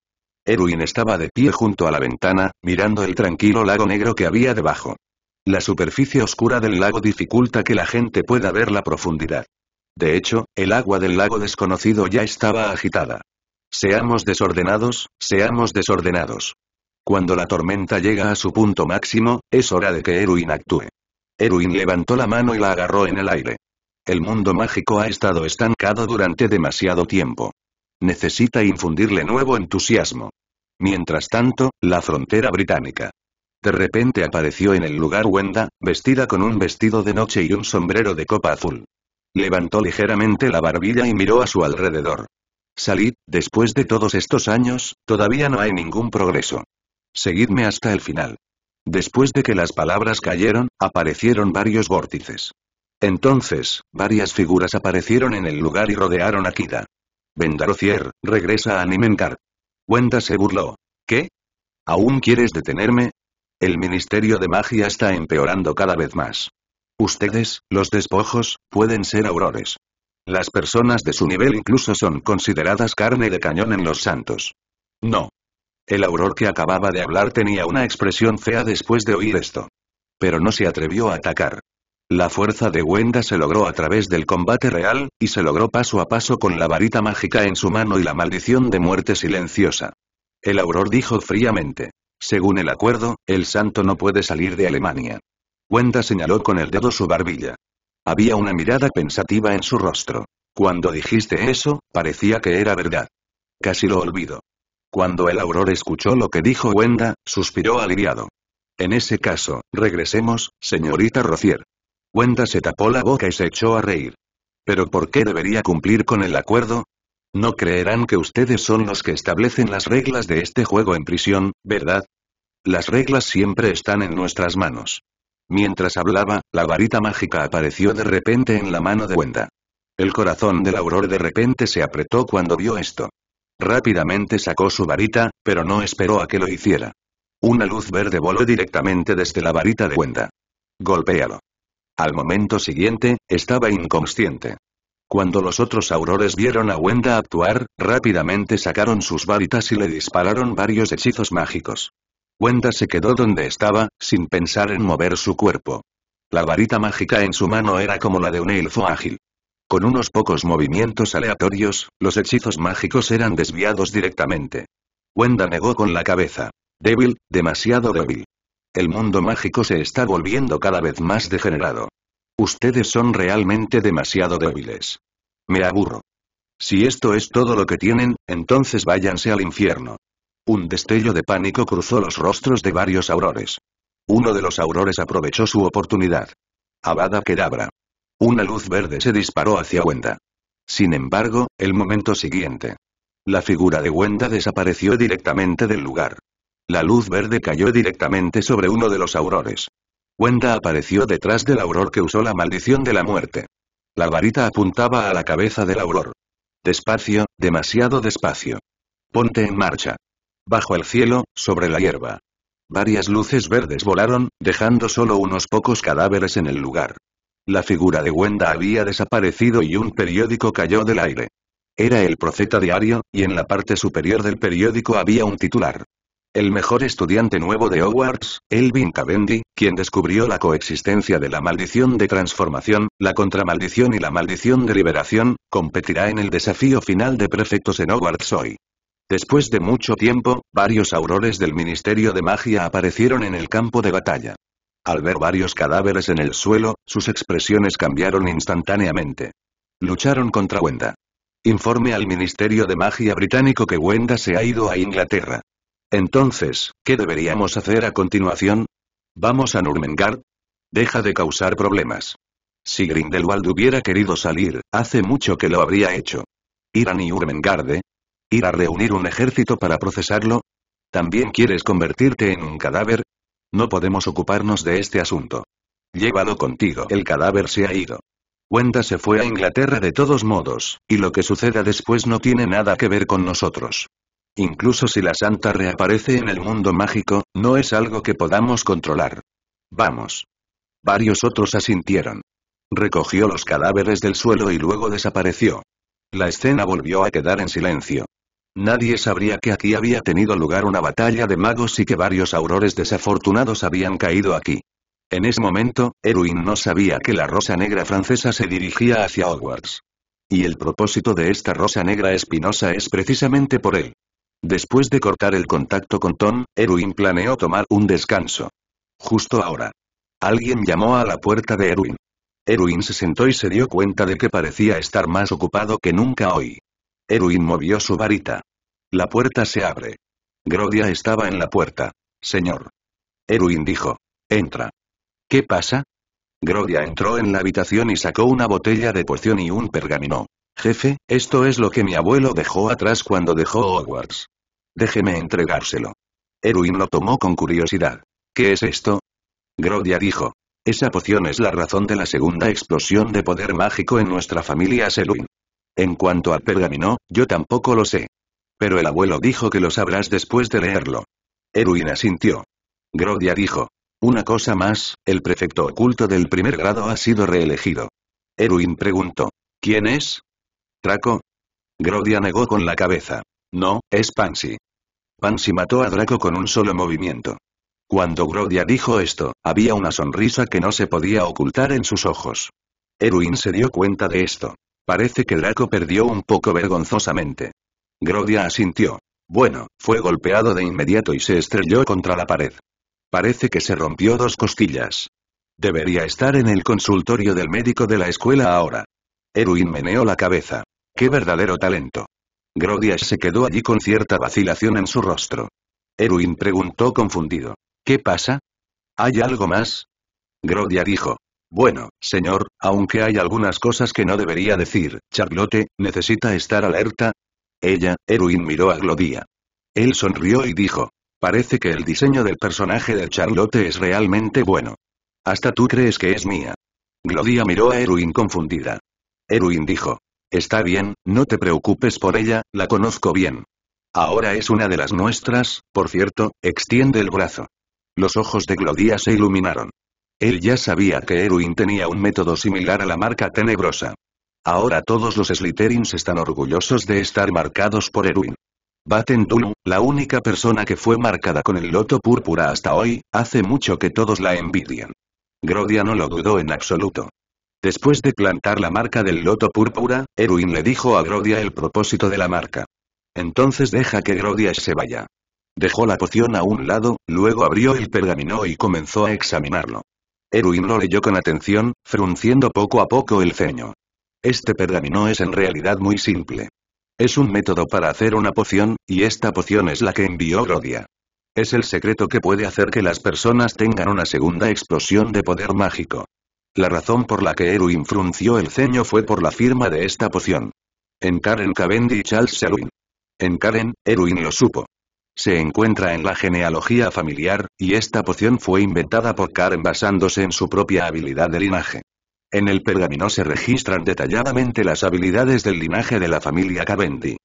Erwin estaba de pie junto a la ventana, mirando el tranquilo lago negro que había debajo. La superficie oscura del lago dificulta que la gente pueda ver la profundidad. De hecho, el agua del lago desconocido ya estaba agitada. Seamos desordenados, seamos desordenados. Cuando la tormenta llega a su punto máximo, es hora de que Erwin actúe. Erwin levantó la mano y la agarró en el aire. El mundo mágico ha estado estancado durante demasiado tiempo. Necesita infundirle nuevo entusiasmo. Mientras tanto, la frontera británica. De repente apareció en el lugar Wenda, vestida con un vestido de noche y un sombrero de copa azul. Levantó ligeramente la barbilla y miró a su alrededor. Salid, después de todos estos años, todavía no hay ningún progreso. Seguidme hasta el final. Después de que las palabras cayeron, aparecieron varios vórtices. Entonces, varias figuras aparecieron en el lugar y rodearon a Kida. Vendarocier, regresa a Nimenkar. Wenda se burló. ¿Qué? ¿Aún quieres detenerme? El Ministerio de Magia está empeorando cada vez más. Ustedes, los despojos, pueden ser aurores. Las personas de su nivel incluso son consideradas carne de cañón en los santos. No. El auror que acababa de hablar tenía una expresión fea después de oír esto. Pero no se atrevió a atacar. La fuerza de Wenda se logró a través del combate real, y se logró paso a paso con la varita mágica en su mano y la maldición de muerte silenciosa. El auror dijo fríamente. Según el acuerdo, el santo no puede salir de Alemania. Wenda señaló con el dedo su barbilla. Había una mirada pensativa en su rostro. Cuando dijiste eso, parecía que era verdad. Casi lo olvido. Cuando el auror escuchó lo que dijo Wenda, suspiró aliviado. En ese caso, regresemos, señorita Rocier. Wenda se tapó la boca y se echó a reír. ¿Pero por qué debería cumplir con el acuerdo? No creerán que ustedes son los que establecen las reglas de este juego en prisión, ¿verdad? Las reglas siempre están en nuestras manos. Mientras hablaba, la varita mágica apareció de repente en la mano de Wenda. El corazón del auror de repente se apretó cuando vio esto. Rápidamente sacó su varita, pero no esperó a que lo hiciera. Una luz verde voló directamente desde la varita de Wenda. Golpéalo. Al momento siguiente, estaba inconsciente. Cuando los otros aurores vieron a Wenda actuar, rápidamente sacaron sus varitas y le dispararon varios hechizos mágicos. Wenda se quedó donde estaba, sin pensar en mover su cuerpo. La varita mágica en su mano era como la de un elfo ágil. Con unos pocos movimientos aleatorios, los hechizos mágicos eran desviados directamente. Wenda negó con la cabeza. Débil, demasiado débil. El mundo mágico se está volviendo cada vez más degenerado. Ustedes son realmente demasiado débiles. Me aburro. Si esto es todo lo que tienen, entonces váyanse al infierno. Un destello de pánico cruzó los rostros de varios aurores. Uno de los aurores aprovechó su oportunidad. Abada Kedabra. Una luz verde se disparó hacia Wenda. Sin embargo, el momento siguiente. La figura de Wenda desapareció directamente del lugar. La luz verde cayó directamente sobre uno de los aurores. Wenda apareció detrás del auror que usó la maldición de la muerte. La varita apuntaba a la cabeza del auror. Despacio, demasiado despacio. Ponte en marcha. Bajo el cielo, sobre la hierba. Varias luces verdes volaron, dejando solo unos pocos cadáveres en el lugar. La figura de Wenda había desaparecido y un periódico cayó del aire. Era el Profeta Diario, y en la parte superior del periódico había un titular. El mejor estudiante nuevo de Hogwarts, Elvin Cavendi, quien descubrió la coexistencia de la maldición de transformación, la contramaldición y la maldición de liberación, competirá en el desafío final de prefectos en Hogwarts hoy. Después de mucho tiempo, varios aurores del Ministerio de Magia aparecieron en el campo de batalla. Al ver varios cadáveres en el suelo, sus expresiones cambiaron instantáneamente. Lucharon contra Wenda. Informe al Ministerio de Magia británico que Wenda se ha ido a Inglaterra. Entonces, ¿qué deberíamos hacer a continuación? ¿Vamos a Nurmengard? Deja de causar problemas. Si Grindelwald hubiera querido salir, hace mucho que lo habría hecho. ¿Ir a Nurmengarde? ¿Ir a reunir un ejército para procesarlo? ¿También quieres convertirte en un cadáver? No podemos ocuparnos de este asunto. Llévalo contigo. El cadáver se ha ido. Wenda se fue a Inglaterra de todos modos, y lo que suceda después no tiene nada que ver con nosotros. Incluso si la santa reaparece en el mundo mágico, no es algo que podamos controlar. Vamos. Varios otros asintieron. Recogió los cadáveres del suelo y luego desapareció. La escena volvió a quedar en silencio. Nadie sabría que aquí había tenido lugar una batalla de magos y que varios aurores desafortunados habían caído aquí. En ese momento, Erwin no sabía que la rosa negra francesa se dirigía hacia Hogwarts. Y el propósito de esta rosa negra espinosa es precisamente por él. Después de cortar el contacto con Tom, Erwin planeó tomar un descanso. Justo ahora. Alguien llamó a la puerta de Erwin. Erwin se sentó y se dio cuenta de que parecía estar más ocupado que nunca hoy. Erwin movió su varita. La puerta se abre. Grodia estaba en la puerta. Señor. Erwin dijo. Entra. ¿Qué pasa? Grodia entró en la habitación y sacó una botella de poción y un pergamino. Jefe, esto es lo que mi abuelo dejó atrás cuando dejó Hogwarts. Déjeme entregárselo. Erwin lo tomó con curiosidad. ¿Qué es esto? Grodia dijo. Esa poción es la razón de la segunda explosión de poder mágico en nuestra familia Selwyn. En cuanto al pergamino, yo tampoco lo sé. Pero el abuelo dijo que lo sabrás después de leerlo. Erwin asintió. Grodia dijo. Una cosa más, el prefecto oculto del primer grado ha sido reelegido. Erwin preguntó. ¿Quién es? Draco? Grodia negó con la cabeza. No, es Pansy. Pansy mató a Draco con un solo movimiento. Cuando Grodia dijo esto, había una sonrisa que no se podía ocultar en sus ojos. Erwin se dio cuenta de esto. Parece que Draco perdió un poco vergonzosamente. Grodia asintió. Bueno, fue golpeado de inmediato y se estrelló contra la pared. Parece que se rompió dos costillas. Debería estar en el consultorio del médico de la escuela ahora. Erwin meneó la cabeza. ¡Qué verdadero talento! Grodias se quedó allí con cierta vacilación en su rostro. Erwin preguntó confundido. ¿Qué pasa? ¿Hay algo más? Grodia dijo. Bueno, señor, aunque hay algunas cosas que no debería decir, Charlotte, necesita estar alerta. Ella, Erwin miró a Glodia. Él sonrió y dijo. Parece que el diseño del personaje de Charlotte es realmente bueno. Hasta tú crees que es mía. Glodia miró a Erwin confundida. Erwin dijo. Está bien, no te preocupes por ella, la conozco bien. Ahora es una de las nuestras, por cierto, extiende el brazo. Los ojos de Glodia se iluminaron. Él ya sabía que Erwin tenía un método similar a la marca tenebrosa. Ahora todos los Slytherins están orgullosos de estar marcados por Erwin. Batten la única persona que fue marcada con el loto púrpura hasta hoy, hace mucho que todos la envidian. Grodia no lo dudó en absoluto. Después de plantar la marca del loto púrpura, Erwin le dijo a Grodia el propósito de la marca. Entonces deja que Grodia se vaya. Dejó la poción a un lado, luego abrió el pergamino y comenzó a examinarlo. Erwin lo leyó con atención, frunciendo poco a poco el ceño. Este pergamino es en realidad muy simple. Es un método para hacer una poción, y esta poción es la que envió Grodia. Es el secreto que puede hacer que las personas tengan una segunda explosión de poder mágico. La razón por la que Erwin frunció el ceño fue por la firma de esta poción. En Karen y Charles Erwin. En Karen, Erwin lo supo. Se encuentra en la genealogía familiar, y esta poción fue inventada por Karen basándose en su propia habilidad de linaje. En el pergamino se registran detalladamente las habilidades del linaje de la familia Cavendish.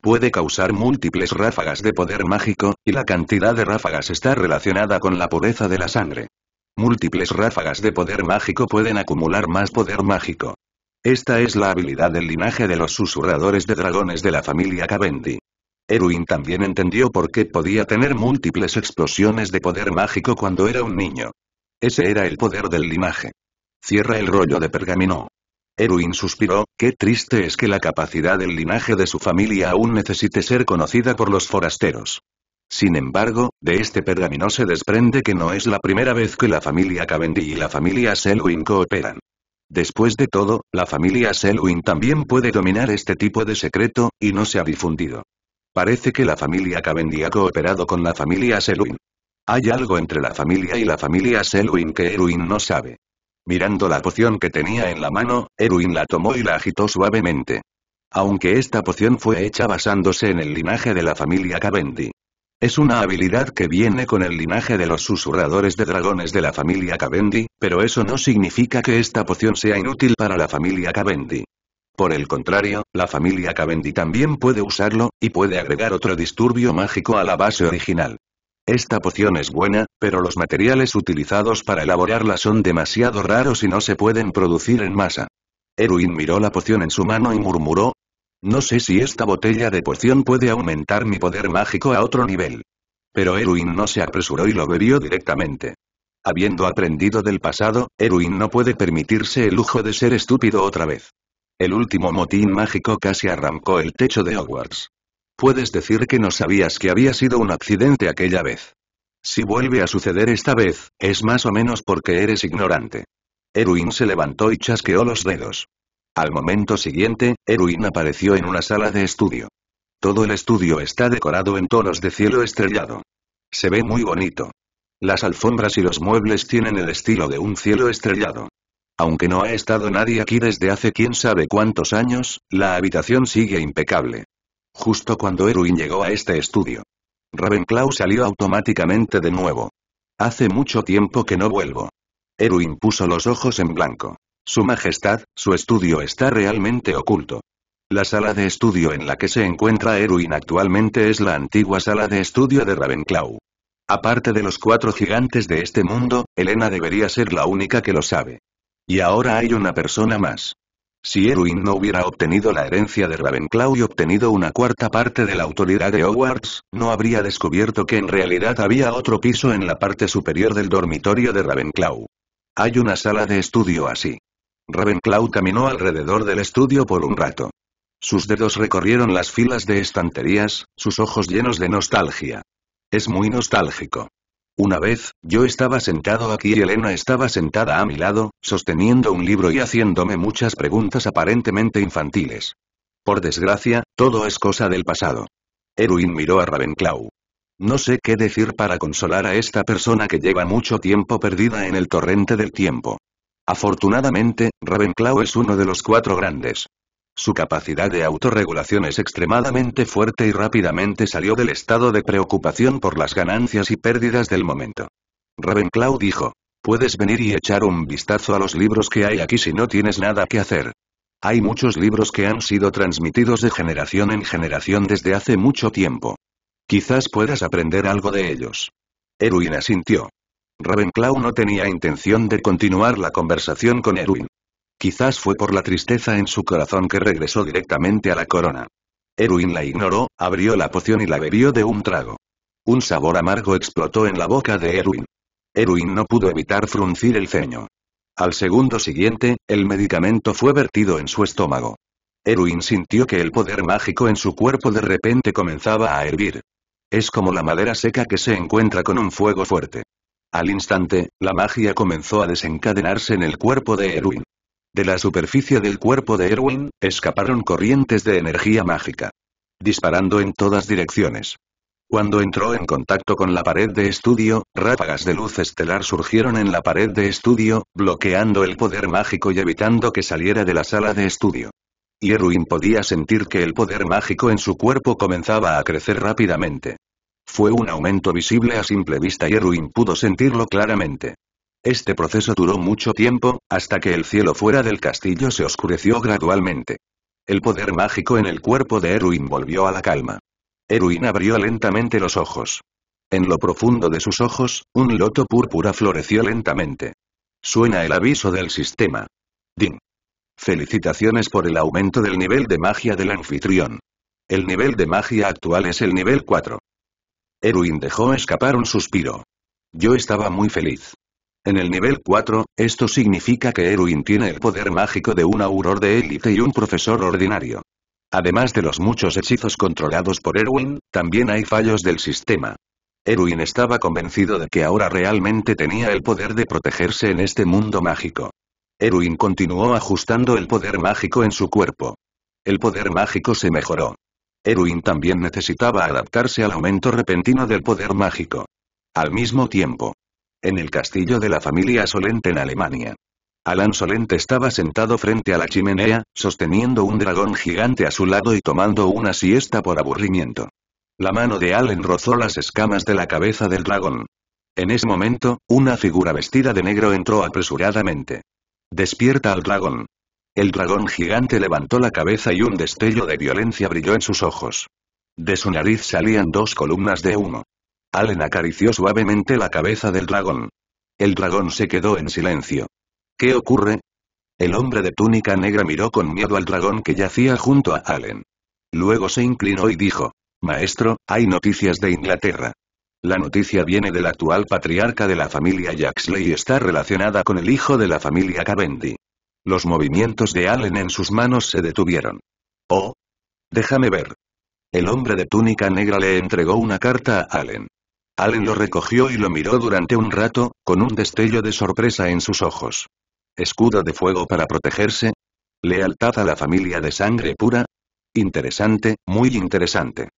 Puede causar múltiples ráfagas de poder mágico, y la cantidad de ráfagas está relacionada con la pureza de la sangre. Múltiples ráfagas de poder mágico pueden acumular más poder mágico. Esta es la habilidad del linaje de los susurradores de dragones de la familia Cavendi. Erwin también entendió por qué podía tener múltiples explosiones de poder mágico cuando era un niño. Ese era el poder del linaje. Cierra el rollo de pergamino. Erwin suspiró, qué triste es que la capacidad del linaje de su familia aún necesite ser conocida por los forasteros. Sin embargo, de este pergamino se desprende que no es la primera vez que la familia Cavendish y la familia Selwyn cooperan. Después de todo, la familia Selwyn también puede dominar este tipo de secreto, y no se ha difundido. Parece que la familia Cavendish ha cooperado con la familia Selwyn. Hay algo entre la familia y la familia Selwyn que Erwin no sabe. Mirando la poción que tenía en la mano, Erwin la tomó y la agitó suavemente. Aunque esta poción fue hecha basándose en el linaje de la familia Cavendish. Es una habilidad que viene con el linaje de los susurradores de dragones de la familia Cavendi, pero eso no significa que esta poción sea inútil para la familia Cavendi. Por el contrario, la familia Cavendi también puede usarlo, y puede agregar otro disturbio mágico a la base original. Esta poción es buena, pero los materiales utilizados para elaborarla son demasiado raros y no se pueden producir en masa. Erwin miró la poción en su mano y murmuró, no sé si esta botella de poción puede aumentar mi poder mágico a otro nivel. Pero Erwin no se apresuró y lo bebió directamente. Habiendo aprendido del pasado, Erwin no puede permitirse el lujo de ser estúpido otra vez. El último motín mágico casi arrancó el techo de Hogwarts. Puedes decir que no sabías que había sido un accidente aquella vez. Si vuelve a suceder esta vez, es más o menos porque eres ignorante. Erwin se levantó y chasqueó los dedos. Al momento siguiente, Erwin apareció en una sala de estudio. Todo el estudio está decorado en tonos de cielo estrellado. Se ve muy bonito. Las alfombras y los muebles tienen el estilo de un cielo estrellado. Aunque no ha estado nadie aquí desde hace quién sabe cuántos años, la habitación sigue impecable. Justo cuando Erwin llegó a este estudio. Ravenclaw salió automáticamente de nuevo. Hace mucho tiempo que no vuelvo. Erwin puso los ojos en blanco. Su Majestad, su estudio está realmente oculto. La sala de estudio en la que se encuentra Erwin actualmente es la antigua sala de estudio de Ravenclaw. Aparte de los cuatro gigantes de este mundo, Elena debería ser la única que lo sabe. Y ahora hay una persona más. Si Erwin no hubiera obtenido la herencia de Ravenclaw y obtenido una cuarta parte de la autoridad de Hogwarts, no habría descubierto que en realidad había otro piso en la parte superior del dormitorio de Ravenclaw. Hay una sala de estudio así. Ravenclaw caminó alrededor del estudio por un rato. Sus dedos recorrieron las filas de estanterías, sus ojos llenos de nostalgia. Es muy nostálgico. Una vez, yo estaba sentado aquí y Elena estaba sentada a mi lado, sosteniendo un libro y haciéndome muchas preguntas aparentemente infantiles. Por desgracia, todo es cosa del pasado. Erwin miró a Ravenclaw. No sé qué decir para consolar a esta persona que lleva mucho tiempo perdida en el torrente del tiempo. Afortunadamente, Ravenclaw es uno de los cuatro grandes. Su capacidad de autorregulación es extremadamente fuerte y rápidamente salió del estado de preocupación por las ganancias y pérdidas del momento. Ravenclaw dijo, puedes venir y echar un vistazo a los libros que hay aquí si no tienes nada que hacer. Hay muchos libros que han sido transmitidos de generación en generación desde hace mucho tiempo. Quizás puedas aprender algo de ellos. Erwin sintió. Ravenclaw no tenía intención de continuar la conversación con Erwin. Quizás fue por la tristeza en su corazón que regresó directamente a la corona. Erwin la ignoró, abrió la poción y la bebió de un trago. Un sabor amargo explotó en la boca de Erwin. Erwin no pudo evitar fruncir el ceño. Al segundo siguiente, el medicamento fue vertido en su estómago. Erwin sintió que el poder mágico en su cuerpo de repente comenzaba a hervir. Es como la madera seca que se encuentra con un fuego fuerte. Al instante, la magia comenzó a desencadenarse en el cuerpo de Erwin. De la superficie del cuerpo de Erwin, escaparon corrientes de energía mágica. Disparando en todas direcciones. Cuando entró en contacto con la pared de estudio, ráfagas de luz estelar surgieron en la pared de estudio, bloqueando el poder mágico y evitando que saliera de la sala de estudio. Y Erwin podía sentir que el poder mágico en su cuerpo comenzaba a crecer rápidamente. Fue un aumento visible a simple vista y Erwin pudo sentirlo claramente. Este proceso duró mucho tiempo, hasta que el cielo fuera del castillo se oscureció gradualmente. El poder mágico en el cuerpo de Erwin volvió a la calma. Erwin abrió lentamente los ojos. En lo profundo de sus ojos, un loto púrpura floreció lentamente. Suena el aviso del sistema. Din. Felicitaciones por el aumento del nivel de magia del anfitrión. El nivel de magia actual es el nivel 4. Erwin dejó escapar un suspiro. Yo estaba muy feliz. En el nivel 4, esto significa que Erwin tiene el poder mágico de un auror de élite y un profesor ordinario. Además de los muchos hechizos controlados por Erwin, también hay fallos del sistema. Erwin estaba convencido de que ahora realmente tenía el poder de protegerse en este mundo mágico. Erwin continuó ajustando el poder mágico en su cuerpo. El poder mágico se mejoró. Eruin también necesitaba adaptarse al aumento repentino del poder mágico. Al mismo tiempo. En el castillo de la familia Solent en Alemania. Alan Solent estaba sentado frente a la chimenea, sosteniendo un dragón gigante a su lado y tomando una siesta por aburrimiento. La mano de Alan rozó las escamas de la cabeza del dragón. En ese momento, una figura vestida de negro entró apresuradamente. Despierta al dragón. El dragón gigante levantó la cabeza y un destello de violencia brilló en sus ojos. De su nariz salían dos columnas de humo. Allen acarició suavemente la cabeza del dragón. El dragón se quedó en silencio. ¿Qué ocurre? El hombre de túnica negra miró con miedo al dragón que yacía junto a Allen. Luego se inclinó y dijo, Maestro, hay noticias de Inglaterra. La noticia viene del actual patriarca de la familia Jaxley y está relacionada con el hijo de la familia Cavendish. Los movimientos de Allen en sus manos se detuvieron. Oh. Déjame ver. El hombre de túnica negra le entregó una carta a Allen. Allen lo recogió y lo miró durante un rato, con un destello de sorpresa en sus ojos. ¿Escudo de fuego para protegerse? ¿Lealtad a la familia de sangre pura? Interesante, muy interesante.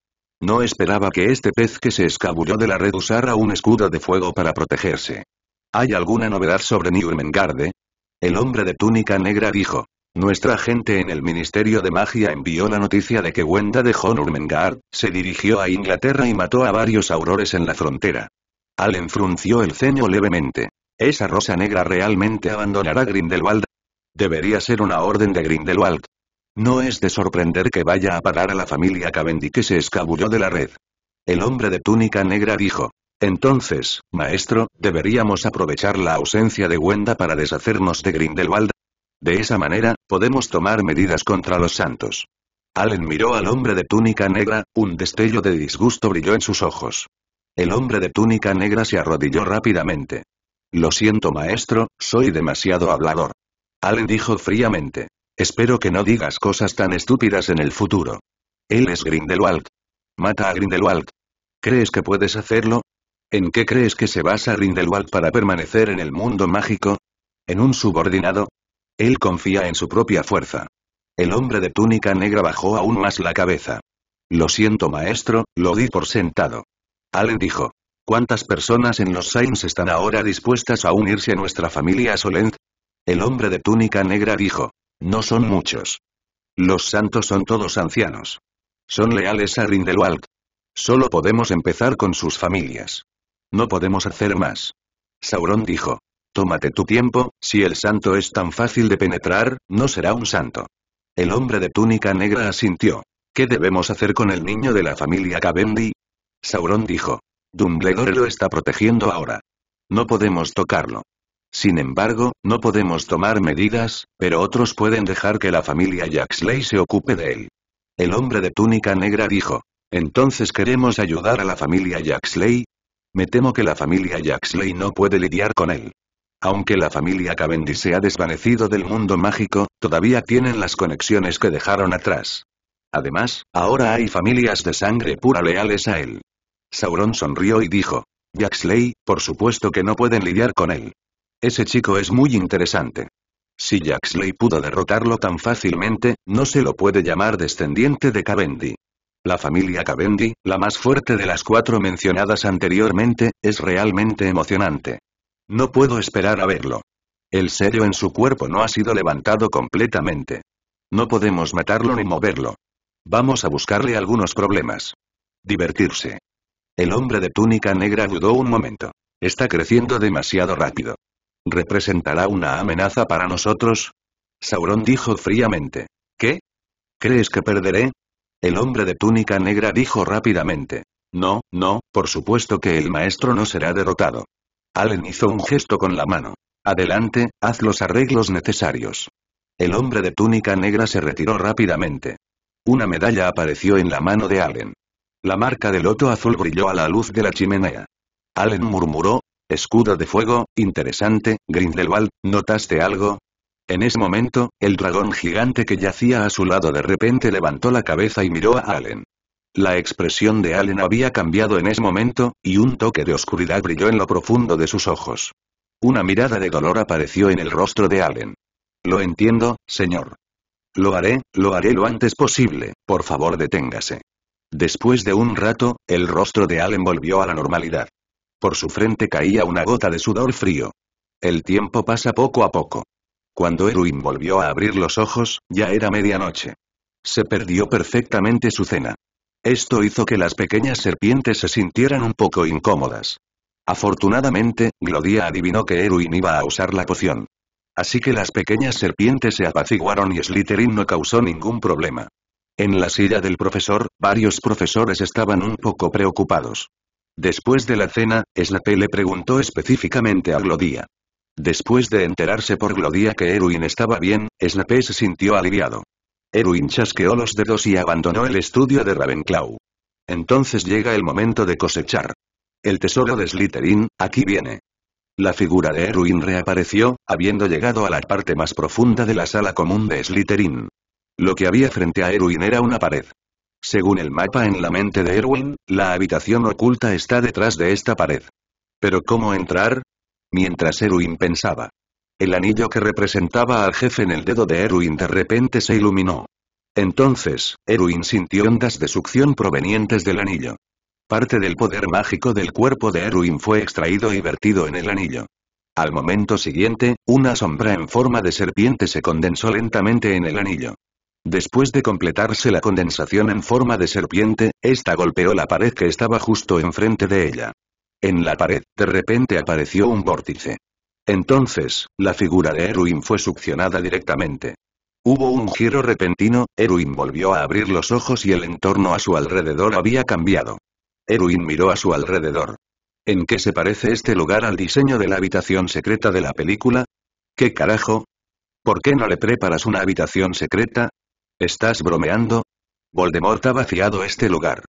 No esperaba que este pez que se escabulló de la red usara un escudo de fuego para protegerse. ¿Hay alguna novedad sobre Newmengarde? El hombre de túnica negra dijo. Nuestra gente en el Ministerio de Magia envió la noticia de que Wenda de Nurmengard, se dirigió a Inglaterra y mató a varios aurores en la frontera. Allen frunció el ceño levemente. ¿Esa rosa negra realmente abandonará Grindelwald? Debería ser una orden de Grindelwald. No es de sorprender que vaya a parar a la familia Cavendish que se escabulló de la red. El hombre de túnica negra dijo. Entonces, maestro, ¿deberíamos aprovechar la ausencia de Wenda para deshacernos de Grindelwald? De esa manera, podemos tomar medidas contra los santos. Allen miró al hombre de túnica negra, un destello de disgusto brilló en sus ojos. El hombre de túnica negra se arrodilló rápidamente. Lo siento maestro, soy demasiado hablador. Allen dijo fríamente. Espero que no digas cosas tan estúpidas en el futuro. Él es Grindelwald. Mata a Grindelwald. ¿Crees que puedes hacerlo? ¿En qué crees que se basa Rindelwald para permanecer en el mundo mágico? ¿En un subordinado? Él confía en su propia fuerza. El hombre de túnica negra bajó aún más la cabeza. Lo siento maestro, lo di por sentado. Allen dijo. ¿Cuántas personas en los Saints están ahora dispuestas a unirse a nuestra familia Solent? El hombre de túnica negra dijo. No son muchos. Los santos son todos ancianos. Son leales a Rindelwald. Solo podemos empezar con sus familias. No podemos hacer más. Sauron dijo. Tómate tu tiempo, si el santo es tan fácil de penetrar, no será un santo. El hombre de túnica negra asintió. ¿Qué debemos hacer con el niño de la familia Cavendy? Sauron dijo. Dumbledore lo está protegiendo ahora. No podemos tocarlo. Sin embargo, no podemos tomar medidas, pero otros pueden dejar que la familia Jaxley se ocupe de él. El hombre de túnica negra dijo. Entonces queremos ayudar a la familia Jaxley, me temo que la familia Jaxley no puede lidiar con él. Aunque la familia Cavendish se ha desvanecido del mundo mágico, todavía tienen las conexiones que dejaron atrás. Además, ahora hay familias de sangre pura leales a él. Sauron sonrió y dijo. Jaxley, por supuesto que no pueden lidiar con él. Ese chico es muy interesante. Si Jaxley pudo derrotarlo tan fácilmente, no se lo puede llamar descendiente de Cavendish. La familia Cavendi, la más fuerte de las cuatro mencionadas anteriormente, es realmente emocionante. No puedo esperar a verlo. El serio en su cuerpo no ha sido levantado completamente. No podemos matarlo ni moverlo. Vamos a buscarle algunos problemas. Divertirse. El hombre de túnica negra dudó un momento. Está creciendo demasiado rápido. ¿Representará una amenaza para nosotros? Sauron dijo fríamente. ¿Qué? ¿Crees que perderé? El hombre de túnica negra dijo rápidamente. No, no, por supuesto que el maestro no será derrotado. Allen hizo un gesto con la mano. Adelante, haz los arreglos necesarios. El hombre de túnica negra se retiró rápidamente. Una medalla apareció en la mano de Allen. La marca del loto azul brilló a la luz de la chimenea. Allen murmuró, escudo de fuego, interesante, Grindelwald, ¿notaste algo? En ese momento, el dragón gigante que yacía a su lado de repente levantó la cabeza y miró a Allen. La expresión de Allen había cambiado en ese momento, y un toque de oscuridad brilló en lo profundo de sus ojos. Una mirada de dolor apareció en el rostro de Allen. Lo entiendo, señor. Lo haré, lo haré lo antes posible, por favor deténgase. Después de un rato, el rostro de Allen volvió a la normalidad. Por su frente caía una gota de sudor frío. El tiempo pasa poco a poco. Cuando Erwin volvió a abrir los ojos, ya era medianoche. Se perdió perfectamente su cena. Esto hizo que las pequeñas serpientes se sintieran un poco incómodas. Afortunadamente, Glodia adivinó que Erwin iba a usar la poción. Así que las pequeñas serpientes se apaciguaron y Slytherin no causó ningún problema. En la silla del profesor, varios profesores estaban un poco preocupados. Después de la cena, Slape le preguntó específicamente a Glodia. Después de enterarse por Gloria que Erwin estaba bien, Snape se sintió aliviado. Erwin chasqueó los dedos y abandonó el estudio de Ravenclaw. Entonces llega el momento de cosechar. El tesoro de Slytherin, aquí viene. La figura de Erwin reapareció, habiendo llegado a la parte más profunda de la sala común de Slytherin. Lo que había frente a Erwin era una pared. Según el mapa en la mente de Erwin, la habitación oculta está detrás de esta pared. Pero ¿cómo entrar? mientras Erwin pensaba. El anillo que representaba al jefe en el dedo de Erwin de repente se iluminó. Entonces, Erwin sintió ondas de succión provenientes del anillo. Parte del poder mágico del cuerpo de Erwin fue extraído y vertido en el anillo. Al momento siguiente, una sombra en forma de serpiente se condensó lentamente en el anillo. Después de completarse la condensación en forma de serpiente, esta golpeó la pared que estaba justo enfrente de ella. En la pared, de repente apareció un vórtice. Entonces, la figura de Erwin fue succionada directamente. Hubo un giro repentino, Erwin volvió a abrir los ojos y el entorno a su alrededor había cambiado. Erwin miró a su alrededor. ¿En qué se parece este lugar al diseño de la habitación secreta de la película? ¿Qué carajo? ¿Por qué no le preparas una habitación secreta? ¿Estás bromeando? Voldemort ha vaciado este lugar.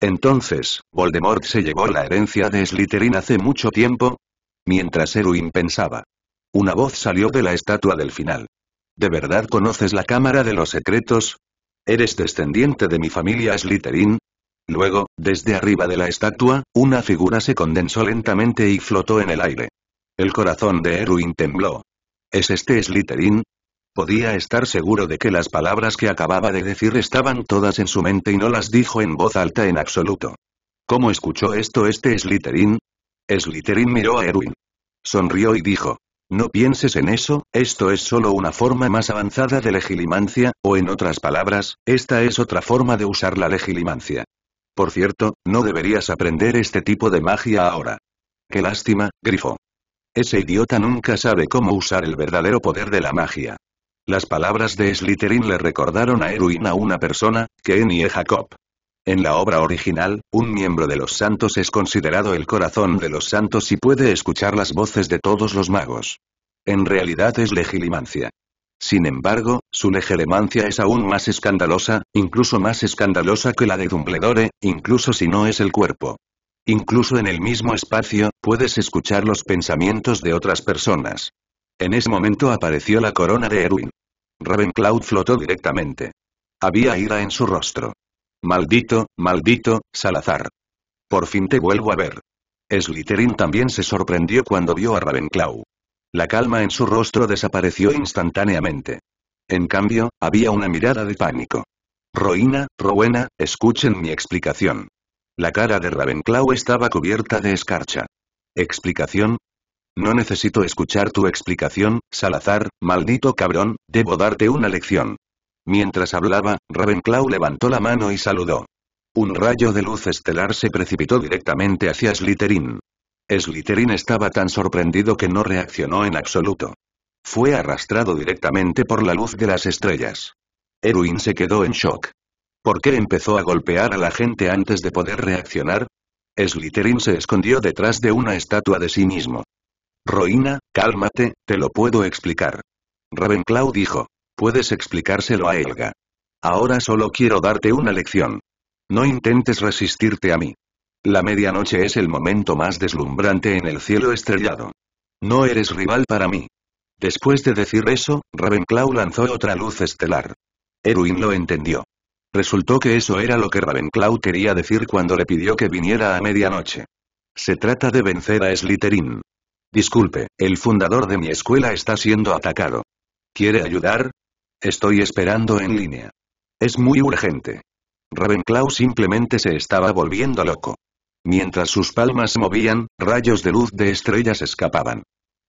Entonces, ¿Voldemort se llevó la herencia de Slytherin hace mucho tiempo? Mientras Erwin pensaba. Una voz salió de la estatua del final. ¿De verdad conoces la Cámara de los Secretos? ¿Eres descendiente de mi familia Slytherin? Luego, desde arriba de la estatua, una figura se condensó lentamente y flotó en el aire. El corazón de Erwin tembló. ¿Es este Slytherin? Podía estar seguro de que las palabras que acababa de decir estaban todas en su mente y no las dijo en voz alta en absoluto. ¿Cómo escuchó esto este Slytherin? Slytherin miró a Erwin. Sonrió y dijo. No pienses en eso, esto es solo una forma más avanzada de legilimancia, o en otras palabras, esta es otra forma de usar la legilimancia. Por cierto, no deberías aprender este tipo de magia ahora. Qué lástima, Grifo. Ese idiota nunca sabe cómo usar el verdadero poder de la magia. Las palabras de Slytherin le recordaron a Erwin a una persona, que y Jacob. En la obra original, un miembro de los santos es considerado el corazón de los santos y puede escuchar las voces de todos los magos. En realidad es legilimancia. Sin embargo, su legilimancia es aún más escandalosa, incluso más escandalosa que la de Dumbledore, incluso si no es el cuerpo. Incluso en el mismo espacio, puedes escuchar los pensamientos de otras personas. En ese momento apareció la corona de Erwin. Ravenclaw flotó directamente. Había ira en su rostro. Maldito, maldito, Salazar. Por fin te vuelvo a ver. Slytherin también se sorprendió cuando vio a Ravenclaw. La calma en su rostro desapareció instantáneamente. En cambio, había una mirada de pánico. Roina, Rowena, escuchen mi explicación. La cara de Ravenclaw estaba cubierta de escarcha. ¿Explicación? No necesito escuchar tu explicación, Salazar, maldito cabrón, debo darte una lección. Mientras hablaba, Ravenclaw levantó la mano y saludó. Un rayo de luz estelar se precipitó directamente hacia Slytherin. Slytherin estaba tan sorprendido que no reaccionó en absoluto. Fue arrastrado directamente por la luz de las estrellas. Erwin se quedó en shock. ¿Por qué empezó a golpear a la gente antes de poder reaccionar? Slytherin se escondió detrás de una estatua de sí mismo. Roina, cálmate, te lo puedo explicar. Ravenclaw dijo. Puedes explicárselo a Helga. Ahora solo quiero darte una lección. No intentes resistirte a mí. La medianoche es el momento más deslumbrante en el cielo estrellado. No eres rival para mí. Después de decir eso, Ravenclaw lanzó otra luz estelar. Erwin lo entendió. Resultó que eso era lo que Ravenclaw quería decir cuando le pidió que viniera a medianoche. Se trata de vencer a Slytherin. Disculpe, el fundador de mi escuela está siendo atacado. ¿Quiere ayudar? Estoy esperando en línea. Es muy urgente. Ravenclaw simplemente se estaba volviendo loco. Mientras sus palmas movían, rayos de luz de estrellas escapaban.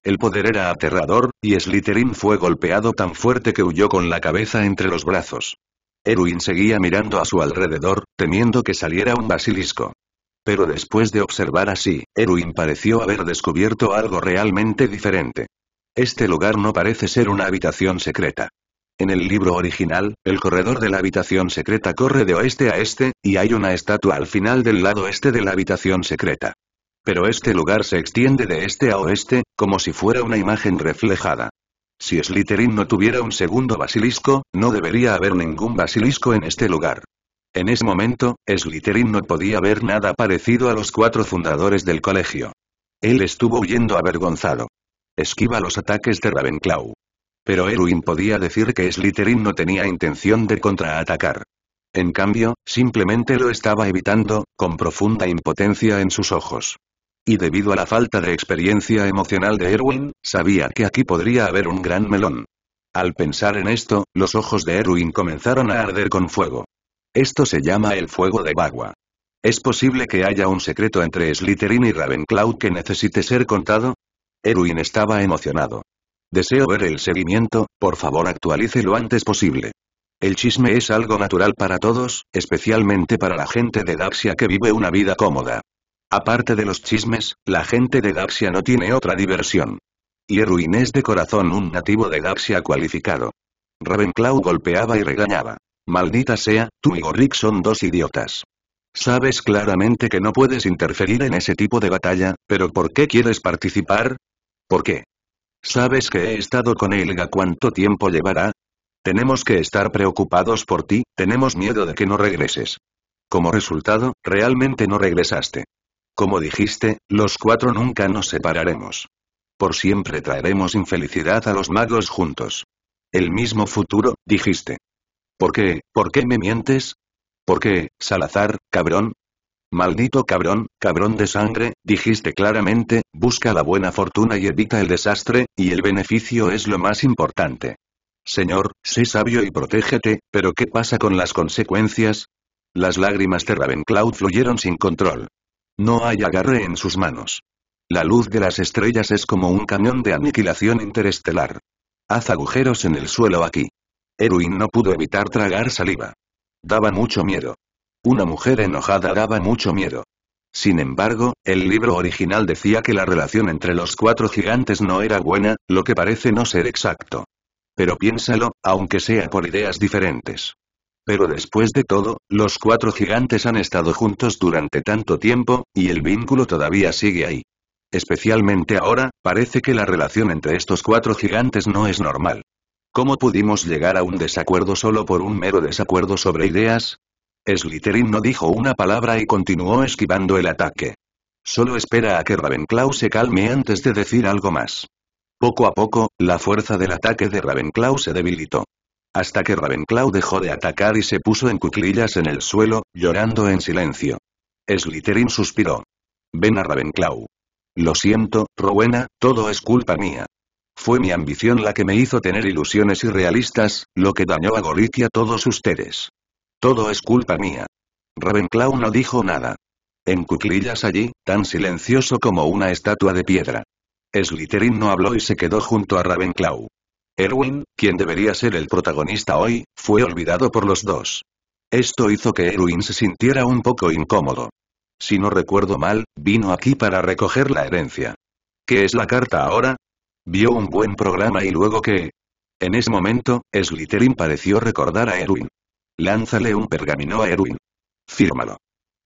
El poder era aterrador, y Slytherin fue golpeado tan fuerte que huyó con la cabeza entre los brazos. Erwin seguía mirando a su alrededor, temiendo que saliera un basilisco pero después de observar así, Erwin pareció haber descubierto algo realmente diferente. Este lugar no parece ser una habitación secreta. En el libro original, el corredor de la habitación secreta corre de oeste a este, y hay una estatua al final del lado este de la habitación secreta. Pero este lugar se extiende de este a oeste, como si fuera una imagen reflejada. Si Slytherin no tuviera un segundo basilisco, no debería haber ningún basilisco en este lugar. En ese momento, Slytherin no podía ver nada parecido a los cuatro fundadores del colegio. Él estuvo huyendo avergonzado. Esquiva los ataques de Ravenclaw. Pero Erwin podía decir que Slytherin no tenía intención de contraatacar. En cambio, simplemente lo estaba evitando, con profunda impotencia en sus ojos. Y debido a la falta de experiencia emocional de Erwin, sabía que aquí podría haber un gran melón. Al pensar en esto, los ojos de Erwin comenzaron a arder con fuego. Esto se llama el fuego de Bagua. ¿Es posible que haya un secreto entre Slytherin y Ravenclaw que necesite ser contado? Erwin estaba emocionado. Deseo ver el seguimiento, por favor actualice lo antes posible. El chisme es algo natural para todos, especialmente para la gente de Daxia que vive una vida cómoda. Aparte de los chismes, la gente de Daxia no tiene otra diversión. Y Erwin es de corazón un nativo de Daxia cualificado. Ravenclaw golpeaba y regañaba. Maldita sea, tú y Gorrik son dos idiotas. Sabes claramente que no puedes interferir en ese tipo de batalla, pero ¿por qué quieres participar? ¿Por qué? ¿Sabes que he estado con Elga cuánto tiempo llevará? Tenemos que estar preocupados por ti, tenemos miedo de que no regreses. Como resultado, realmente no regresaste. Como dijiste, los cuatro nunca nos separaremos. Por siempre traeremos infelicidad a los magos juntos. El mismo futuro, dijiste. ¿Por qué, por qué me mientes? ¿Por qué, Salazar, cabrón? Maldito cabrón, cabrón de sangre, dijiste claramente, busca la buena fortuna y evita el desastre, y el beneficio es lo más importante. Señor, sé sabio y protégete, pero ¿qué pasa con las consecuencias? Las lágrimas de Ravenclaw fluyeron sin control. No hay agarre en sus manos. La luz de las estrellas es como un cañón de aniquilación interestelar. Haz agujeros en el suelo aquí. Erwin no pudo evitar tragar saliva. Daba mucho miedo. Una mujer enojada daba mucho miedo. Sin embargo, el libro original decía que la relación entre los cuatro gigantes no era buena, lo que parece no ser exacto. Pero piénsalo, aunque sea por ideas diferentes. Pero después de todo, los cuatro gigantes han estado juntos durante tanto tiempo, y el vínculo todavía sigue ahí. Especialmente ahora, parece que la relación entre estos cuatro gigantes no es normal. ¿Cómo pudimos llegar a un desacuerdo solo por un mero desacuerdo sobre ideas? Slytherin no dijo una palabra y continuó esquivando el ataque. Solo espera a que Ravenclaw se calme antes de decir algo más. Poco a poco, la fuerza del ataque de Ravenclaw se debilitó. Hasta que Ravenclaw dejó de atacar y se puso en cuclillas en el suelo, llorando en silencio. Slytherin suspiró. Ven a Ravenclaw. Lo siento, Rowena, todo es culpa mía. Fue mi ambición la que me hizo tener ilusiones irrealistas, lo que dañó a Golik y a todos ustedes. Todo es culpa mía. Ravenclaw no dijo nada. En cuclillas allí, tan silencioso como una estatua de piedra. Slytherin no habló y se quedó junto a Ravenclaw. Erwin, quien debería ser el protagonista hoy, fue olvidado por los dos. Esto hizo que Erwin se sintiera un poco incómodo. Si no recuerdo mal, vino aquí para recoger la herencia. ¿Qué es la carta ahora? Vio un buen programa y luego que... En ese momento, Slytherin pareció recordar a Erwin. Lánzale un pergamino a Erwin. Fírmalo.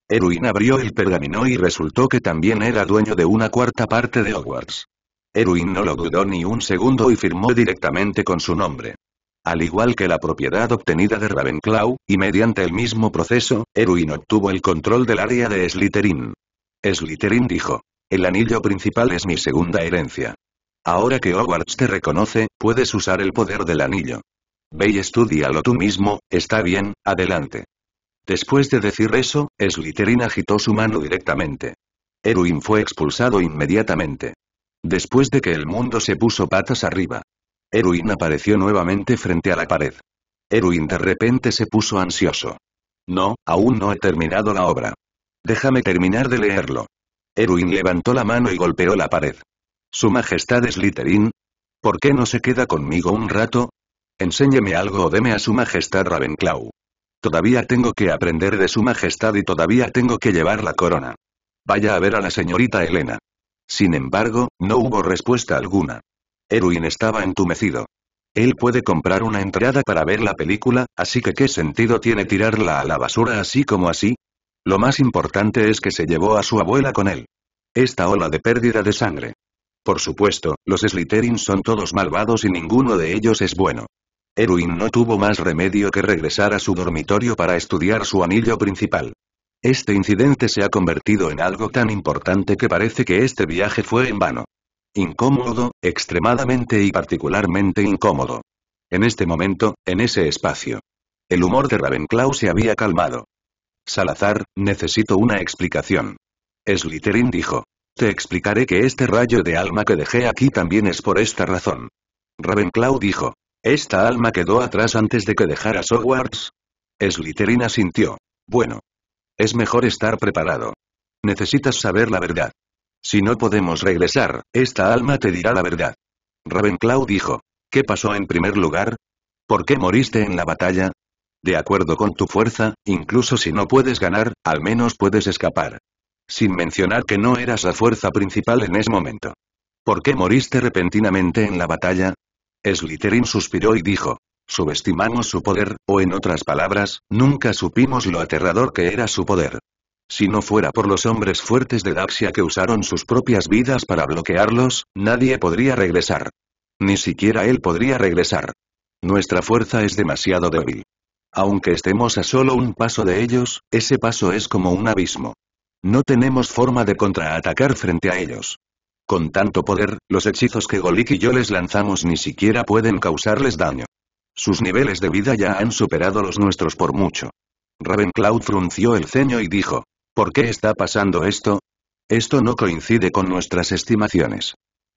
Erwin abrió el pergamino y resultó que también era dueño de una cuarta parte de Hogwarts. Erwin no lo dudó ni un segundo y firmó directamente con su nombre. Al igual que la propiedad obtenida de Ravenclaw, y mediante el mismo proceso, Erwin obtuvo el control del área de Slytherin. Slytherin dijo, el anillo principal es mi segunda herencia. Ahora que Hogwarts te reconoce, puedes usar el poder del anillo. Ve y estudialo tú mismo, está bien, adelante. Después de decir eso, Slytherin agitó su mano directamente. Erwin fue expulsado inmediatamente. Después de que el mundo se puso patas arriba. Erwin apareció nuevamente frente a la pared. Erwin de repente se puso ansioso. No, aún no he terminado la obra. Déjame terminar de leerlo. Erwin levantó la mano y golpeó la pared. Su Majestad Slytherin. ¿Por qué no se queda conmigo un rato? Enséñeme algo o deme a Su Majestad Ravenclaw. Todavía tengo que aprender de Su Majestad y todavía tengo que llevar la corona. Vaya a ver a la señorita Elena. Sin embargo, no hubo respuesta alguna. Erwin estaba entumecido. Él puede comprar una entrada para ver la película, así que ¿qué sentido tiene tirarla a la basura así como así? Lo más importante es que se llevó a su abuela con él. Esta ola de pérdida de sangre. Por supuesto, los Slytherin son todos malvados y ninguno de ellos es bueno. Erwin no tuvo más remedio que regresar a su dormitorio para estudiar su anillo principal. Este incidente se ha convertido en algo tan importante que parece que este viaje fue en vano. Incómodo, extremadamente y particularmente incómodo. En este momento, en ese espacio. El humor de Ravenclaw se había calmado. Salazar, necesito una explicación. Slytherin dijo te explicaré que este rayo de alma que dejé aquí también es por esta razón. Ravenclaw dijo. Esta alma quedó atrás antes de que dejara Hogwarts. Slytherin sintió: Bueno. Es mejor estar preparado. Necesitas saber la verdad. Si no podemos regresar, esta alma te dirá la verdad. Ravenclaw dijo. ¿Qué pasó en primer lugar? ¿Por qué moriste en la batalla? De acuerdo con tu fuerza, incluso si no puedes ganar, al menos puedes escapar. Sin mencionar que no eras la fuerza principal en ese momento. ¿Por qué moriste repentinamente en la batalla? Slytherin suspiró y dijo. Subestimamos su poder, o en otras palabras, nunca supimos lo aterrador que era su poder. Si no fuera por los hombres fuertes de Daxia que usaron sus propias vidas para bloquearlos, nadie podría regresar. Ni siquiera él podría regresar. Nuestra fuerza es demasiado débil. Aunque estemos a solo un paso de ellos, ese paso es como un abismo. No tenemos forma de contraatacar frente a ellos. Con tanto poder, los hechizos que Golik y yo les lanzamos ni siquiera pueden causarles daño. Sus niveles de vida ya han superado los nuestros por mucho. Ravenclaw frunció el ceño y dijo, ¿por qué está pasando esto? Esto no coincide con nuestras estimaciones.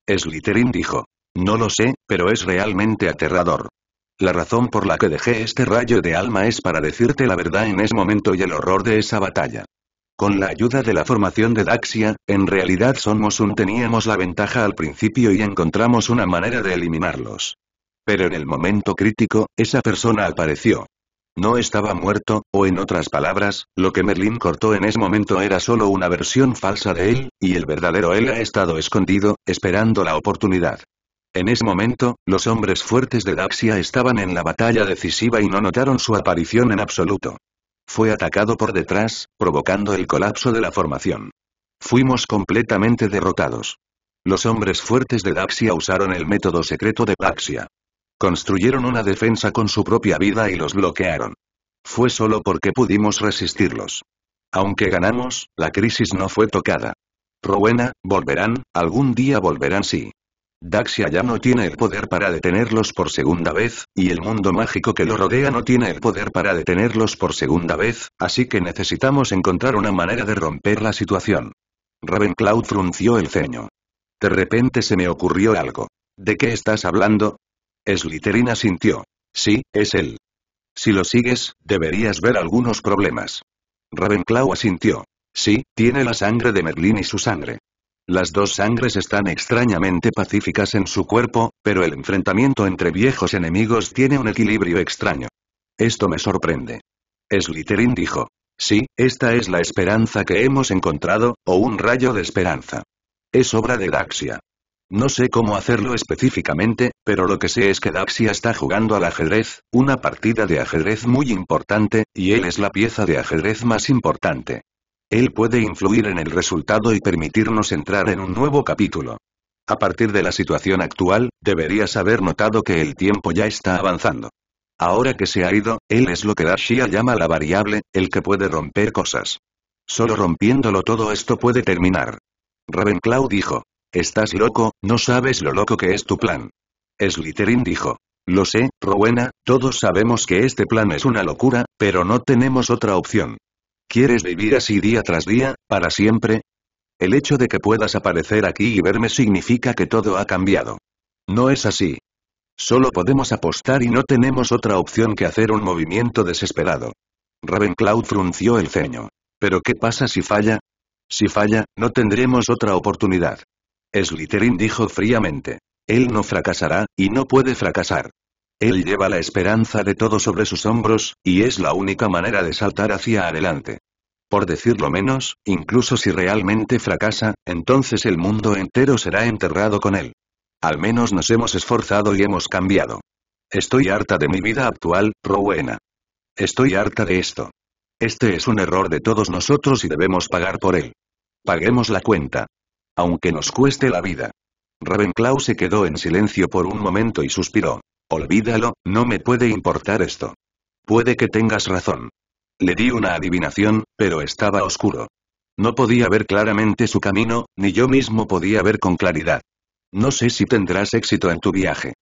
Slytherin dijo, no lo sé, pero es realmente aterrador. La razón por la que dejé este rayo de alma es para decirte la verdad en ese momento y el horror de esa batalla. Con la ayuda de la formación de Daxia, en realidad somos un teníamos la ventaja al principio y encontramos una manera de eliminarlos. Pero en el momento crítico, esa persona apareció. No estaba muerto, o en otras palabras, lo que Merlin cortó en ese momento era solo una versión falsa de él, y el verdadero él ha estado escondido, esperando la oportunidad. En ese momento, los hombres fuertes de Daxia estaban en la batalla decisiva y no notaron su aparición en absoluto. Fue atacado por detrás, provocando el colapso de la formación. Fuimos completamente derrotados. Los hombres fuertes de Daxia usaron el método secreto de Daxia. Construyeron una defensa con su propia vida y los bloquearon. Fue solo porque pudimos resistirlos. Aunque ganamos, la crisis no fue tocada. Rowena, volverán, algún día volverán sí. Daxia ya no tiene el poder para detenerlos por segunda vez, y el mundo mágico que lo rodea no tiene el poder para detenerlos por segunda vez, así que necesitamos encontrar una manera de romper la situación. Ravenclaw frunció el ceño. De repente se me ocurrió algo. ¿De qué estás hablando? Slytherin asintió. Sí, es él. Si lo sigues, deberías ver algunos problemas. Ravenclaw asintió. Sí, tiene la sangre de Merlín y su sangre. Las dos sangres están extrañamente pacíficas en su cuerpo, pero el enfrentamiento entre viejos enemigos tiene un equilibrio extraño. Esto me sorprende. Slytherin dijo. Sí, esta es la esperanza que hemos encontrado, o un rayo de esperanza. Es obra de Daxia. No sé cómo hacerlo específicamente, pero lo que sé es que Daxia está jugando al ajedrez, una partida de ajedrez muy importante, y él es la pieza de ajedrez más importante. Él puede influir en el resultado y permitirnos entrar en un nuevo capítulo. A partir de la situación actual, deberías haber notado que el tiempo ya está avanzando. Ahora que se ha ido, él es lo que Dashia llama la variable, el que puede romper cosas. Solo rompiéndolo todo esto puede terminar. Ravenclaw dijo. Estás loco, no sabes lo loco que es tu plan. Slytherin dijo. Lo sé, Rowena, todos sabemos que este plan es una locura, pero no tenemos otra opción. ¿Quieres vivir así día tras día, para siempre? El hecho de que puedas aparecer aquí y verme significa que todo ha cambiado. No es así. Solo podemos apostar y no tenemos otra opción que hacer un movimiento desesperado. Ravenclaw frunció el ceño. ¿Pero qué pasa si falla? Si falla, no tendremos otra oportunidad. Slytherin dijo fríamente. Él no fracasará, y no puede fracasar. Él lleva la esperanza de todo sobre sus hombros, y es la única manera de saltar hacia adelante por decirlo menos, incluso si realmente fracasa, entonces el mundo entero será enterrado con él. Al menos nos hemos esforzado y hemos cambiado. Estoy harta de mi vida actual, Rowena. Estoy harta de esto. Este es un error de todos nosotros y debemos pagar por él. Paguemos la cuenta. Aunque nos cueste la vida. Ravenclaw se quedó en silencio por un momento y suspiró. Olvídalo, no me puede importar esto. Puede que tengas razón. Le di una adivinación, pero estaba oscuro. No podía ver claramente su camino, ni yo mismo podía ver con claridad. No sé si tendrás éxito en tu viaje.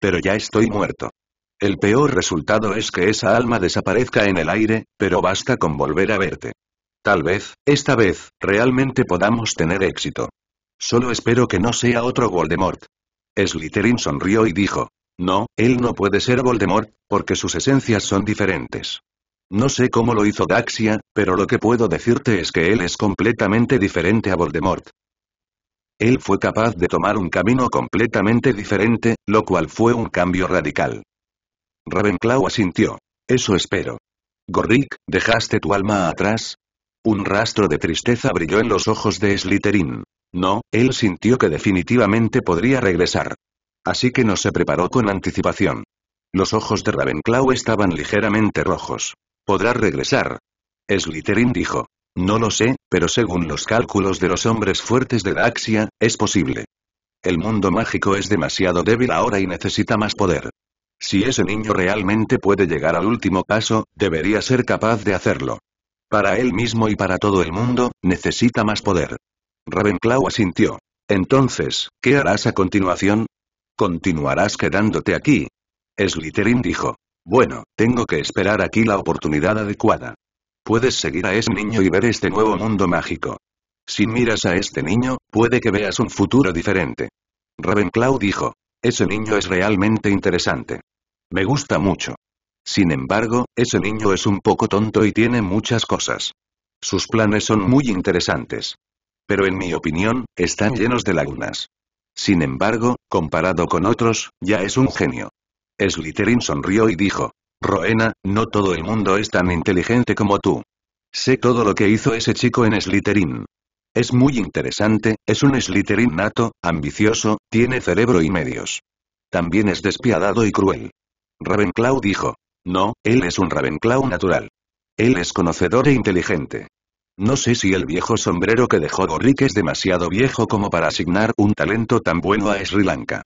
Pero ya estoy muerto. El peor resultado es que esa alma desaparezca en el aire, pero basta con volver a verte. Tal vez, esta vez, realmente podamos tener éxito. Solo espero que no sea otro Voldemort. Slytherin sonrió y dijo. No, él no puede ser Voldemort, porque sus esencias son diferentes. No sé cómo lo hizo Daxia, pero lo que puedo decirte es que él es completamente diferente a Voldemort. Él fue capaz de tomar un camino completamente diferente, lo cual fue un cambio radical. Ravenclaw asintió. Eso espero. Gorrick, ¿dejaste tu alma atrás? Un rastro de tristeza brilló en los ojos de Slytherin. No, él sintió que definitivamente podría regresar. Así que no se preparó con anticipación. Los ojos de Ravenclaw estaban ligeramente rojos. ¿Podrá regresar? Slytherin dijo. No lo sé, pero según los cálculos de los hombres fuertes de Daxia, es posible. El mundo mágico es demasiado débil ahora y necesita más poder. Si ese niño realmente puede llegar al último paso, debería ser capaz de hacerlo. Para él mismo y para todo el mundo, necesita más poder. Ravenclaw asintió. Entonces, ¿qué harás a continuación? Continuarás quedándote aquí. Slytherin dijo. Bueno, tengo que esperar aquí la oportunidad adecuada. Puedes seguir a ese niño y ver este nuevo mundo mágico. Si miras a este niño, puede que veas un futuro diferente. Ravenclaw dijo. Ese niño es realmente interesante. Me gusta mucho. Sin embargo, ese niño es un poco tonto y tiene muchas cosas. Sus planes son muy interesantes. Pero en mi opinión, están llenos de lagunas. Sin embargo, comparado con otros, ya es un genio. Slytherin sonrió y dijo. Roena, no todo el mundo es tan inteligente como tú. Sé todo lo que hizo ese chico en Slytherin. Es muy interesante, es un Slytherin nato, ambicioso, tiene cerebro y medios. También es despiadado y cruel. Ravenclaw dijo. No, él es un Ravenclaw natural. Él es conocedor e inteligente. No sé si el viejo sombrero que dejó Gorrick es demasiado viejo como para asignar un talento tan bueno a Sri Lanka.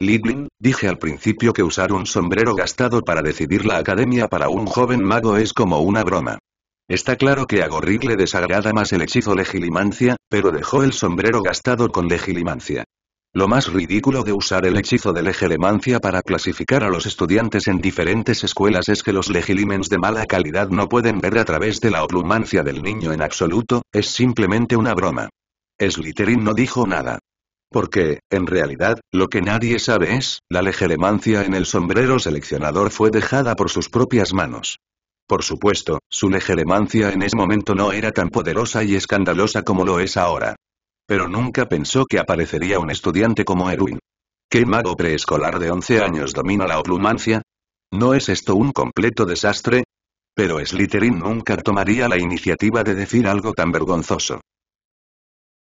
Lidlin, dije al principio que usar un sombrero gastado para decidir la academia para un joven mago es como una broma. Está claro que a Gorrig le desagrada más el hechizo legilimancia, pero dejó el sombrero gastado con legilimancia. Lo más ridículo de usar el hechizo de legilimancia para clasificar a los estudiantes en diferentes escuelas es que los legilimens de mala calidad no pueden ver a través de la oplumancia del niño en absoluto, es simplemente una broma. Slytherin no dijo nada. Porque, en realidad, lo que nadie sabe es, la legeremancia en el sombrero seleccionador fue dejada por sus propias manos. Por supuesto, su legeremancia en ese momento no era tan poderosa y escandalosa como lo es ahora. Pero nunca pensó que aparecería un estudiante como Erwin. ¿Qué mago preescolar de 11 años domina la oplumancia? ¿No es esto un completo desastre? Pero Slytherin nunca tomaría la iniciativa de decir algo tan vergonzoso.